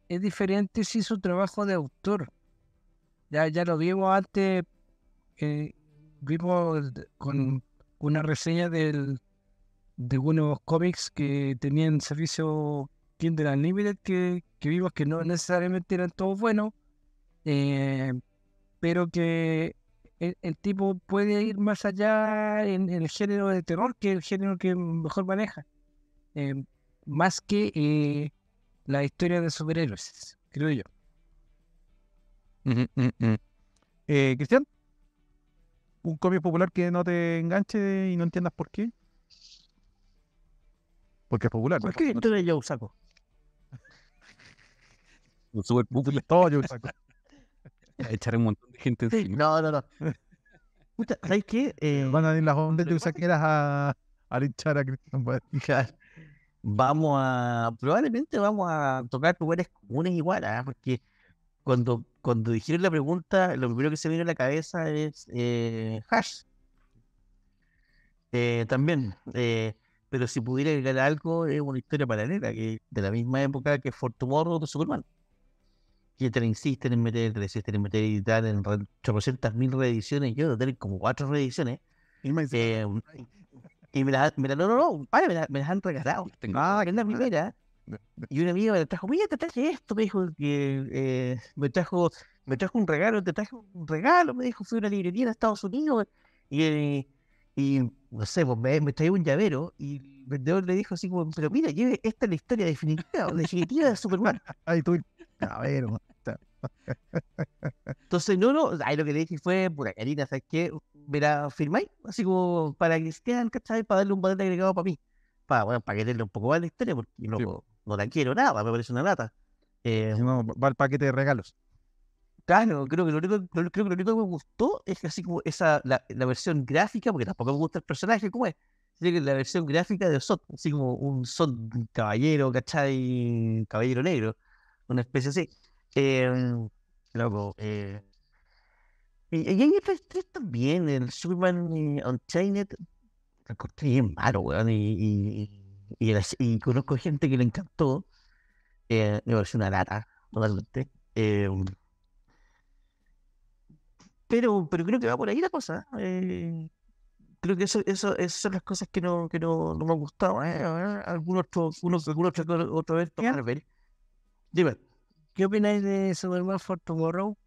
Speaker 2: Es diferente si su trabajo de autor. Ya, ya lo vimos antes, eh, vimos con una reseña del, de unos cómics que tenían servicio Kindle Unlimited que, que vimos que no necesariamente eran todos buenos, eh, pero que el, tipo puede ir más allá en, el género de terror, que el género que mejor maneja. Eh, más que eh, la historia de superhéroes, creo yo. Eh, Cristian,
Speaker 1: un copio popular que no te enganche y no entiendas por qué.
Speaker 3: Porque es popular. ¿Por qué
Speaker 1: historia yo saco?
Speaker 3: Un super popular. Todo yo saco. Echar un montón de gente encima. no, no, no.
Speaker 1: ¿sabes qué? Van a eh, ir las ondas de que a, a linchar a Cristian
Speaker 4: vamos a, probablemente vamos a tocar lugares comunes igual, ¿ah? porque cuando, cuando dijeron la pregunta, lo primero que se me vino a la cabeza es eh, hash. Eh, también, eh, pero si pudiera agregar algo, es una historia paralela, que de la misma época que Fort Tomorrow de Superman. Que te insisten en meter, te insisten en meter y tal, en 800.000 reediciones, yo de tener como cuatro reediciones. Y me la, me no, no, no, me, la, las
Speaker 1: han regalado. Y ah, que me la primera.
Speaker 4: Y un amigo me trajo, mira, te traje esto, me dijo, que eh, me trajo, me trajo un regalo, te traje un regalo, me dijo, fui a una librería en Estados Unidos y, y no sé, pues me, trajo un llavero y el vendedor le dijo así como, pero mira, esta es la historia definitiva, definitiva de Superman. Ay, tú, a entonces, no, no, ahí lo que le dije fue, pura Karina ¿sabes qué? Mira, firmáis, así como para que sean, ¿cachai? Para darle un valor agregado para mí. Para, bueno, para que un poco más la historia, porque no, la quiero nada, me parece una lata. Eh, va el paquete de regalos. Claro, creo que lo único, que, lo único que me gustó es que así como esa, la, versión gráfica, porque tampoco me gusta el personaje, cómo es? la versión gráfica de Sot, así como un Sot caballero, ¿cachai? Caballero negro, una especie así. Em, loco, eh, y, en también, el Superman Unchained, lo corté bien malo, y, conozco gente que le encantó, eh, me una lata, totalmente. Em, pero, pero creo que va por ahí la cosa. Eh, creo que eso, eso, esas son las cosas que no, me gustaban Algunos otros otro, unos, otros otros otros ¿Qué opináis
Speaker 2: de Superman for Tomorrow?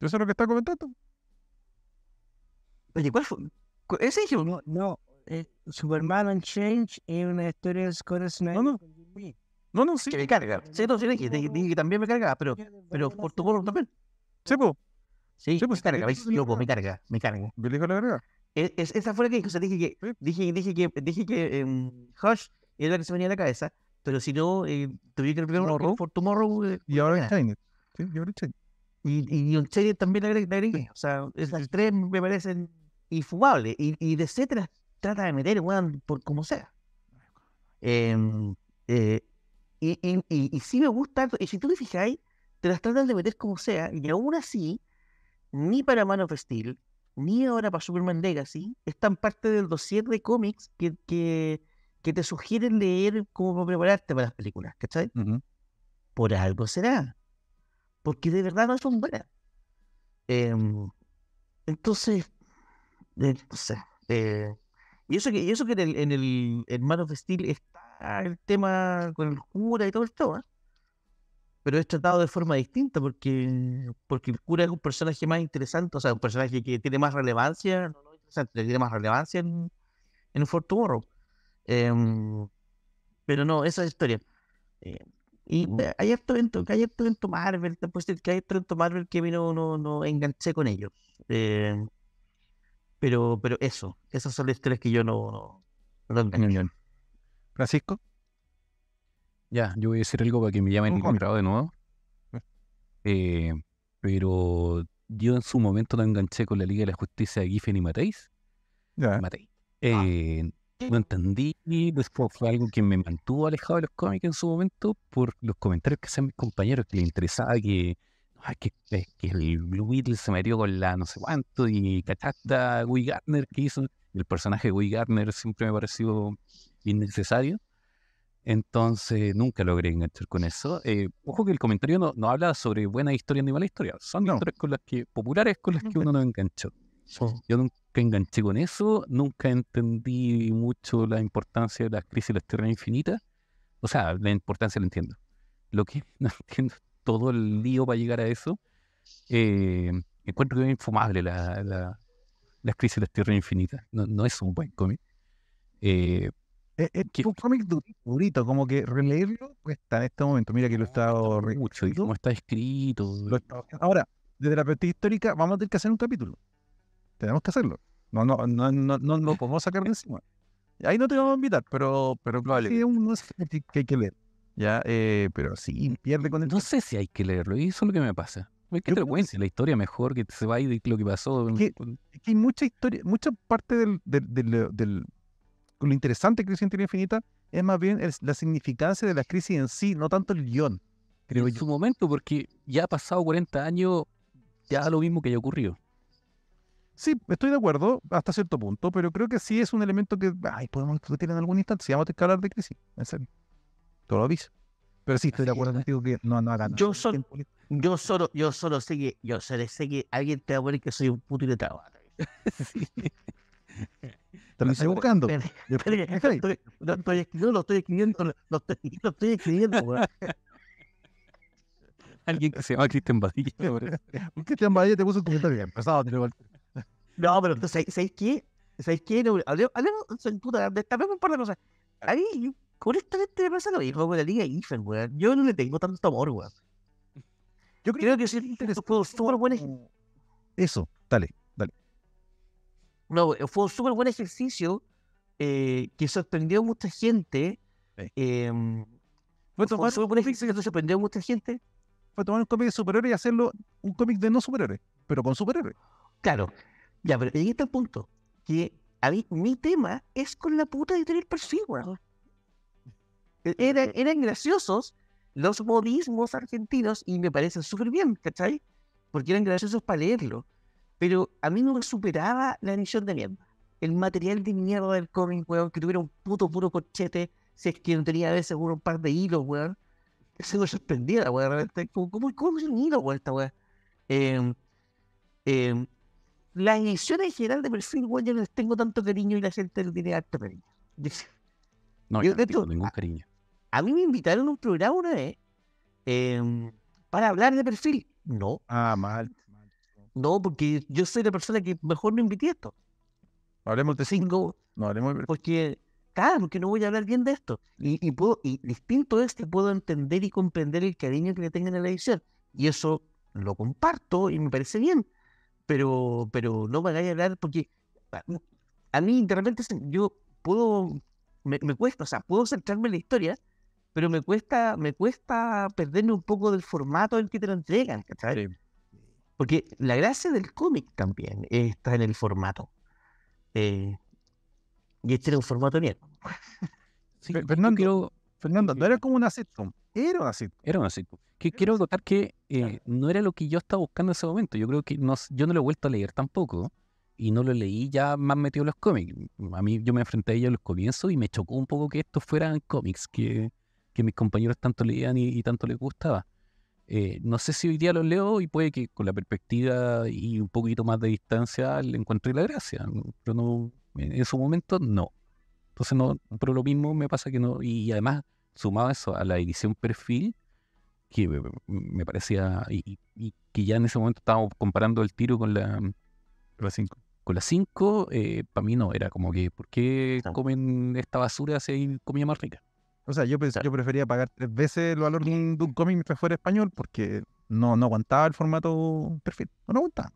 Speaker 2: Yo sé lo que está comentando. de ¿cuál fue? ¿Ese hijo? No, no. Eh, Superman and Change es una historia de Scott No, no.
Speaker 4: No, no, sí. Que me carga. Sí, no, sí, dije, dije que también me carga, pero, pero por Tomorrow también. Sí, pues. Sí, pues, me carga, ¿veis? Loco, me carga, me carga. Yo la verdad. Es, esa fue la que dije, o dije que, dije, dije que, dije que em, Hush era la que se venía a la cabeza, pero si no, eh, tuviera que un Tomorrow. For Tomorrow. Eh,
Speaker 1: y ahora China.
Speaker 4: Sí, y ahora China. Y, y también la agregué. O sea, el tres me parecen infumables. Y, y te etcétera trata de meter, weón, por como sea. Em, eh, y, y, sí me gusta, y si tú te fijáis, te las tratan de meter como sea, y aún así, ni para Man of Steel, ni ahora para Superman Legacy, están parte del dossier de cómics que, que te sugieren leer cómo prepararte para las películas, ¿cachai? Por algo será. Porque de verdad no son buenas. Em, eh, entonces, eh, y eso que, y eso que en el, en el Man of Steel está el tema con el cura y todo esto, ¿eh? Pero es tratado de forma distinta porque, porque el cura es un personaje más interesante, o sea, un personaje que tiene más relevancia, no, no interesante, tiene más relevancia en, en Fort Tomorrow Em, pero no, esa es historia. Eh, y hay otro evento, hay en evento Marvel, que hay Marvel que vino no, no, enganché con ellos. Eh, pero, pero eso, esas son las historias que yo no,
Speaker 3: no, Francisco. Ya, yo voy a decir algo para que me llamen encontrado de nuevo. Eh, pero yo en su momento no enganché con la Liga de la Justicia de Giffen y Mateis. Ya. Eh, lo entendí, y después fue algo que me mantuvo alejado de los cómics en su momento por los comentarios que hacían mis compañeros que les interesaba que, que, que, el Blue Beetle se metió con la no sé cuánto y cachata Guy Gardner que hizo. El personaje de Guy Gardner siempre me pareció innecesario. Entonces nunca logré enganchar con eso. Eh, ojo que el comentario no, habla sobre buena historia ni mala historia. Son historias con las que, populares con las que uno no enganchó. Yo nunca enganché con eso, nunca entendí mucho la importancia de las crisis de las tierras infinitas. O sea, la importancia la entiendo. Lo que no entiendo todo el lío para llegar a eso. Eh, encuentro que es infumable la, la, crisis de las tierras infinitas. No, es un buen cómic. Eh, es, un cómic durito, como que releerlo cuesta en este momento. Mira que lo he
Speaker 1: estado... Mucho, y cómo está escrito. Ahora, desde la perspectiva histórica, vamos a tener que hacer un capítulo. Tenemos que hacerlo. No, no, no, no, no, no podemos sacar de encima. Ahí no
Speaker 3: te vamos a invitar, pero, pero claro, es que hay que leer. Ya, eh, pero sí, pierde con el. No sé si hay que leerlo, y eso es lo que me pasa. Es que te la historia mejor, que se va a ir lo que pasó. Es que, hay mucha historia, mucha parte del, del, lo
Speaker 1: interesante que crisis interior Infinita es más bien la significancia de la crisis en sí, no tanto el guión.
Speaker 3: Creo en su momento, porque ya ha pasado 40 años, ya lo mismo que ya ocurrió. Sí, estoy de acuerdo hasta cierto punto, pero creo que sí es un elemento que ay, podemos
Speaker 1: discutir en algún instante. Si vamos a escalar de crisis, en serio. Todo lo aviso. Pero sí, estoy de acuerdo contigo que no, no hagan yo,
Speaker 4: yo solo, yo solo sé que, yo solo sé que alguien te va a poner que soy un puto y trabajo.
Speaker 1: Te lo estoy buscando. No
Speaker 4: lo, estoy escribiendo, lo estoy escribiendo, lo estoy, escribiendo,
Speaker 3: Alguien que se llama Cristian Badilla.
Speaker 4: Cristian Badilla te puso un comentario bien pesado, te lo no, pero ¿sabéis qué? ¿Sabéis qué? No, en puta, destapemos un par de cosas. A con esta gente me pasa lo mismo con la Liga IFEN, Yo no le tengo tanto amor, weón. Yo creo, que, sí, sí, fue súper buen Eso,
Speaker 1: dale, dale.
Speaker 4: No, eh, fue un súper buen ejercicio eh, que sorprendió a mucha gente. Em, fue tomar fue buen ejercicio que sorprendió a
Speaker 1: mucha gente. Fue tomar un cómic de superhéroes y hacerlo un cómic de no superhéroes, pero con superhéroes. Claro, ya, pero llegué hasta el punto que a mí, mi tema es con la puta
Speaker 4: de tener perfil, weón. E-, eran, graciosos los modismos argentinos y me parecen súper bien, ¿cachai? Porque eran graciosos para leerlo. Pero a mí no me superaba la edición de mierda. El material de mierda del cómic, weón, que tuviera un puto puro corchete, si es que no tenía a veces un par de hilos, weón. Eso me sorprendía, weón. ¿Cómo, cómo, cómo es un hilo, weón, esta weón? eh, em, em, las ediciones en general de perfil, bueno, yo les tengo tanto cariño y la gente le tiene harto cariño.
Speaker 1: No, yo, no tengo ningún cariño.
Speaker 4: A, mí me invitaron a un programa una vez em, para hablar de perfil. No. Ah, mal. No, porque yo soy la persona que mejor me invité esto. Hablemos de cinco. No, hablemos de Porque, claro, porque no voy a hablar bien de esto. Y, y puedo, y distinto es que puedo entender y comprender el cariño que le tengan a la edición. Y eso lo comparto y me parece bien pero, pero no me a hablar porque ah, mm, a, mí de repente yo puedo, me, cuesta, o sea, puedo centrarme en la historia, pero me cuesta, me cuesta perderme un poco del formato en que te lo entregan, Porque la gracia del cómic también está en el formato. Eh, y este era un formato mierda.
Speaker 3: Fernando, quiero... Fernando, no era como una sitcom. Era una sitcom. Era una Que quiero notar que eh, no era lo que yo estaba buscando en ese momento. Yo creo que no, yo no lo he vuelto a leer tampoco. Y no lo leí ya más metido en los cómics. A mí yo me enfrenté a ellos en los comienzos y me chocó un poco que estos fueran cómics que, que mis compañeros tanto leían y, tanto les gustaba. Eh, no sé si hoy día los leo y puede que con la perspectiva y un poquito más de distancia le encuentre la gracia. Pero no, en, en su momento no. Entonces no, pero lo mismo me pasa que no. Y además sumado eso a la edición perfil, que me parecía, y, que ya en ese momento estábamos comparando el tiro con la 5. Con la 5, eh, para mí no, era como que, ¿por qué comen esta basura si hay comida más rica? O sea, yo, yo prefería pagar tres veces el valor de un, cómic
Speaker 1: mientras fuera español porque no, no aguantaba el formato perfil, no, aguantaba.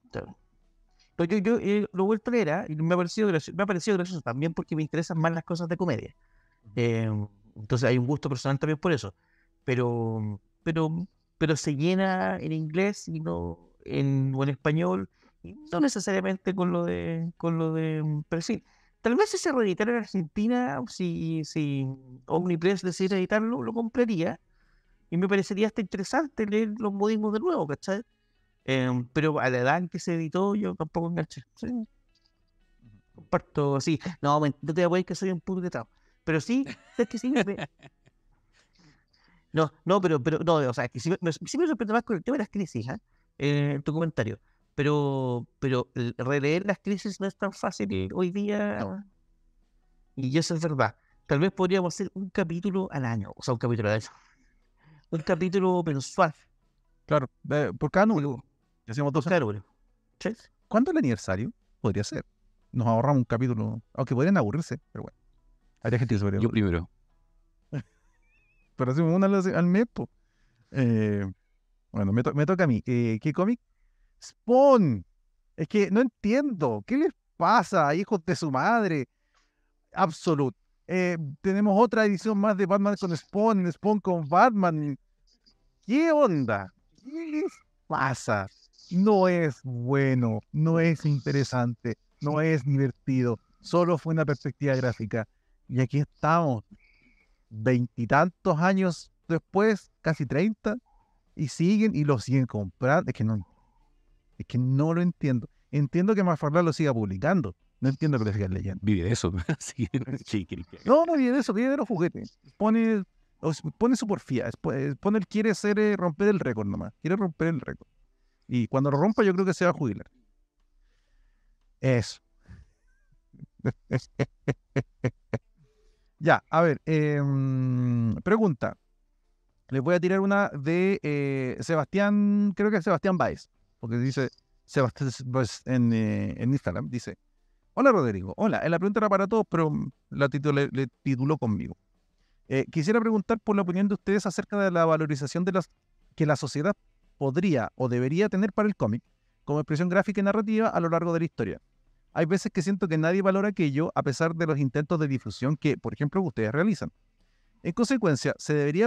Speaker 4: Pero yo, eh, lo vuelto ¿ah? y me ha, parecido me ha parecido gracioso también porque me interesan más las cosas de comedia. Eh, entonces hay un gusto personal también por eso. Pero, pero, pero se llena en inglés y no en, o en español, y no necesariamente con lo de, con lo de mm, Tal vez si se reeditara en Argentina, si, si Omnipress decidiera editarlo, lo compraría. Y me parecería hasta interesante leer los modismos de nuevo, ¿cachai? Em, pero a la edad en que se editó, yo tampoco enganché. Comparto, así, No, te voy a decir que soy un puto de pero sí, es que sí. No, no, pero, pero no, o sea, sí me, sorprende más con el tema de las crisis, ¿ah? ¿eh? tu comentario. Pero, pero releer las crisis no es tan fácil hoy día. Y eso es verdad. Tal vez podríamos hacer un capítulo al año, o sea, un capítulo de eso, Un capítulo
Speaker 1: mensual. Claro, por cada número. Hacemos dos años. ¿Cuándo el aniversario? Podría ser. Nos ahorramos un capítulo, aunque podrían aburrirse, pero bueno gente sobre
Speaker 3: Yo primero.
Speaker 1: Pero hacemos una al Mepo. Eh, bueno, me, toca a mí. Eh, ¿Qué cómic? Spawn. Es que no entiendo. ¿Qué les pasa, hijos de su madre? Absolute. Eh, tenemos otra edición más de Batman con Spawn, Spawn con Batman. ¿Qué onda? ¿Qué les pasa? No es bueno, no es interesante, no es divertido. Solo fue una perspectiva gráfica. Y aquí estamos, veintitantos años después, casi treinta, y siguen y lo siguen comprando. Es que no, es que no lo entiendo. Entiendo que Mafalda lo siga publicando. No entiendo que lo sigan leyendo.
Speaker 3: Vive de eso.
Speaker 1: no, no vive de eso, vive de los juguetes. Pone, pone su porfía. Pone, quiere ser, eh, romper el récord nomás. Quiere romper el récord. Y cuando lo rompa, yo creo que se va a jubilar. Eso. Ya, a ver, em, pregunta. Les voy a tirar una de eh, Sebastián, creo que es Sebastián Baez, porque dice Sebastián pues, eh, en, Instagram, dice, hola Rodrigo, hola, eh, la pregunta era para todos, pero la le tituló conmigo. quisiera preguntar por la opinión de ustedes acerca de la valorización de las, que la sociedad podría o debería tener para el cómic como expresión gráfica y narrativa a lo largo de la historia hay veces que siento que nadie valora aquello a pesar de los intentos de difusión que, por ejemplo, ustedes realizan. En consecuencia, se debería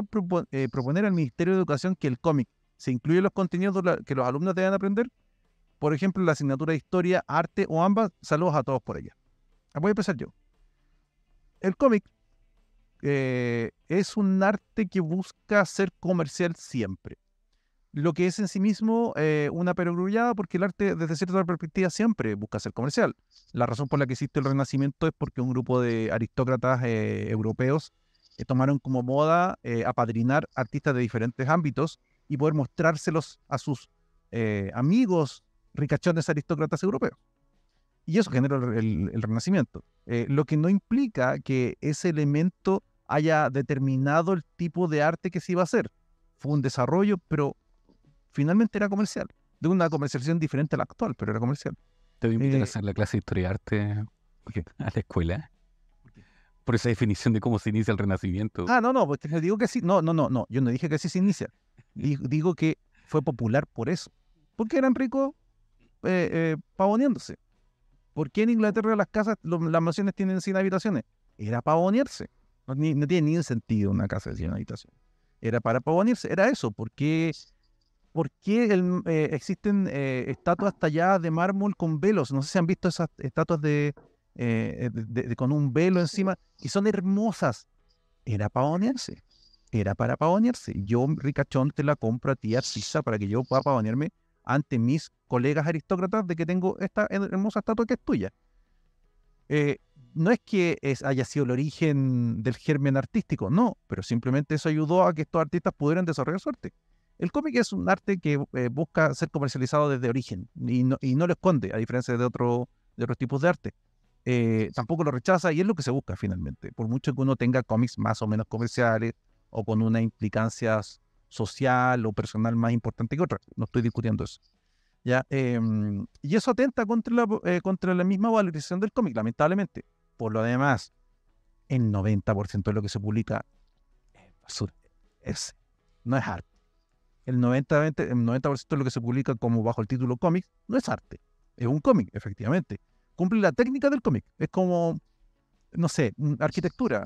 Speaker 1: eh, proponer al Ministerio de Educación que el cómic se incluya en los contenidos que los alumnos deben aprender, por ejemplo, la asignatura de historia, arte o ambas. Saludos a todos por allá. Ah, voy a empezar yo. El cómic eh, es un arte que busca ser comercial siempre lo que es en sí mismo eh, una perogrullada, porque el arte, desde cierta perspectiva, siempre busca ser comercial. La razón por la que existe el Renacimiento es porque un grupo de aristócratas eh, europeos eh, tomaron como moda eh, apadrinar artistas de diferentes ámbitos y poder mostrárselos a sus amigos ricachones aristócratas europeos. Y eso generó el, el Renacimiento. lo que no implica que ese elemento haya determinado el tipo de arte que se iba a hacer. Fue un desarrollo, pero finalmente era comercial, de una comercialización diferente a la actual, pero era comercial.
Speaker 3: Te voy a a eh, hacer la clase de historia de arte a la escuela. Por esa definición de cómo se inicia el renacimiento. Ah,
Speaker 1: no, no, pues te digo que sí. No, no, no, no. Yo no dije que sí se inicia. Digo, que fue popular por eso. Porque eran ricos eh, eh pavoneándose. ¿Por qué en Inglaterra las casas, las mansiones tienen sin habitaciones? Era pavonearse. No, tiene ni sentido una casa sin habitación habitaciones. Era para pavonearse. Era eso. ¿Por qué por qué eh, existen eh, estatuas talladas de mármol con velos. No sé si han visto esas estatuas de, eh, con un velo encima, y son hermosas. Era para bañarse, era para pavonearse. Yo, ricachón, te la compro a ti, Arcisa, para que yo pueda pavonearme ante mis colegas aristócratas de que tengo esta hermosa estatua que es tuya. no es que haya sido el origen del germen artístico, no, pero simplemente eso ayudó a que estos artistas pudieran desarrollar suerte. El cómic es un arte que eh, busca ser comercializado desde origen y no, y lo esconde, a diferencia de, otros tipos de arte. Eh, tampoco lo rechaza y es lo que se busca finalmente. Por mucho que uno tenga cómics más o menos comerciales o con una implicancia social o personal más importante que otra, no estoy discutiendo eso. ¿Ya? Em, y eso atenta eh, contra la, misma valorización del cómic, lamentablemente. Por lo demás, el 90% de lo que se publica no es arte el 90%, 90 de lo que se publica como bajo el título cómic no es arte, es un cómic, efectivamente. Cumple la técnica del cómic, es como, no sé, arquitectura.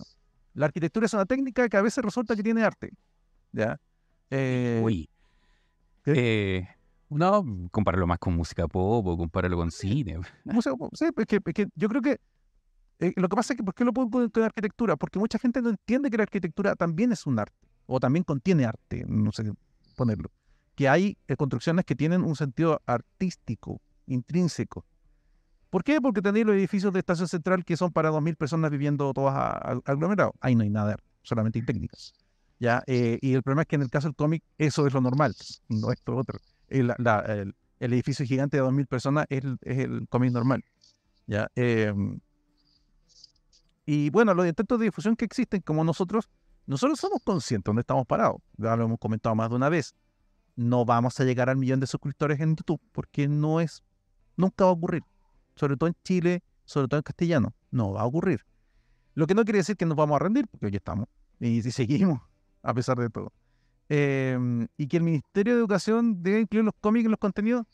Speaker 1: La arquitectura es una técnica que a veces resulta que tiene arte.
Speaker 3: ¿ya? Eh, Uy. Eh, no, compáralo más con música pop o compáralo con cine.
Speaker 1: sí, yo creo que eh, lo que pasa es que, ¿por qué lo pongo con arquitectura? Porque mucha gente no entiende que la arquitectura también es un arte, o también contiene arte, no sé, ponerlo, que hay eh, construcciones que tienen un sentido artístico, intrínseco. ¿Por qué? Porque tenéis los edificios de estación central que son para 2.000 personas viviendo todas aglomeradas. Ahí no hay nada, solamente hay técnicas. ¿ya? Eh, y el problema es que en el caso del cómic eso es lo normal, no esto otro. El, edificio gigante de 2.000 personas es, el cómic normal. ¿ya? Em, y bueno, los intentos de difusión que existen, como nosotros, nosotros somos conscientes de dónde estamos parados. Ya lo hemos comentado más de una vez. No vamos a llegar al millón de suscriptores en YouTube porque no es, nunca va a ocurrir. Sobre todo en Chile, sobre todo en castellano, no va a ocurrir. Lo que no quiere decir que nos vamos a rendir, porque hoy estamos y, si seguimos a pesar de todo. Em, y que el Ministerio de Educación debe incluir los cómics en los contenidos.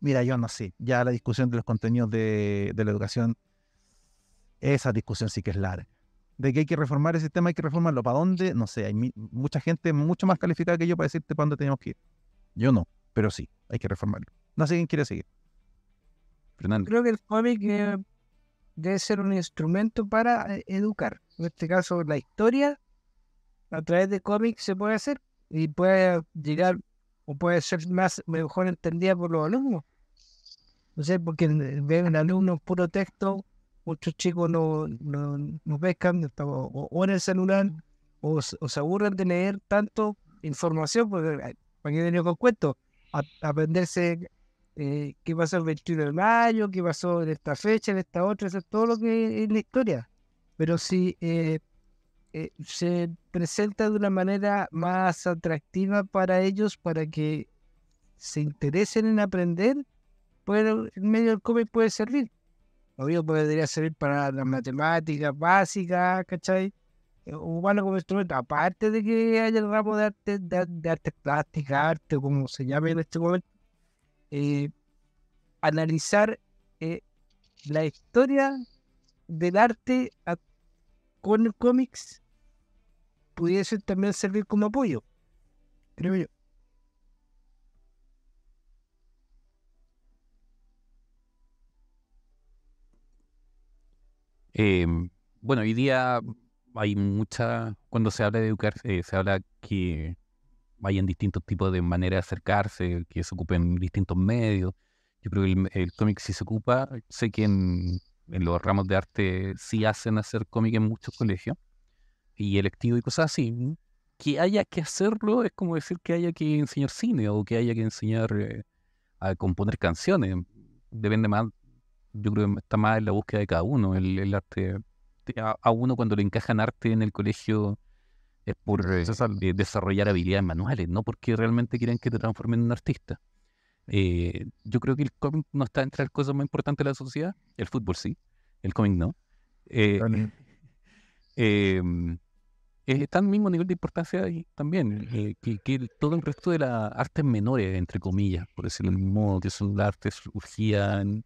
Speaker 1: Mira, yo no sé. Ya la discusión de los contenidos de la educación, esa discusión sí que es larga de que hay que reformar el sistema, hay que reformarlo. ¿Para dónde? No sé, hay mucha gente mucho más calificada que yo para decirte para dónde tenemos que ir. Yo no, pero sí, hay que reformarlo. No sé quién quiere seguir. Fernando.
Speaker 2: Creo que el cómic debe ser un instrumento para eh, educar. En este caso, la historia a través de cómics se puede hacer y puede llegar o puede ser más mejor entendida por los alumnos. No sé, porque ven alumnos puro texto muchos chicos no, no, pescan o, en el celular o, se aburren de leer tanto información, porque para qué con cuento, aprenderse eh, qué pasó el 21 de mayo, qué pasó en esta fecha, en esta otra, eso es todo lo que es la historia. Pero si eh, eh, se presenta de una manera más atractiva para ellos, para que se interesen en aprender, pues el medio del COVID puede servir. Lo mío podría servir para las matemáticas básicas, ¿cachai? Eh, bueno, como instrumento, aparte de que haya el ramo de arte, de, arte plástica, arte, como se llame en este momento, eh, analizar eh, la historia del arte con el cómics pudiese también servir como apoyo, creo yo.
Speaker 3: Em, bueno, hoy día hay mucha, cuando se habla de educar, eh, se habla que vayan distintos tipos de maneras de acercarse, que se ocupen distintos medios. Yo creo que el, cómic sí se ocupa. Sé que en, los ramos de arte sí hacen hacer cómic en muchos colegios y electivo y cosas así. Que haya que hacerlo es como decir que haya que enseñar cine o que haya que enseñar eh, a componer canciones. Depende más yo creo que está más en la búsqueda de cada uno. El, arte, a, uno cuando le encajan arte en el colegio es por desarrollar habilidades manuales, no porque realmente quieran que te transformen en un artista. Eh, yo creo que el cómic no está entre las cosas más importantes de la sociedad. El fútbol sí, el cómic no. Eh, eh, está em, mismo nivel de importancia ahí también eh, que, todo el resto de las artes menores, entre comillas, por decirlo de modo, que son las artes surgían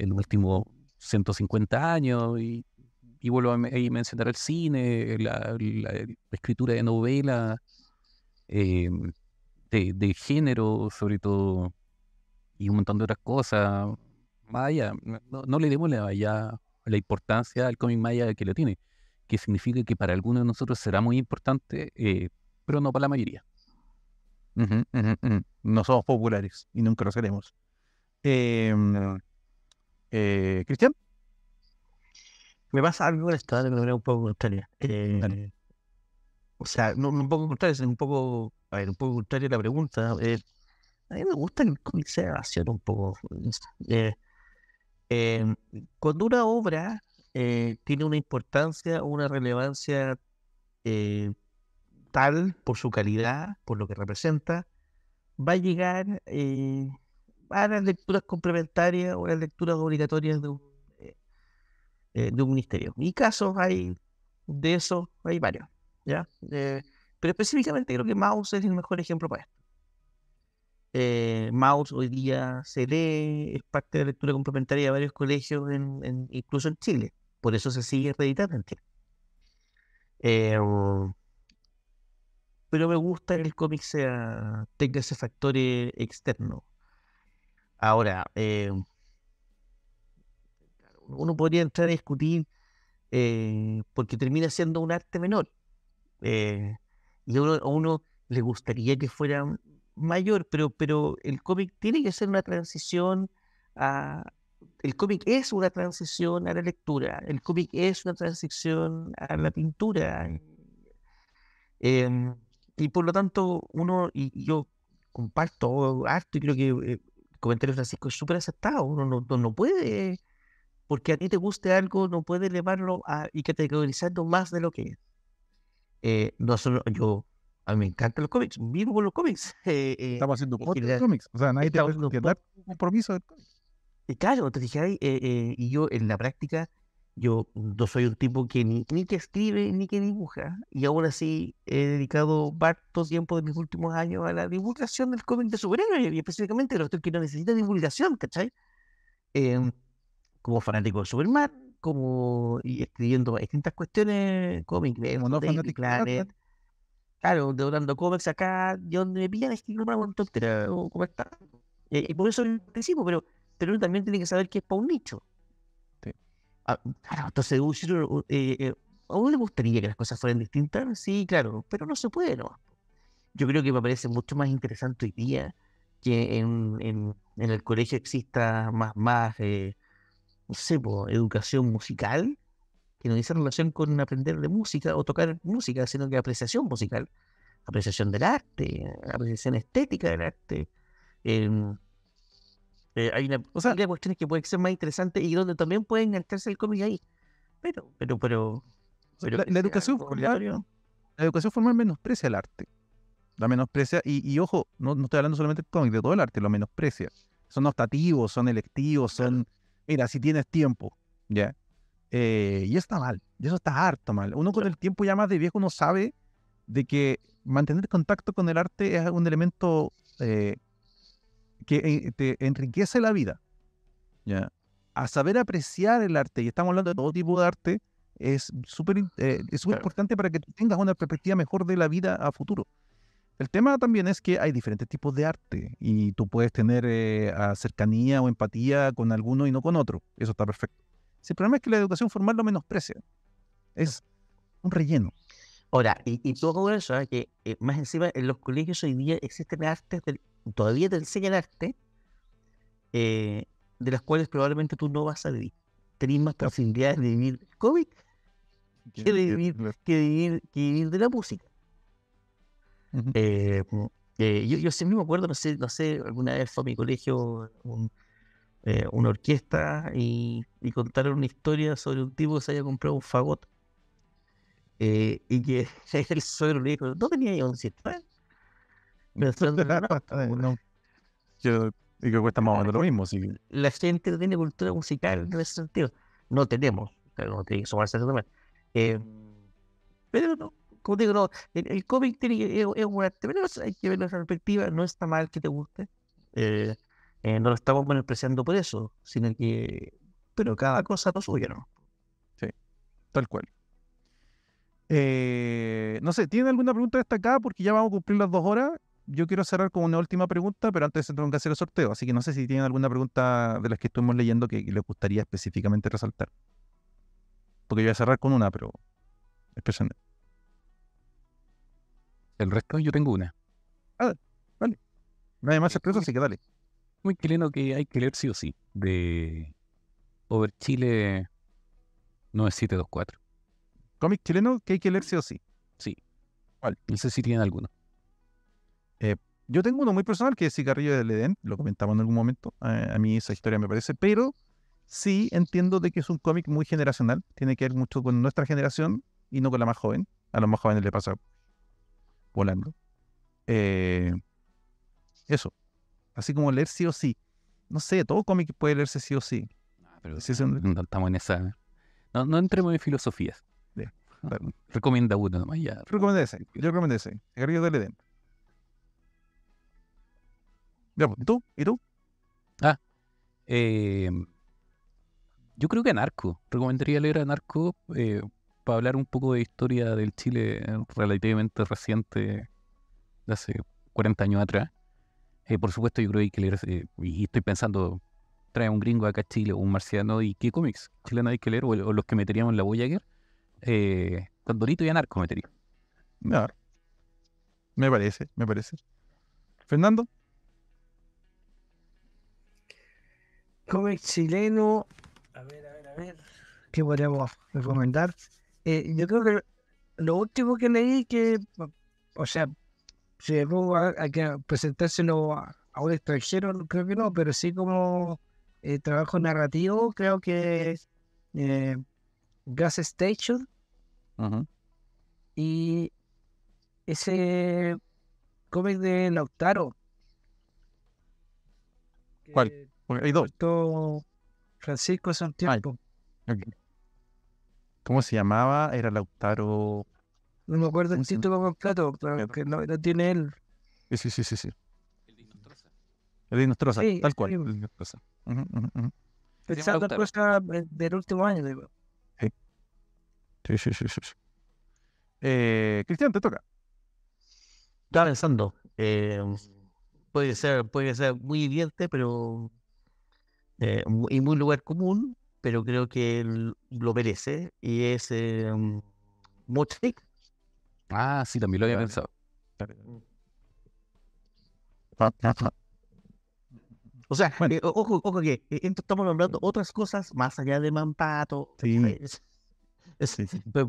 Speaker 3: en los últimos 150 años y, vuelvo a, mencionar el cine, la, escritura de novelas, eh, de, género sobre todo y un montón de otras cosas. Maya, no, le demos la, la importancia al cómic maya que lo tiene, que significa que para algunos de nosotros será muy importante, eh, pero no para la mayoría. No somos populares y nunca lo seremos. Em,
Speaker 1: eh, Cristian. Me pasa algo con esto, un poco contraria.
Speaker 4: Eh, o sea, no, un poco contraria, sino un poco, a ver, un poco contraria la pregunta. Eh, a mí me gusta que el cómic sea vacío un poco. cuando una obra tiene una importancia o una relevancia tal por su calidad, por lo que representa, va a llegar las ah, lecturas complementarias o las lecturas obligatorias de un, eh, eh, de un ministerio. Y casos hay de eso, hay varios. ¿ya? Eh, pero específicamente creo que Maus es el mejor ejemplo para esto. Eh, Mouse hoy día se lee, es parte de la lectura complementaria de varios colegios, incluso en Chile. Por eso se sigue reeditando en Chile. pero me gusta que el cómic sea, tenga ese factor externo. Ahora, eh, uno podría entrar a discutir eh, porque termina siendo un arte menor. Eh, y a uno, le gustaría que fuera mayor, pero, pero el cómic tiene que ser una transición a... El cómic es una transición a la lectura, el cómic es una transición a la pintura. y por lo tanto, uno, y, yo comparto harto, y creo que Comentarios de Francisco es súper aceptado. Uno no, no, puede, porque a ti te guste algo, no puede elevarlo a, y categorizarlo más de lo que es. Eh, no solo yo, a mí me encantan los cómics, vivo con los cómics. Eh, eh, estamos haciendo de cómics, o sea, nadie te va a dar compromiso del cómic. Claro, te dije, ahí, y yo en la práctica yo no soy un tipo que ni, ni, que escribe ni que dibuja. Y ahora sí he dedicado harto tiempo de mis últimos años a la divulgación del cómic de superhéroes y específicamente de los que no necesita divulgación, ¿cachai? Em, como fanático de Superman, como y escribiendo distintas cuestiones, cómics, no fanático Claro, devorando cómics acá, yo me pillan es que no me hago ¿cómo está. y por eso un pero, pero uno también tiene que saber que es para un nicho. Ah, claro, entonces eh, eh, a uno le gustaría que las cosas fueran distintas, sí, claro, pero no se puede, ¿no? Yo creo que me parece mucho más interesante hoy día que en, el colegio exista más, más eh, no sé, educación musical, que no dice relación con aprender de música o tocar música, sino que apreciación musical, apreciación del arte, apreciación estética del arte. Em, eh, hay o sea, cuestiones que pueden ser más interesantes y donde también pueden engancharse el cómic ahí. Pero,
Speaker 1: pero, pero. la, educación formal, la educación formal menosprecia el arte. La menosprecia, y, ojo, no, no, estoy hablando solamente del cómic, de todo el arte, lo menosprecia. Son optativos, son electivos, son. Mira, si tienes tiempo, ¿ya? Eh, y eso está mal, y eso está harto mal. Uno con el tiempo ya más de viejo no sabe de que mantener contacto con el arte es un elemento eh, que eh, te enriquece la vida. ¿ya? A saber apreciar el arte, y estamos hablando de todo tipo de arte, es súper eh, es importante para que tengas una perspectiva mejor de la vida a futuro. El tema también es que hay diferentes tipos de arte y tú puedes tener eh, cercanía o empatía con alguno y no con otro. Eso está perfecto. el problema es que la educación formal lo menosprecia. Es un
Speaker 4: relleno. Ahora, y, todo eso, que más encima en los colegios hoy día existen artes del todavía te enseñan arte, eh, de las cuales probablemente tú no vas a vivir. Tenés más posibilidades de vivir del cómic que vivir, de la música. Eh, eh, yo, sí siempre me acuerdo, no sé, alguna vez fue a mi colegio una orquesta y, contaron una historia sobre un tipo que se había comprado un fagot y que es el suegro le dijo, ¿no tenía un Yo que cuesta más o lo mismo. La gente tiene cultura musical en ese sentido. No tenemos, no tiene que sumarse a Eh, pero no, como digo, no, el, cómic tiene que, es, un arte, pero hay que verlo en perspectiva, no está mal que te guste. Eh, eh, no lo estamos menospreciando por eso, sino que.
Speaker 1: Pero cada cosa es suya, ¿no? Sí, tal cual. Eh, no sé, ¿tienen alguna pregunta destacada? Porque ya vamos a cumplir las dos horas yo quiero cerrar con una última pregunta, pero antes tengo que hacer el sorteo, así que no sé si tienen alguna pregunta de las que estuvimos leyendo que, les gustaría específicamente resaltar. Porque yo voy a cerrar con una, pero especialmente.
Speaker 3: El resto yo tengo una. Ah, vale. No hay más sorpresas, así que dale. Muy chileno que hay que leer sí o sí, de Over Chile 9724. ¿Cómic chileno que hay que leer sí o sí? Sí. Vale. No sé si tienen alguno. Eh, yo tengo
Speaker 1: uno muy personal que es Cigarrillo del Edén, lo comentamos en algún momento, eh, a mí esa historia me parece, pero sí entiendo de que es un cómic muy generacional, tiene que ver mucho con nuestra generación y no con la más joven, a los más jóvenes le pasa volando. Eh,
Speaker 3: eso, así como leer sí o sí. No sé, todo cómic puede leerse sí o sí. Ah, pero estamos en esa... No, entremos en filosofías. Recomienda uno nomás
Speaker 1: ya. Recomienda ese, yo recomiendo ese, Cigarrillo del Edén.
Speaker 3: Pues, ¿y tú? ¿Y tú? Ah, em, yo creo que Narco. Recomendaría leer a Narco eh, para hablar un poco de historia del Chile relativamente reciente, de hace 40 años atrás. Eh, por supuesto, yo creo que que leer, eh, y estoy pensando, trae un gringo acá a Chile, un marciano, y qué cómics chilenos hay que leer, o, los que meteríamos en la Voyager. Eh, y Narco metería.
Speaker 1: me parece, me parece. Fernando.
Speaker 2: cómic chileno. A ver, a ver, a ver. ¿Qué podríamos recomendar? Eh, yo creo que lo último que leí que, o sea, si me presentárselo a, un extranjero, creo que no, pero sí como eh, trabajo narrativo, creo que es eh, Gas Station. Y ese cómic de Lautaro. ¿Cuál? Francisco
Speaker 1: Santiago. Ah, ¿Cómo se llamaba? Era Lautaro.
Speaker 2: No me acuerdo el título completo, que no, tiene él.
Speaker 1: Sí, sí, sí, sí. El de El Dinostroza, tal cual. El
Speaker 2: de del último año, digo.
Speaker 3: Sí. Sí, sí, sí.
Speaker 1: Eh, Cristian, te toca. Estaba pensando. Eh,
Speaker 4: puede ser, puede ser muy diente, pero eh, y muy lugar común, pero creo que lo merece, y es eh, Ah, sí, también lo había pensado. O sea, eh, ojo, ojo que eh, estamos nombrando otras cosas más allá de Mampato. Sí. Pues,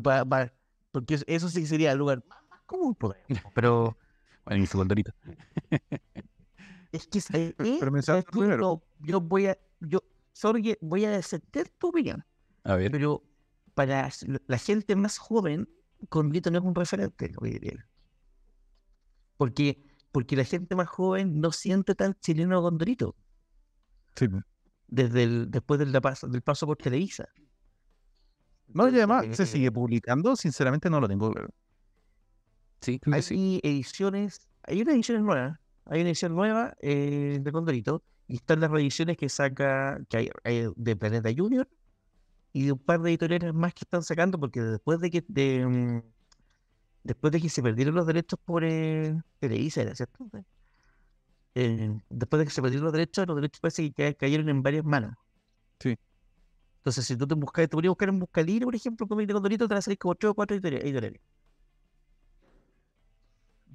Speaker 4: porque eso sí sería el lugar más, común,
Speaker 3: pero... bueno, mi ahorita.
Speaker 4: es que... yo voy a yo sorry, voy a aceptar tu opinión. A ver. Pero para la gente más joven, Condorito no es un referente, Porque, porque la gente más joven no siente tan chileno a Condorito. Sí. Desde el, después del, del paso por Televisa. No, además se sigue publicando, sinceramente no lo tengo claro. Sí, hay ediciones, hay una edición nueva hay una edición nueva eh, de Condorito, y están las revisiones que saca que hay, de Planeta Junior y de un par de editoriales más que están sacando, porque después de que de, mm, después de que se perdieron los derechos por el eh, Televisa, ¿cierto? Eh, después de que se perdieron los derechos, los derechos parece que cayeron en varias manos. Sí. Entonces, si tú te buscas, te podrías buscar en Buscadino por ejemplo, con de Condorito, te vas a como 8 o 4 editoriales.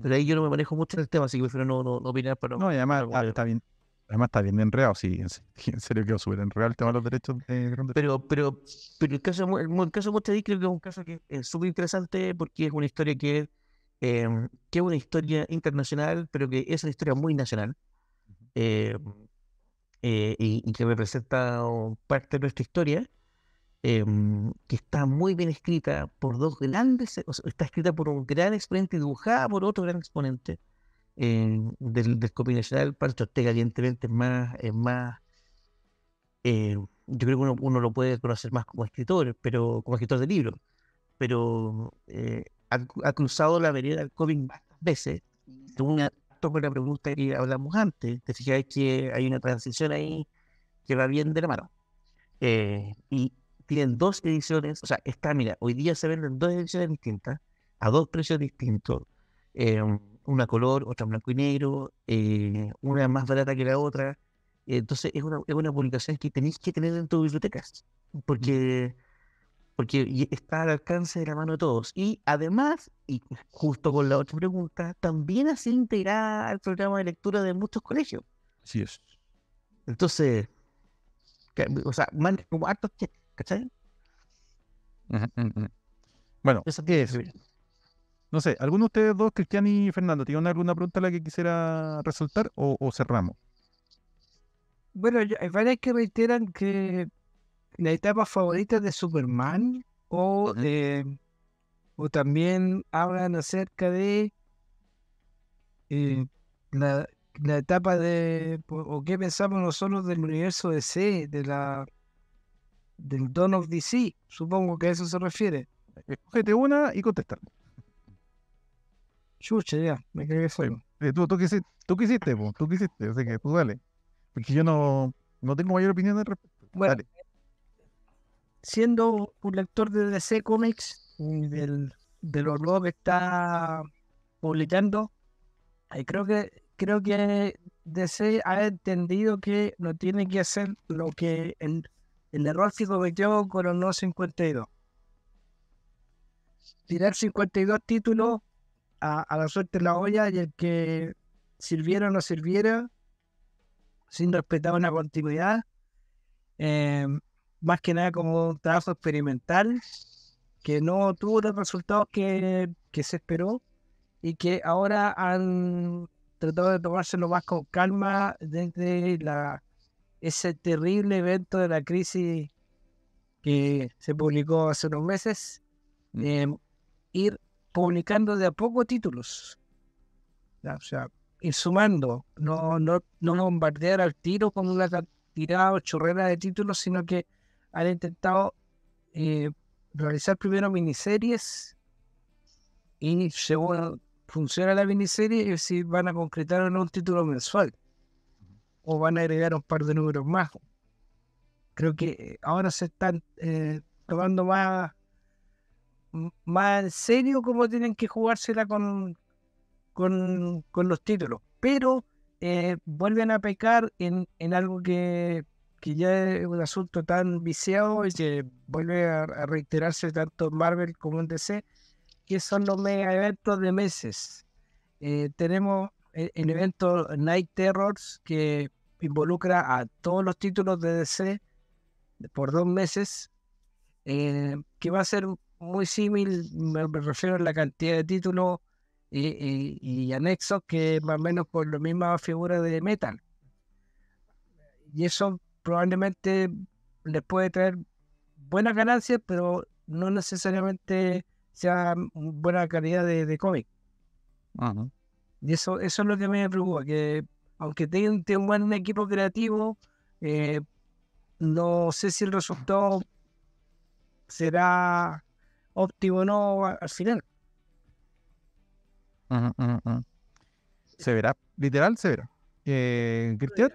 Speaker 4: Pero ahí yo no me manejo mucho en el tema, así que prefiero no, no, no opinar. Pero,
Speaker 1: no, y además, ah, está bien. Además está bien enredado, sí, en serio quedó súper enredado el tema de los derechos de Grande.
Speaker 4: Pero, pero, el caso, el caso creo que es un caso que es súper interesante porque es una historia que, em, que es una historia internacional, pero que es una historia muy nacional. Em, eh, y, que representa parte de nuestra historia, em, que está muy bien escrita por dos grandes, está escrita por un gran exponente y dibujada por otro gran exponente del del, del nacional Pancho Ortega, evidentemente es más, es más eh, yo creo que uno, uno, lo puede conocer más como escritor, pero como escritor de libros, pero eh, ha, cruzado la vereda del cómic varias veces. Una, la pregunta que hablamos antes, te fijáis que hay una transición ahí que va bien de la mano. Eh, y tienen dos ediciones, o sea, está, mira, hoy día se venden dos ediciones distintas, a dos precios distintos. Eh, una color, otra en blanco y negro, eh, una más barata que la otra. Entonces es una, publicación que tenéis que tener en tu bibliotecas. Mm. porque, porque está al alcance de la mano de todos. Y además, y justo con la otra pregunta, también ha sido integrada al programa de lectura de muchos colegios. Así es. Entonces, o sea, man,
Speaker 1: como ¿cachai? Bueno, Eso decir. No sé, ¿alguno de ustedes dos, Cristian y Fernando, tienen alguna pregunta a la que quisiera resaltar o, cerramos?
Speaker 2: Bueno, hay varias que reiteran que la etapa favorita de Superman o, eh, o también hablan acerca de eh, la, etapa de o qué pensamos nosotros del universo DC, de la del Dawn of DC, supongo que a eso se refiere. Escógete una y contestar. Chucha, ya, me quedé solo. Eh, tú, tú, quisiste, tú quisiste, hiciste?
Speaker 1: tú así que tú dale. Porque yo no, no tengo mayor opinión al respecto. Bueno,
Speaker 2: siendo un lector de DC Comics del, de los blogs que está publicando, eh, creo que creo que DC ha entendido que no tiene que hacer lo que el, el error que cometió con los No 52. Tirar 52 títulos a, la suerte en la olla y el que sirviera o no sirviera, sin respetar una continuidad. Eh, más que nada como un trabajo experimental que no tuvo los resultados que, se esperó y que ahora han tratado de tomárselo más con calma desde la, ese terrible evento de la crisis que se publicó hace unos meses. Mm. Eh, ir ...comunicando de a poco títulos. O sea, ir sumando, no, no, bombardear al tiro con una cantidad o chorrera de títulos, sino que han intentado eh, realizar primero miniseries y según funciona la miniserie, y si van a concretar o no un título mensual o van a agregar un par de números más. Creo que eh, ahora se están eh, tomando más más en serio como tienen que jugársela con, con, los títulos. Pero eh, vuelven a pecar en, algo que, ya es un asunto tan viciado y que vuelve a, reiterarse tanto en Marvel como en DC, que son los mega eventos de meses. Eh, tenemos eh, el, evento Night Terrors que involucra a todos los títulos de DC por dos meses, que va a ser muy similar me, refiero a la cantidad de títulos y, anexos que más o menos con la misma figura de Metal. Y eso probablemente les puede traer buenas ganancias, pero no necesariamente sea buena calidad de, cómic. Y eso, eso es lo que me preocupa, que aunque tenga un buen equipo creativo, eh, no sé si el resultado será óptimo no al final.
Speaker 1: Se verá, literal se verá. Eh, Cristian,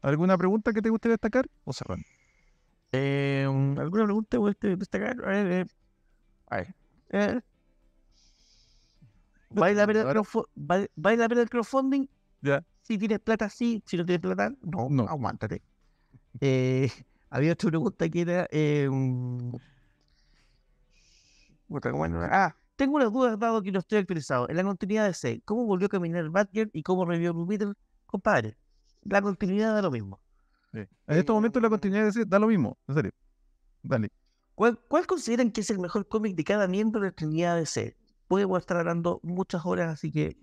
Speaker 1: ¿alguna pregunta que te guste destacar o cerrar. Eh, ¿Alguna pregunta que destacar? A ver, eh. a ver. Eh.
Speaker 4: la, el crowdfunding? Ya. Si tienes plata, sí. Si no tienes plata, no, no. aguántate. Eh, había otra pregunta que era: eh, Ah, tengo unas dudas dado que no estoy actualizado. En la continuidad de C ¿cómo volvió a caminar Batgirl y cómo revivió Blue Compadre, la continuidad da lo mismo. En eh, estos momentos la continuidad de C da lo mismo, en serio. Dale. ¿Cuál, consideran que es el mejor cómic de cada miembro de la continuidad de C? Puede estar hablando muchas horas, así que.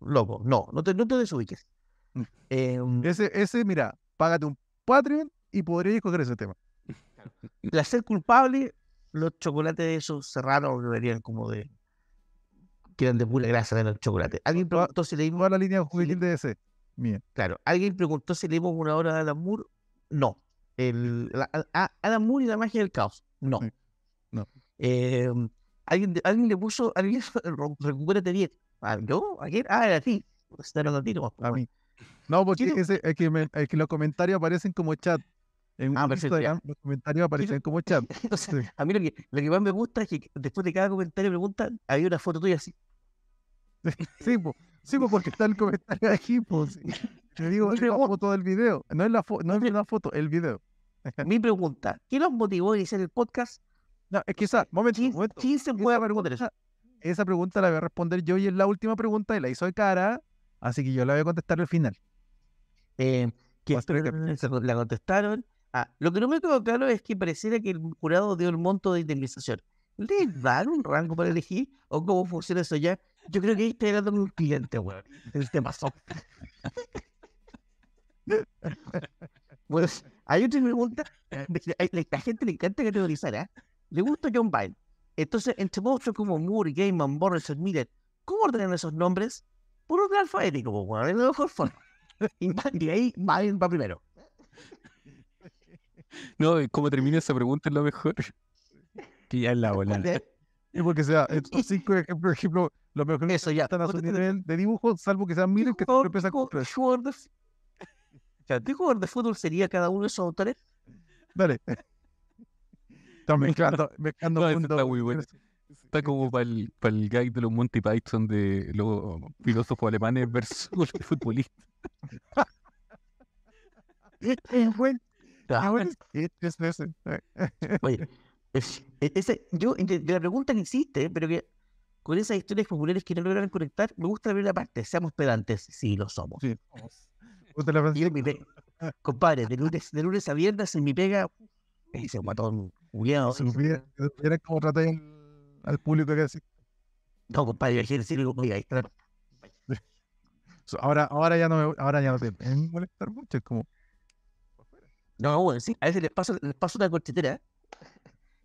Speaker 4: Loco, no, no te, desubiques. Mm. Em, ese, ese, mira, págate un Patreon y podrías escoger ese tema. La ser culpable los chocolates de esos serranos que verían como de. que eran de pura grasa de los chocolates. Alguien preguntó si leímos. la línea juvenil de ese? Claro, alguien preguntó si leímos una hora de Alan Moore. No. El, la, Moore y la magia del caos. No. No. Em, alguien, alguien
Speaker 1: le puso. Alguien, recupérate bien. ¿A, ah, ¿Yo? Ah, era a ti. Estaron pues, a ti pues, A mí. No, porque es que, es que los comentarios aparecen como chat. En ah, Instagram, los comentarios aparecen como chat. a mí lo que, lo que, más me gusta es que después de cada comentario preguntan, había una foto tuya así. Sí, sí porque está el comentario aquí, pues. digo, es la foto del video. No es la, foto no es foto, el video. Mi pregunta, ¿qué los motivó a iniciar el podcast? No, es que esa, eh, momento, ¿Quién, se puede responder Esa pregunta la voy a responder yo y es la última pregunta y la hizo de cara, así que yo la voy a contestar al final. Eh, la contestaron Ah, lo que no me
Speaker 4: quedó claro es que pareciera que el jurado dio el monto de indemnización. ¿Le dan un rango para elegir? ¿O cómo funciona eso ya? Yo creo que ahí está hablando un cliente, weón. Este pasó. pues, hay otra pregunta. Eh, la gente le encanta categorizar, ¿eh? Le gusta John Biden. Entonces, entre monstruos como Moore, Gaiman, Morrison, Miller, ¿cómo ordenan esos nombres? Por orden alfabético, pues, weón, en la mejor forma. Y ahí, Biden va primero.
Speaker 3: No, como termina esa pregunta es lo mejor. Que ya es la volante
Speaker 1: Es porque sea, estos eh, cinco ejemplos, por ejemplo, los mejores Eso ya. están a nivel de dibujo, salvo que sean miles que se empieza con
Speaker 4: tres. ¿Qué jugador de fútbol sería cada uno de esos autores? Dale.
Speaker 1: Está
Speaker 4: mezclando, Está
Speaker 3: muy bueno. Está como para el, para el de los Monty Python de los filósofos alemanes versus los futbolistas. Es bueno
Speaker 4: yo, de, la pregunta que hiciste, pero que con esas historias populares que no logran conectar, me gusta ver la parte, seamos pedantes, sí lo somos. Compadre, de lunes, de lunes a viernes en mi pega,
Speaker 1: ese matón, un al público No, compadre, yo decir, Ahora, ahora ya no me, ahora ya no molestar mucho, es como no, bueno, sí, a veces les paso,
Speaker 4: les paso una corchetera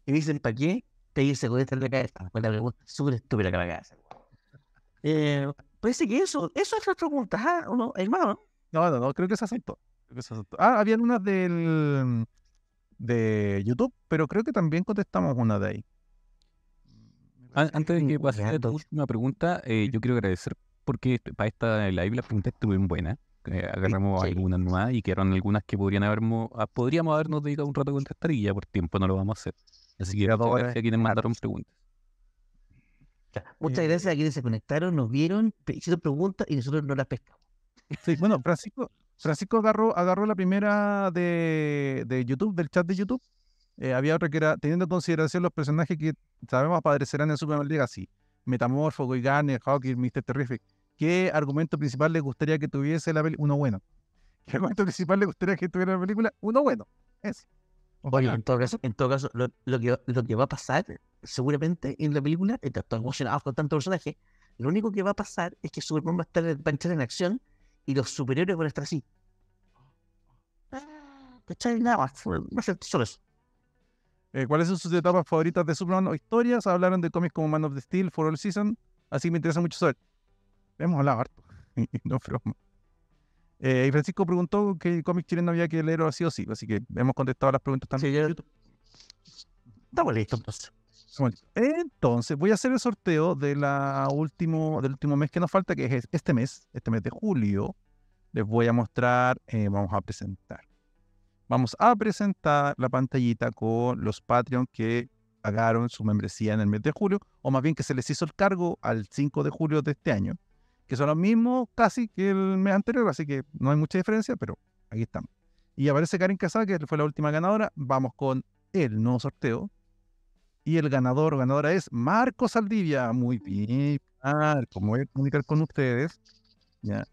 Speaker 4: y dicen, ¿para qué? Te dice, con esta en la pregunta súper estúpida que me hagas. eh, Parece que eso, eso es nuestra pregunta, ¿Ah,
Speaker 1: no, hermano. No, no, no, creo que se aceptó. Creo que Ah, había unas del de YouTube, pero creo que también contestamos una de ahí.
Speaker 3: Mm, antes de mm, que pase a tu última pregunta, eh, yo quiero agradecer porque este, para esta live la pregunta estuvo bien buena. Eh, agarramos algunas más y que eran algunas que podrían haber ah, podríamos habernos dedicado un rato a contestar y ya por tiempo no lo vamos a hacer. Así que muchas gracias a quienes mandaron preguntas.
Speaker 1: Eh, muchas gracias a quienes se conectaron, nos vieron, hicieron preguntas y nosotros no las pescamos. bueno, Francisco, Francisco agarró, agarró la primera de, YouTube, del chat de YouTube. Eh, había otra que era, teniendo en consideración los personajes que sabemos aparecerán en Superman así Metamorfo, y Garner, Hawking, Mr. Terrific. ¿qué argumento principal le gustaría que tuviese la película? Uno bueno. ¿Qué argumento principal le gustaría que tuviera la película? Uno bueno.
Speaker 4: en todo caso, lo, que, va a pasar seguramente en la película, estoy emocionado con tanto personaje, lo único que va a pasar es que Superman va a, estar, en acción y los
Speaker 1: superhéroes van a estar así.
Speaker 2: Ah,
Speaker 1: eh, ¿Cuáles son sus etapas favoritas de Superman o historias? Hablaron de cómics como Man of the Steel, For All Season, así que me interesa mucho saber. Hemos hablado harto, no eh, y Francisco preguntó qué cómic chileno había que leer o así o sí, así que hemos contestado las preguntas también. Estamos listos entonces. Pues. Entonces, voy a hacer el sorteo de último, del último mes que nos falta, que es este mes, este mes de julio. Les voy a mostrar, eh, vamos a presentar. Vamos a presentar la pantallita con los patreons que pagaron su membresía en el mes de julio, o más bien que se les hizo el cargo al 5 de julio de este año que son los mismos casi que el mes anterior, así que no hay mucha diferencia, pero aquí estamos. Y aparece Karen Casada, que fue la última ganadora. Vamos con el nuevo sorteo. Y el ganador o ganadora es Marco Saldivia. Muy bien, Marco. voy a comunicar con ustedes. Ya.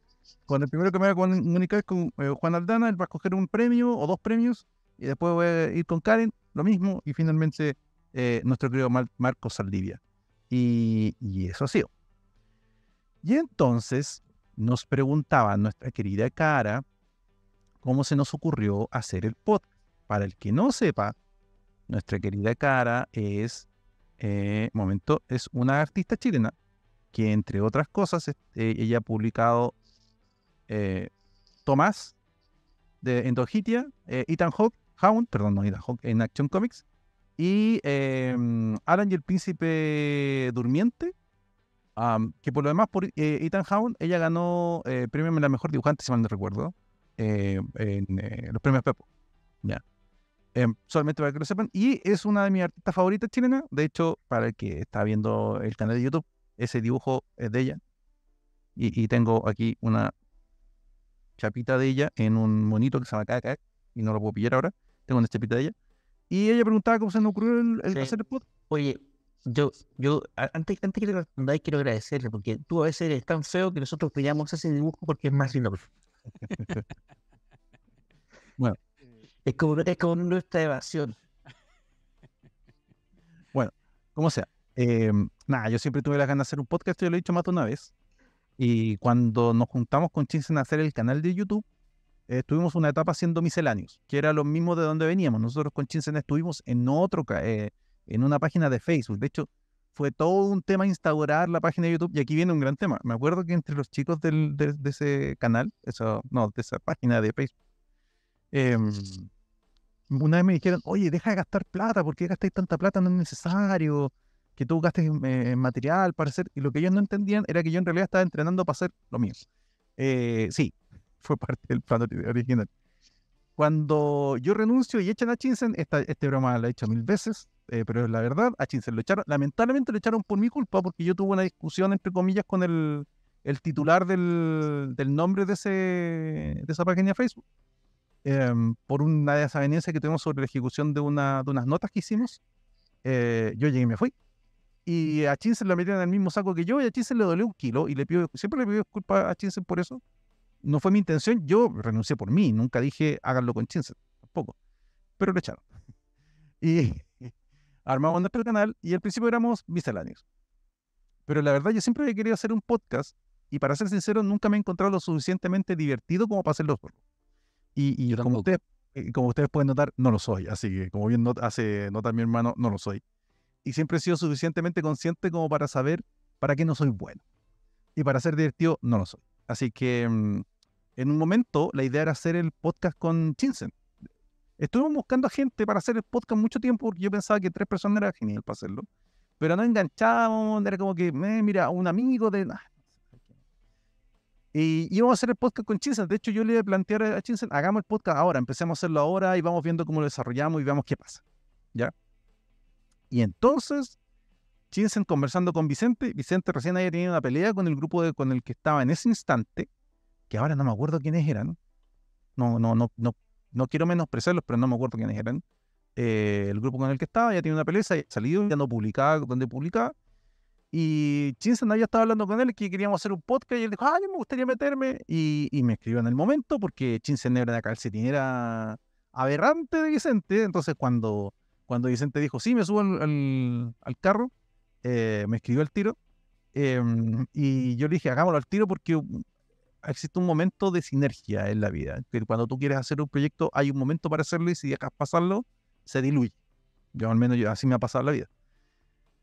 Speaker 1: Con el primero que me voy a comunicar es con eh, Juan Aldana. Él va a escoger un premio o dos premios. Y después voy a ir con Karen, lo mismo. Y finalmente eh, nuestro querido Marco Saldivia. y eso ha sido. Y entonces nos preguntaba nuestra querida cara cómo se nos ocurrió hacer el podcast. Para el que no sepa, nuestra querida cara es, eh, momento, es una artista chilena que entre otras cosas eh, ella ha publicado eh, Tomás de Dojitia, Ethan Hawk Hound, perdón, Ethan Hawk en Action Comics, y em, Alan y el Príncipe Durmiente, que por lo demás, por eh, Ethan Hound, ella ganó eh, premio la mejor dibujante, si mal no recuerdo, eh, en eh, los premios Pepo. Ya. Em, solamente para que lo sepan. Y es una de mis artistas favoritas chilenas. De hecho, para el que está viendo el canal de YouTube, ese dibujo es de ella. Y, tengo aquí una chapita de ella en un monito que se llama y no lo puedo pillar ahora. Tengo una chapita de ella. Y ella preguntaba cómo se nos ocurrió el, hacer el podcast. Oye, yo, yo, antes,
Speaker 4: antes que te quiero agradecerle, porque tú a veces eres tan feo que nosotros pillamos ese dibujo porque es más lindo. bueno, es como, nuestra evasión.
Speaker 1: Bueno, como sea. Em, nada, yo siempre tuve la ganas de hacer un podcast, yo lo he dicho más de una vez. Y cuando nos juntamos con Chinsen a hacer el canal de YouTube, estuvimos una etapa haciendo misceláneos, que era lo mismo de donde veníamos. Nosotros con Chinsen estuvimos en otro eh, en una página de Facebook. De hecho, fue todo un tema instaurar la página de YouTube. Y aquí viene un gran tema. Me acuerdo que entre los chicos del, de, ese canal, eso, no, de esa página de Facebook, em, una vez me dijeron, oye, deja de gastar plata, ¿por qué gastáis tanta plata? No es necesario que tú gastes material para hacer. Y lo que ellos no entendían era que yo en realidad estaba entrenando para hacer lo mío. Eh, sí, fue parte del plan original. Cuando yo renuncio y echan a Chinsen, esta, este broma la he hecho mil veces, eh, pero la verdad, a lo echaron, lamentablemente lo echaron por mi culpa, porque yo tuve una discusión, entre comillas, con el, el titular del, del, nombre de, ese, de esa página de Facebook, em, por una desavenencia que tuvimos sobre la ejecución de, una, de unas notas que hicimos. Eh, yo llegué y me fui. Y a Chinsen lo metieron en el mismo saco que yo, y a Chinsen le dolió un kilo, y le pido, siempre le pido disculpas a Chinsen por eso. No fue mi intención, yo renuncié por mí, nunca dije háganlo con Chinsen, tampoco. Pero lo echaron. Y Armamos nuestro canal y al principio éramos misceláneos. Pero la verdad, yo siempre he querido hacer un podcast y para ser sincero, nunca me he encontrado lo suficientemente divertido como para hacerlo Y, como, ustedes, eh, como ustedes pueden notar, no lo soy. Así que, como bien hace notar mi hermano, no lo soy. Y siempre he sido suficientemente consciente como para saber para qué no soy bueno. Y para ser divertido, no lo soy. Así que, mm, en un momento, la idea era hacer el podcast con Chinsen Estuvimos buscando a gente para hacer el podcast mucho tiempo porque yo pensaba que tres personas era genial para hacerlo. Pero no enganchábamos, era como que, eh, mira, un amigo de... Y íbamos a hacer el podcast con Chinsen. De hecho, yo le planteé a Chinsen, hagamos el podcast ahora, empecemos a hacerlo ahora y vamos viendo cómo lo desarrollamos y veamos qué pasa. ¿Ya? Y entonces, Chinsen conversando con Vicente, Vicente recién había tenido una pelea con el grupo de, con el que estaba en ese instante, que ahora no me acuerdo quiénes eran. No, no, no, no, no quiero menospreciarlos, pero no me acuerdo quiénes eran. Eh, el grupo con el que estaba ya tenía una pelea, salido, ya no publicaba donde publicaba. Y Chinsen había estado hablando con él que queríamos hacer un podcast y él dijo, ah, me gustaría meterme. Y, me escribió en el momento porque Chinsen era calcetín, era aberrante de Vicente. Entonces cuando, cuando Vicente dijo, sí, me subo al, carro, eh, me escribió el tiro. Em, y yo le dije, hagámoslo al tiro porque existe un momento de sinergia en la vida, que cuando tú quieres hacer un proyecto hay un momento para hacerlo y si dejas pasarlo, se diluye. Yo al menos yo, así me ha pasado la vida.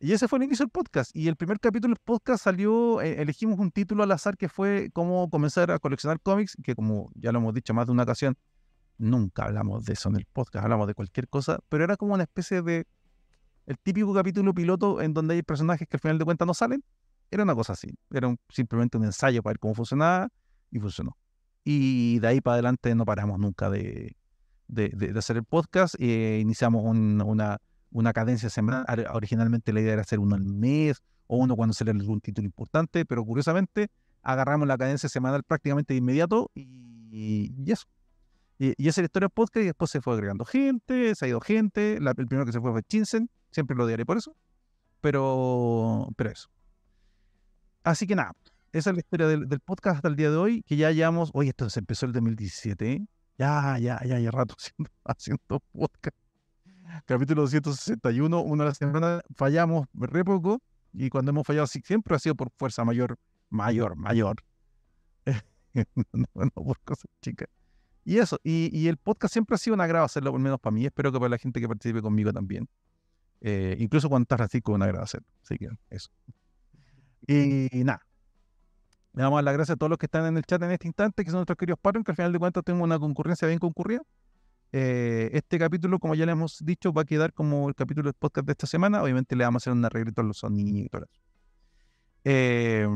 Speaker 1: Y ese fue el inicio del podcast. Y el primer capítulo del podcast salió, eh, elegimos un título al azar que fue cómo comenzar a coleccionar cómics, que como ya lo hemos dicho más de una ocasión, nunca hablamos de eso en el podcast, hablamos de cualquier cosa, pero era como una especie de el típico capítulo piloto en donde hay personajes que al final de cuentas no salen. Era una cosa así, era simplemente un ensayo para ver cómo funcionaba y funcionó. Y de ahí para adelante no paramos nunca de, de, hacer el podcast. Eh, iniciamos una, una cadencia semanal. Originalmente la idea era hacer uno al mes o uno cuando se algún título importante, pero curiosamente agarramos la cadencia semanal prácticamente de inmediato y, eso. Y, esa es la historia podcast y después se fue agregando gente, se ha ido gente. La, el primero que se fue fue Chinsen, siempre lo odiaré por eso. Pero, pero eso. Así que nada, esa es la historia del, del, podcast hasta el día de hoy, que ya llevamos, oye, esto se empezó el 2017, ya, ya, ya, ya rato haciendo, podcast. Capítulo 261, una de las semana, fallamos re poco, y cuando hemos fallado siempre ha sido por fuerza mayor, mayor, mayor. no, por cosas chicas. Y eso, y, y, el podcast siempre ha sido un agrado hacerlo, al menos para mí, espero que para la gente que participe conmigo también. Eh, incluso cuando estás así, con un agrado hacerlo. Así que eso. y nada, le damos las gracias a todos los que están en el chat en este instante, que son nuestros queridos paros que al final de cuentas tenemos una concurrencia bien concurrida. Eh, este capítulo, como ya le hemos dicho, va a quedar como el capítulo del podcast de esta semana. Obviamente le vamos a hacer un arreglo a los sonidos y eh,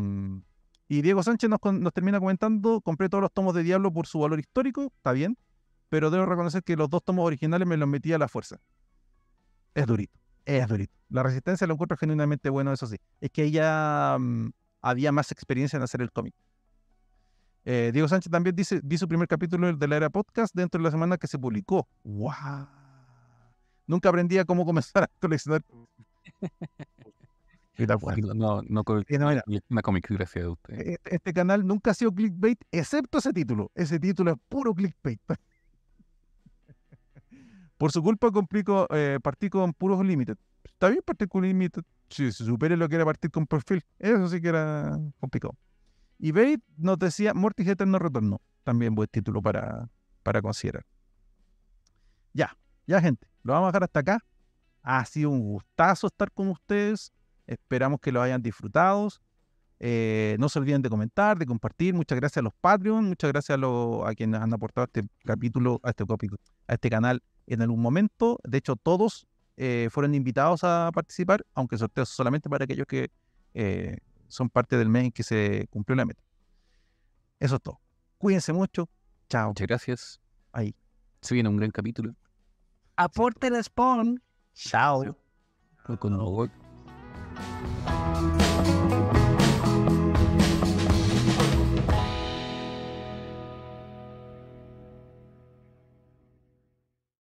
Speaker 1: y Diego Sánchez nos, nos, termina comentando, compré todos los tomos de Diablo por su valor histórico, está bien, pero debo reconocer que los dos tomos originales me los metí a la fuerza. Es durito, es durito. La resistencia lo encuentro genuinamente bueno, eso sí. Es que ella, había más experiencia en hacer el cómic. Eh, Diego Sánchez también dice, vi su primer capítulo de la era podcast dentro de la semana que se publicó. ¡Wow! Nunca aprendía cómo comenzar a coleccionar.
Speaker 3: no, no, una comic gracias usted. Eh, este, canal nunca ha sido clickbait, excepto ese título.
Speaker 1: Ese título es puro clickbait. Por su culpa complicó eh, partí con puros limited. Está bien partir con limited si se supere lo que era partir con perfil, eso sí que era complicado. Y Bate nos decía Mortis Eterno Retorno, también buen título para, para considerar. Ya, ya gente, lo vamos a dejar hasta acá. Ha sido un gustazo estar con ustedes. Esperamos que lo hayan disfrutado. Eh, no se olviden de comentar, de compartir. Muchas gracias a los Patreon, muchas gracias a, a quienes han aportado este capítulo, a este, a este canal en algún momento. De hecho, todos eh, fueron invitados a participar, aunque el sorteo es solamente para aquellos que eh, son parte del mes en que se cumplió la meta. Eso es todo. Cuídense mucho.
Speaker 3: Chao. Muchas gracias. Ahí. Se viene un gran capítulo. Aporte el spawn. Chao. Con